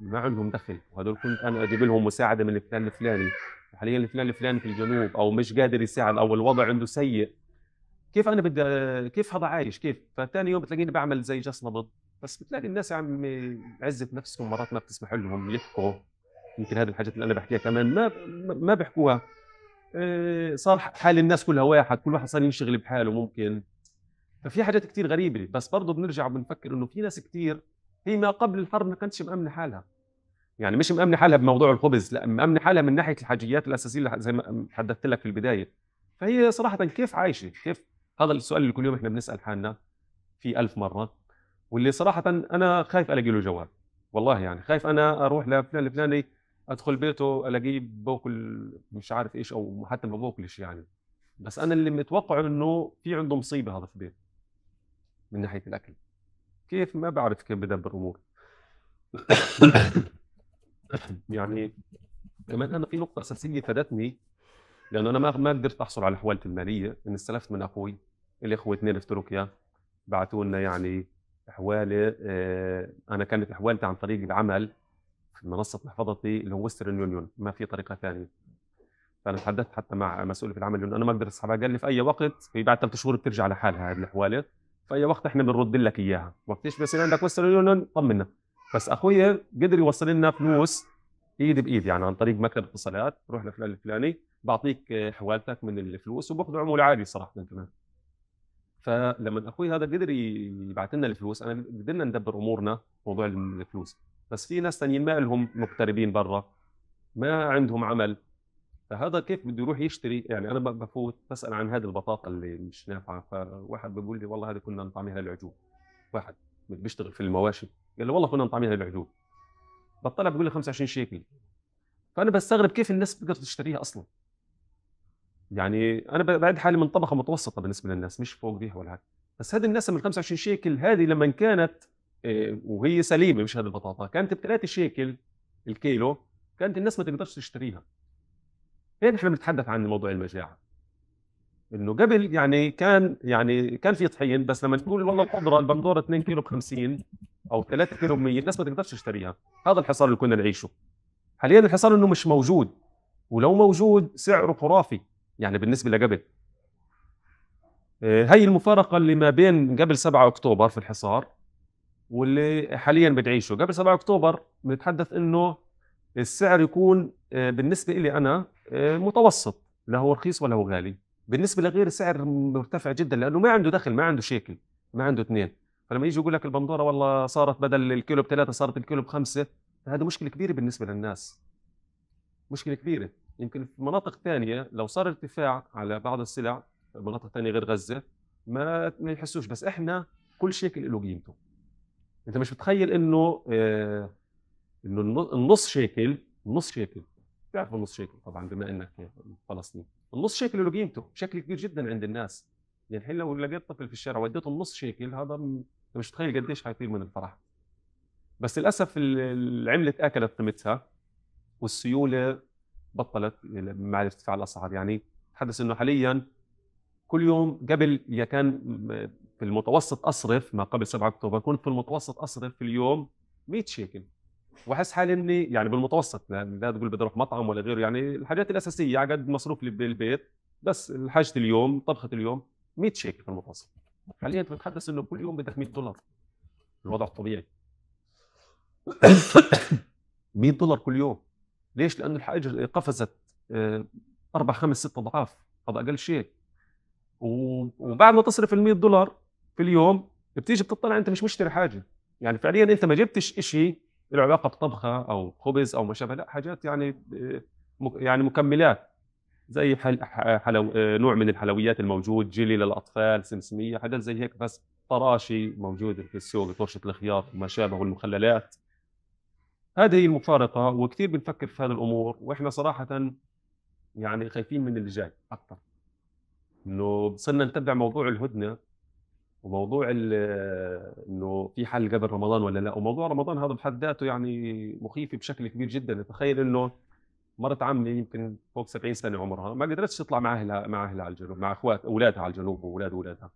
ما عندهم دخل وهدول كنت انا اجيب لهم مساعده من الفلان الفلاني حاليا الفلان الفلاني في الجنوب او مش قادر يساعد او الوضع عنده سيء كيف انا بدي كيف هذا عايش كيف فثاني يوم بتلاقيني بعمل زي جس نبض بس بتلاقي الناس عم عزه نفسهم مرات ما بتسمح لهم يحكوا يمكن هذه الحاجات اللي انا بحكيها كمان ما ما بحكوها آه، صار حال الناس كلها واحد كل واحد صار ينشغل بحاله ممكن ففي حاجات كثير غريبه بس برضه بنرجع وبنفكر انه في ناس كثير هي ما قبل الحرب ما كانتش مأمنه حالها يعني مش مأمنه حالها بموضوع الخبز لا مأمنه حالها من ناحيه الحاجيات الاساسيه زي ما حددت لك في البدايه فهي صراحه كيف عايشه كيف هذا السؤال اللي كل يوم احنا بنسال حالنا في ألف مره واللي صراحه انا خايف الاقي له جواب والله يعني خايف انا اروح لفلان الفلاني ادخل بيته الاقيه بوكل مش عارف ايش او حتى ما بوكلش يعني بس انا اللي متوقعه انه في عنده مصيبه هذا في البيت من ناحيه الاكل كيف ما بعرف كيف بدبر امور يعني كمان انا في نقطه اساسيه فادتني لانه انا ما ما قدرت احصل على حوالتي الماليه اني استلفت من اخوي اللي اخوي اثنين في تركيا بعثوا لنا يعني حوالي آه، انا كانت حوالتي عن طريق العمل في منصه محفظتي اللي هو وسترن يونيون ما في طريقه ثانيه فانا تحدثت حتى مع مسؤول في العمل انه انا ما اقدر اسحبها قال لي في اي وقت هي بعد ثلاث شهور بترجع لحالها هذه الحواله في اي وقت احنا بنرد لك اياها وقت ايش بيصير عندك وسترن يونيون طمنا بس اخويا قدر يوصل لنا فلوس ايد بايد يعني عن طريق مكتب اتصالات روح لفلان الفلاني بعطيك حوالتك من الفلوس وباخذ عموله عاليه صراحه كمان فلما اخوي هذا قدر يبعث لنا الفلوس انا قدرنا ندبر امورنا موضوع الفلوس بس في ناس ثانيين ما لهم مغتربين برا ما عندهم عمل فهذا كيف بده يروح يشتري يعني انا بفوت بسال عن هذه البطاطا اللي مش نافعه فواحد بيقول لي والله هذه كنا نطعميها للعجوب واحد بيشتغل في المواشي قال له والله كنا نطعميها للعجوب بطلع بيقول لي 25 شيكل فانا بستغرب كيف الناس بتقدر تشتريها اصلا يعني انا بعد حالي من طبقه متوسطه بالنسبه للناس مش فوق دي ولا حاجه بس هذه الناس من 25 شيكل هذه لما كانت آه، وهي سليمه مش هذه البطاطا كانت ب 3 شيكل الكيلو كانت الناس ما تقدرش تشتريها هيك احنا بنتحدث عن موضوع المجاعه انه قبل يعني كان يعني كان في طحين بس لما تقول والله الخضره البندوره 2 كيلو ب 50 او 3 كيلو ب 100 الناس ما تقدرش تشتريها هذا الحصار اللي كنا نعيشه حاليا الحصار انه مش موجود ولو موجود سعره خرافي يعني بالنسبه لجبل هي آه، المفارقه اللي ما بين قبل 7 اكتوبر في الحصار واللي حاليا بتعيشه قبل 7 اكتوبر بنتحدث انه السعر يكون آه، بالنسبه لي انا آه، متوسط لا هو رخيص ولا هو غالي بالنسبه لغير السعر مرتفع جدا لانه ما عنده دخل ما عنده شيكل ما عنده اثنين فلما يجي يقول لك البندوره والله صارت بدل الكيلو بثلاثه صارت الكيلو بخمسه هذا مشكله كبيره بالنسبه للناس مشكله كبيره يمكن في مناطق ثانيه لو صار ارتفاع على بعض السلع مناطق ثانيه غير غزه ما ما يحسوش بس احنا كل شيكل له قيمته انت مش متخيل انه آه انه النص شيكل النص شيكل بتعرف النص شيكل طبعا بما انك فلسطيني النص شيكل له قيمته شكل كبير جدا عند الناس يعني الحين لو لقيت طفل في الشارع وديته النص شيكل هذا انت مش متخيل قديش حيطير من الفرح بس للاسف العمله اكلت قيمتها والسيوله بطلت مع ارتفاع الاسعار يعني تحدث انه حاليا كل يوم قبل كان في المتوسط اصرف ما قبل 7 اكتوبر كنت في المتوسط اصرف في اليوم 100 شيكل واحس حالي اني يعني بالمتوسط لا تقول بدي اروح مطعم ولا غيره يعني الحاجات الاساسيه على يعني قد مصروف اللي بالبيت بس حاجه اليوم طبخه اليوم 100 شيكل في المتوسط حاليا بتتحدث انه كل يوم بدك 100 دولار الوضع الطبيعي 100 دولار كل يوم ليش؟ لانه الحاجه قفزت آه، اربع خمس ست اضعاف هذا اقل شيء وبعد ما تصرف ال دولار في اليوم بتيجي بتطلع انت مش مشتري حاجه يعني فعليا انت ما جبتش شيء له علاقه بطبخه او خبز او ما شابه لا حاجات يعني آه، يعني مكملات زي حل حلو آه، نوع من الحلويات الموجود جيلي للاطفال سمسميه حاجات زي هيك بس طراشي موجوده في السوق طرشه الخيار وما شابه والمخللات هذه هي المفارقه وكثير بنفكر في هذه الامور واحنا صراحه يعني خايفين من اللي جاي اكثر انه صرنا نتبع موضوع الهدنه وموضوع انه في حل قبل رمضان ولا لا وموضوع رمضان هذا بحد ذاته يعني مخيف بشكل كبير جدا تخيل انه مرت عمي يمكن فوق 70 سنه عمرها ما قدرتش تطلع مع اهلها مع اهلها على الجنوب مع اخوات اولادها على الجنوب واولاد اولادها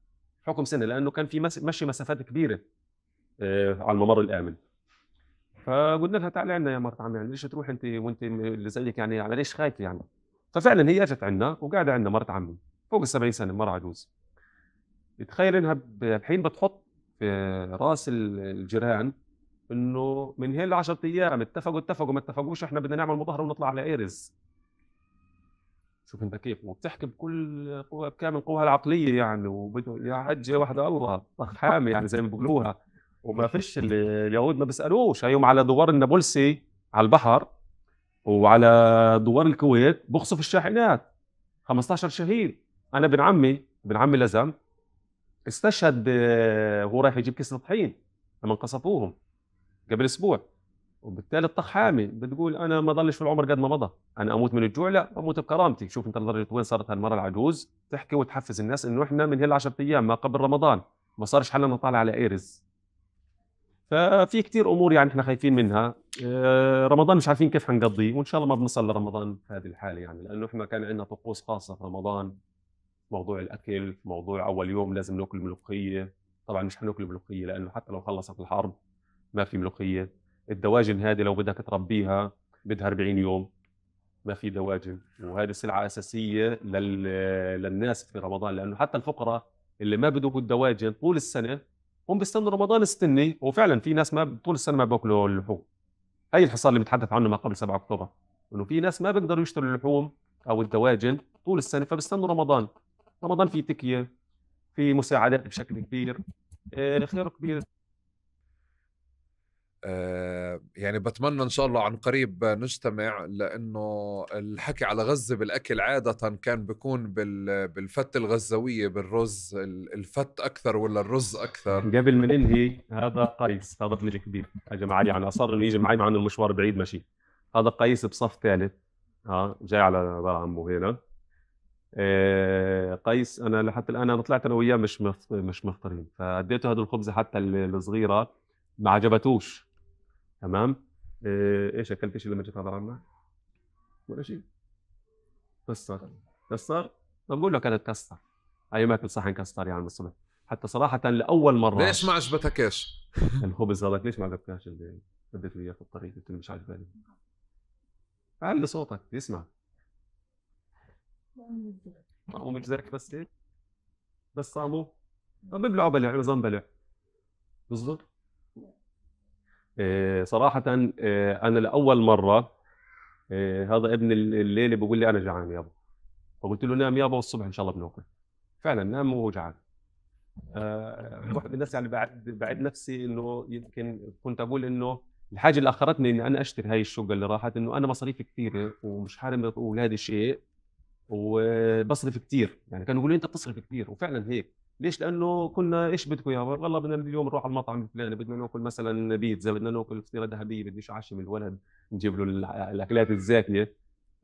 حكم سنه لانه كان في مشي مسافات كبيره آه، على الممر الامن فقلنا لها تعالي عندنا يا مرتعم يعني ليش تروح انت وانت اللي زيك يعني على ليش خايفه يعني ففعلا هي اجت عندنا وقاعده عندنا مرت عمي فوق ال 70 سنه مره عجوز تخيل انها بحين بتحط في راس الجيران انه من هين ل 10 ايام اتفقوا اتفقوا ما اتفقوش احنا بدنا نعمل مظاهره ونطلع على ايرز شوف انت كيف وبتحكي بكل قوة بكامل قوها العقلية يعني وبده يا حجة وحدة الله حامي يعني زي ما بيقولوها وما فيش اليهود ما بيسالوش هيهم على دوار النابلسي على البحر وعلى دوار الكويت بخصف الشاحنات 15 شهيد انا ابن عمي ابن عمي لزم استشهد وهو رايح يجيب كيس الطحين لما قصفوهم قبل اسبوع وبالتالي الطخ حامي بتقول انا ما ضلش في العمر قد ما مضى انا اموت من الجوع لا اموت بكرامتي شوف انت لدرجه وين صارت هالمره العجوز تحكي وتحفز الناس انه احنا من هال 10 ايام ما قبل رمضان ما صارش حالنا طالع على ايرز ففي كثير امور يعني احنا خايفين منها آه، رمضان مش عارفين كيف حنقضيه وان شاء الله ما بنصل لرمضان هذه الحاله يعني لانه احنا كان عندنا طقوس خاصه في رمضان موضوع الاكل موضوع اول يوم لازم ناكل ملوخيه طبعا مش حناكل ملوخيه لانه حتى لو خلصت الحرب ما في ملوخيه الدواجن هذه لو بدك تربيها بدها 40 يوم ما في دواجن وهذه سلعه اساسيه لل... للناس في رمضان لانه حتى الفقراء اللي ما بدهم الدواجن طول السنه هم بيستنوا رمضان استني وفعلا في ناس ما طول السنه ما بياكلوا اللحوم هي الحصار اللي بنتحدث عنه ما قبل 7 اكتوبر انه في ناس ما بيقدروا يشتروا اللحوم او الدواجن طول السنه فبيستنوا رمضان رمضان في تكيه في مساعدات بشكل كبير آه، خير كبير آه، يعني بتمنى ان شاء الله عن قريب نجتمع لانه الحكي على غزه بالاكل عاده كان بيكون بالفت الغزاويه بالرز الفت اكثر ولا الرز اكثر قبل ما ننهي هذا قيس هذا ابن الكبير اجى معي يعني اصر انه يجي معي مع انه المشوار بعيد ماشي هذا قيس بصف ثالث اه جاي على ظهر امه هنا آه، قيس انا لحتى الان انا طلعت انا وياه مش مش مفطرين فاديته هذه الخبزه حتى الصغيره ما عجبتوش تمام آه، ايش اكلت شيء لما جيت ضربنا؟ ولا شيء كسر كسر طب قول له كانت تكسر اي ماكل صحن كسر يا يعني عم الصبح حتى صراحه لاول مره ليش ما ايش؟ الخبز هذاك ليش ما عجبتكش اللي اديت لي اياه في الطريق قلت له مش عجباني علي صوتك يسمع طعمه مش زيك بس هيك إيه؟ بس طعمه ببلعوا بلع بلع بالضبط آه، صراحة آه، أنا لأول مرة آه، هذا ابن الليلة بيقول لي أنا جعان يابا فقلت له نام يابا والصبح إن شاء الله بناكل فعلا نام وهو جعان واحد من الناس يعني بعد بعد نفسي انه يمكن كنت اقول انه الحاجه اللي اخرتني اني انا اشتري هاي الشقه اللي راحت انه انا مصاريفي كثيره ومش حارم اولادي شيء وبصرف كثير يعني كانوا يقولوا انت بتصرف كثير وفعلا هيك ليش لانه كنا ايش بدكم يا والله بدنا اليوم نروح على المطعم الفلاني بدنا ناكل مثلا بيتزا بدنا ناكل فطيره ذهبيه بدي اعشم الولد نجيب له الاكلات الزاكيه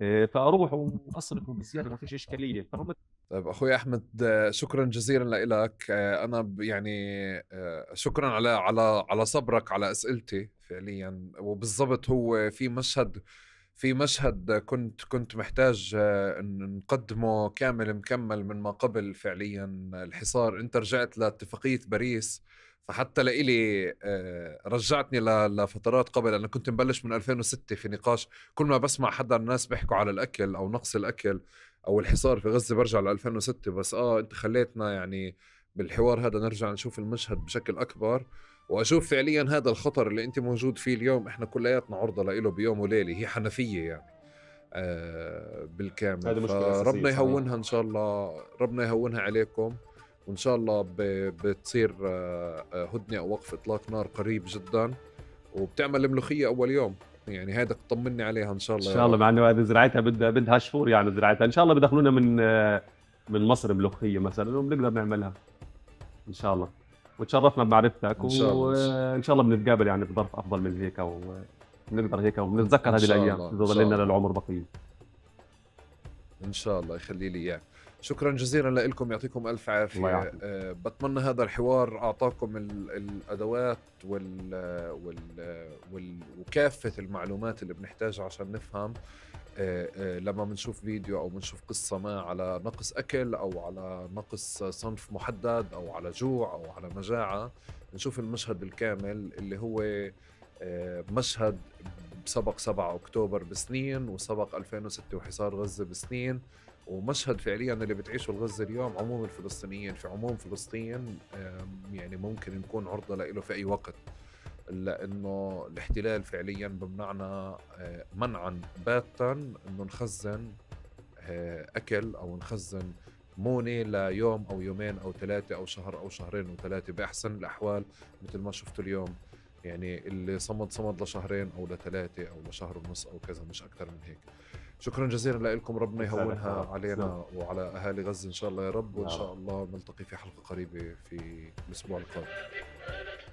آه، فاروح واصرف بالسياره ما فيش اشكاليه فهم طيب،, طيب اخوي احمد شكرا جزيلا لك آه، انا يعني آه، شكرا على على على صبرك على اسئلتي فعليا وبالضبط هو في مشهد في مشهد كنت كنت محتاج آه، نقدمه كامل مكمل من ما قبل فعليا الحصار انت رجعت لاتفاقيه باريس فحتى لإلي آه، رجعتني لفترات قبل انا كنت مبلش من 2006 في نقاش كل ما بسمع حدا الناس بيحكوا على الاكل او نقص الاكل او الحصار في غزه برجع ل 2006 بس اه انت خليتنا يعني بالحوار هذا نرجع نشوف المشهد بشكل اكبر واشوف فعليا هذا الخطر اللي انت موجود فيه اليوم احنا كلياتنا عرضه له بيوم وليله هي حنفيه يعني آه بالكامل هذا مشكله ربنا يهونها ان شاء الله ربنا يهونها عليكم وان شاء الله بتصير آه، آه، هدنه او وقف اطلاق نار قريب جدا وبتعمل ملوخيه اول يوم يعني هذا طمني عليها ان شاء الله ان شاء الله مع انه هذه زراعتها بدها بدها شهور يعني زراعتها ان شاء الله بدخلونا من آه، من مصر ملوخيه مثلا وبنقدر نعملها ان شاء الله وتشرفنا بمعرفتك وان شاء الله وان شاء الله بنتقابل يعني بظرف افضل من هيك ونقدر هيك وبنتذكر هذه الايام اذا ظللنا للعمر بقيه ان شاء الله يخلي لي اياك شكرا جزيلا لكم يعطيكم الف عافيه أه بتمنى هذا الحوار اعطاكم الادوات وال, وال... وال... وكافه المعلومات اللي بنحتاجها عشان نفهم آه، آه، لما بنشوف فيديو او بنشوف قصه ما على نقص اكل او على نقص صنف محدد او على جوع او على مجاعه بنشوف المشهد الكامل اللي هو آه، مشهد سبق 7 اكتوبر بسنين وسبق 2006 وحصار غزه بسنين ومشهد فعليا اللي بتعيشه الغزه اليوم عموم الفلسطينيين في عموم فلسطين يعني ممكن نكون عرضه له في اي وقت لانه الاحتلال فعليا بمنعنا آه، منعا باتا انه نخزن آه، اكل او نخزن مونه ليوم او يومين او ثلاثه او شهر او شهرين وثلاثه باحسن الاحوال مثل ما شفتوا اليوم يعني اللي صمد صمد لشهرين او لثلاثه او لشهر ونص او كذا مش اكثر من هيك شكرا جزيلا لكم ربنا يهونها علينا نعم. وعلى اهالي غزه ان شاء الله يا رب وان نعم. شاء الله نلتقي في حلقه قريبه في الاسبوع القادم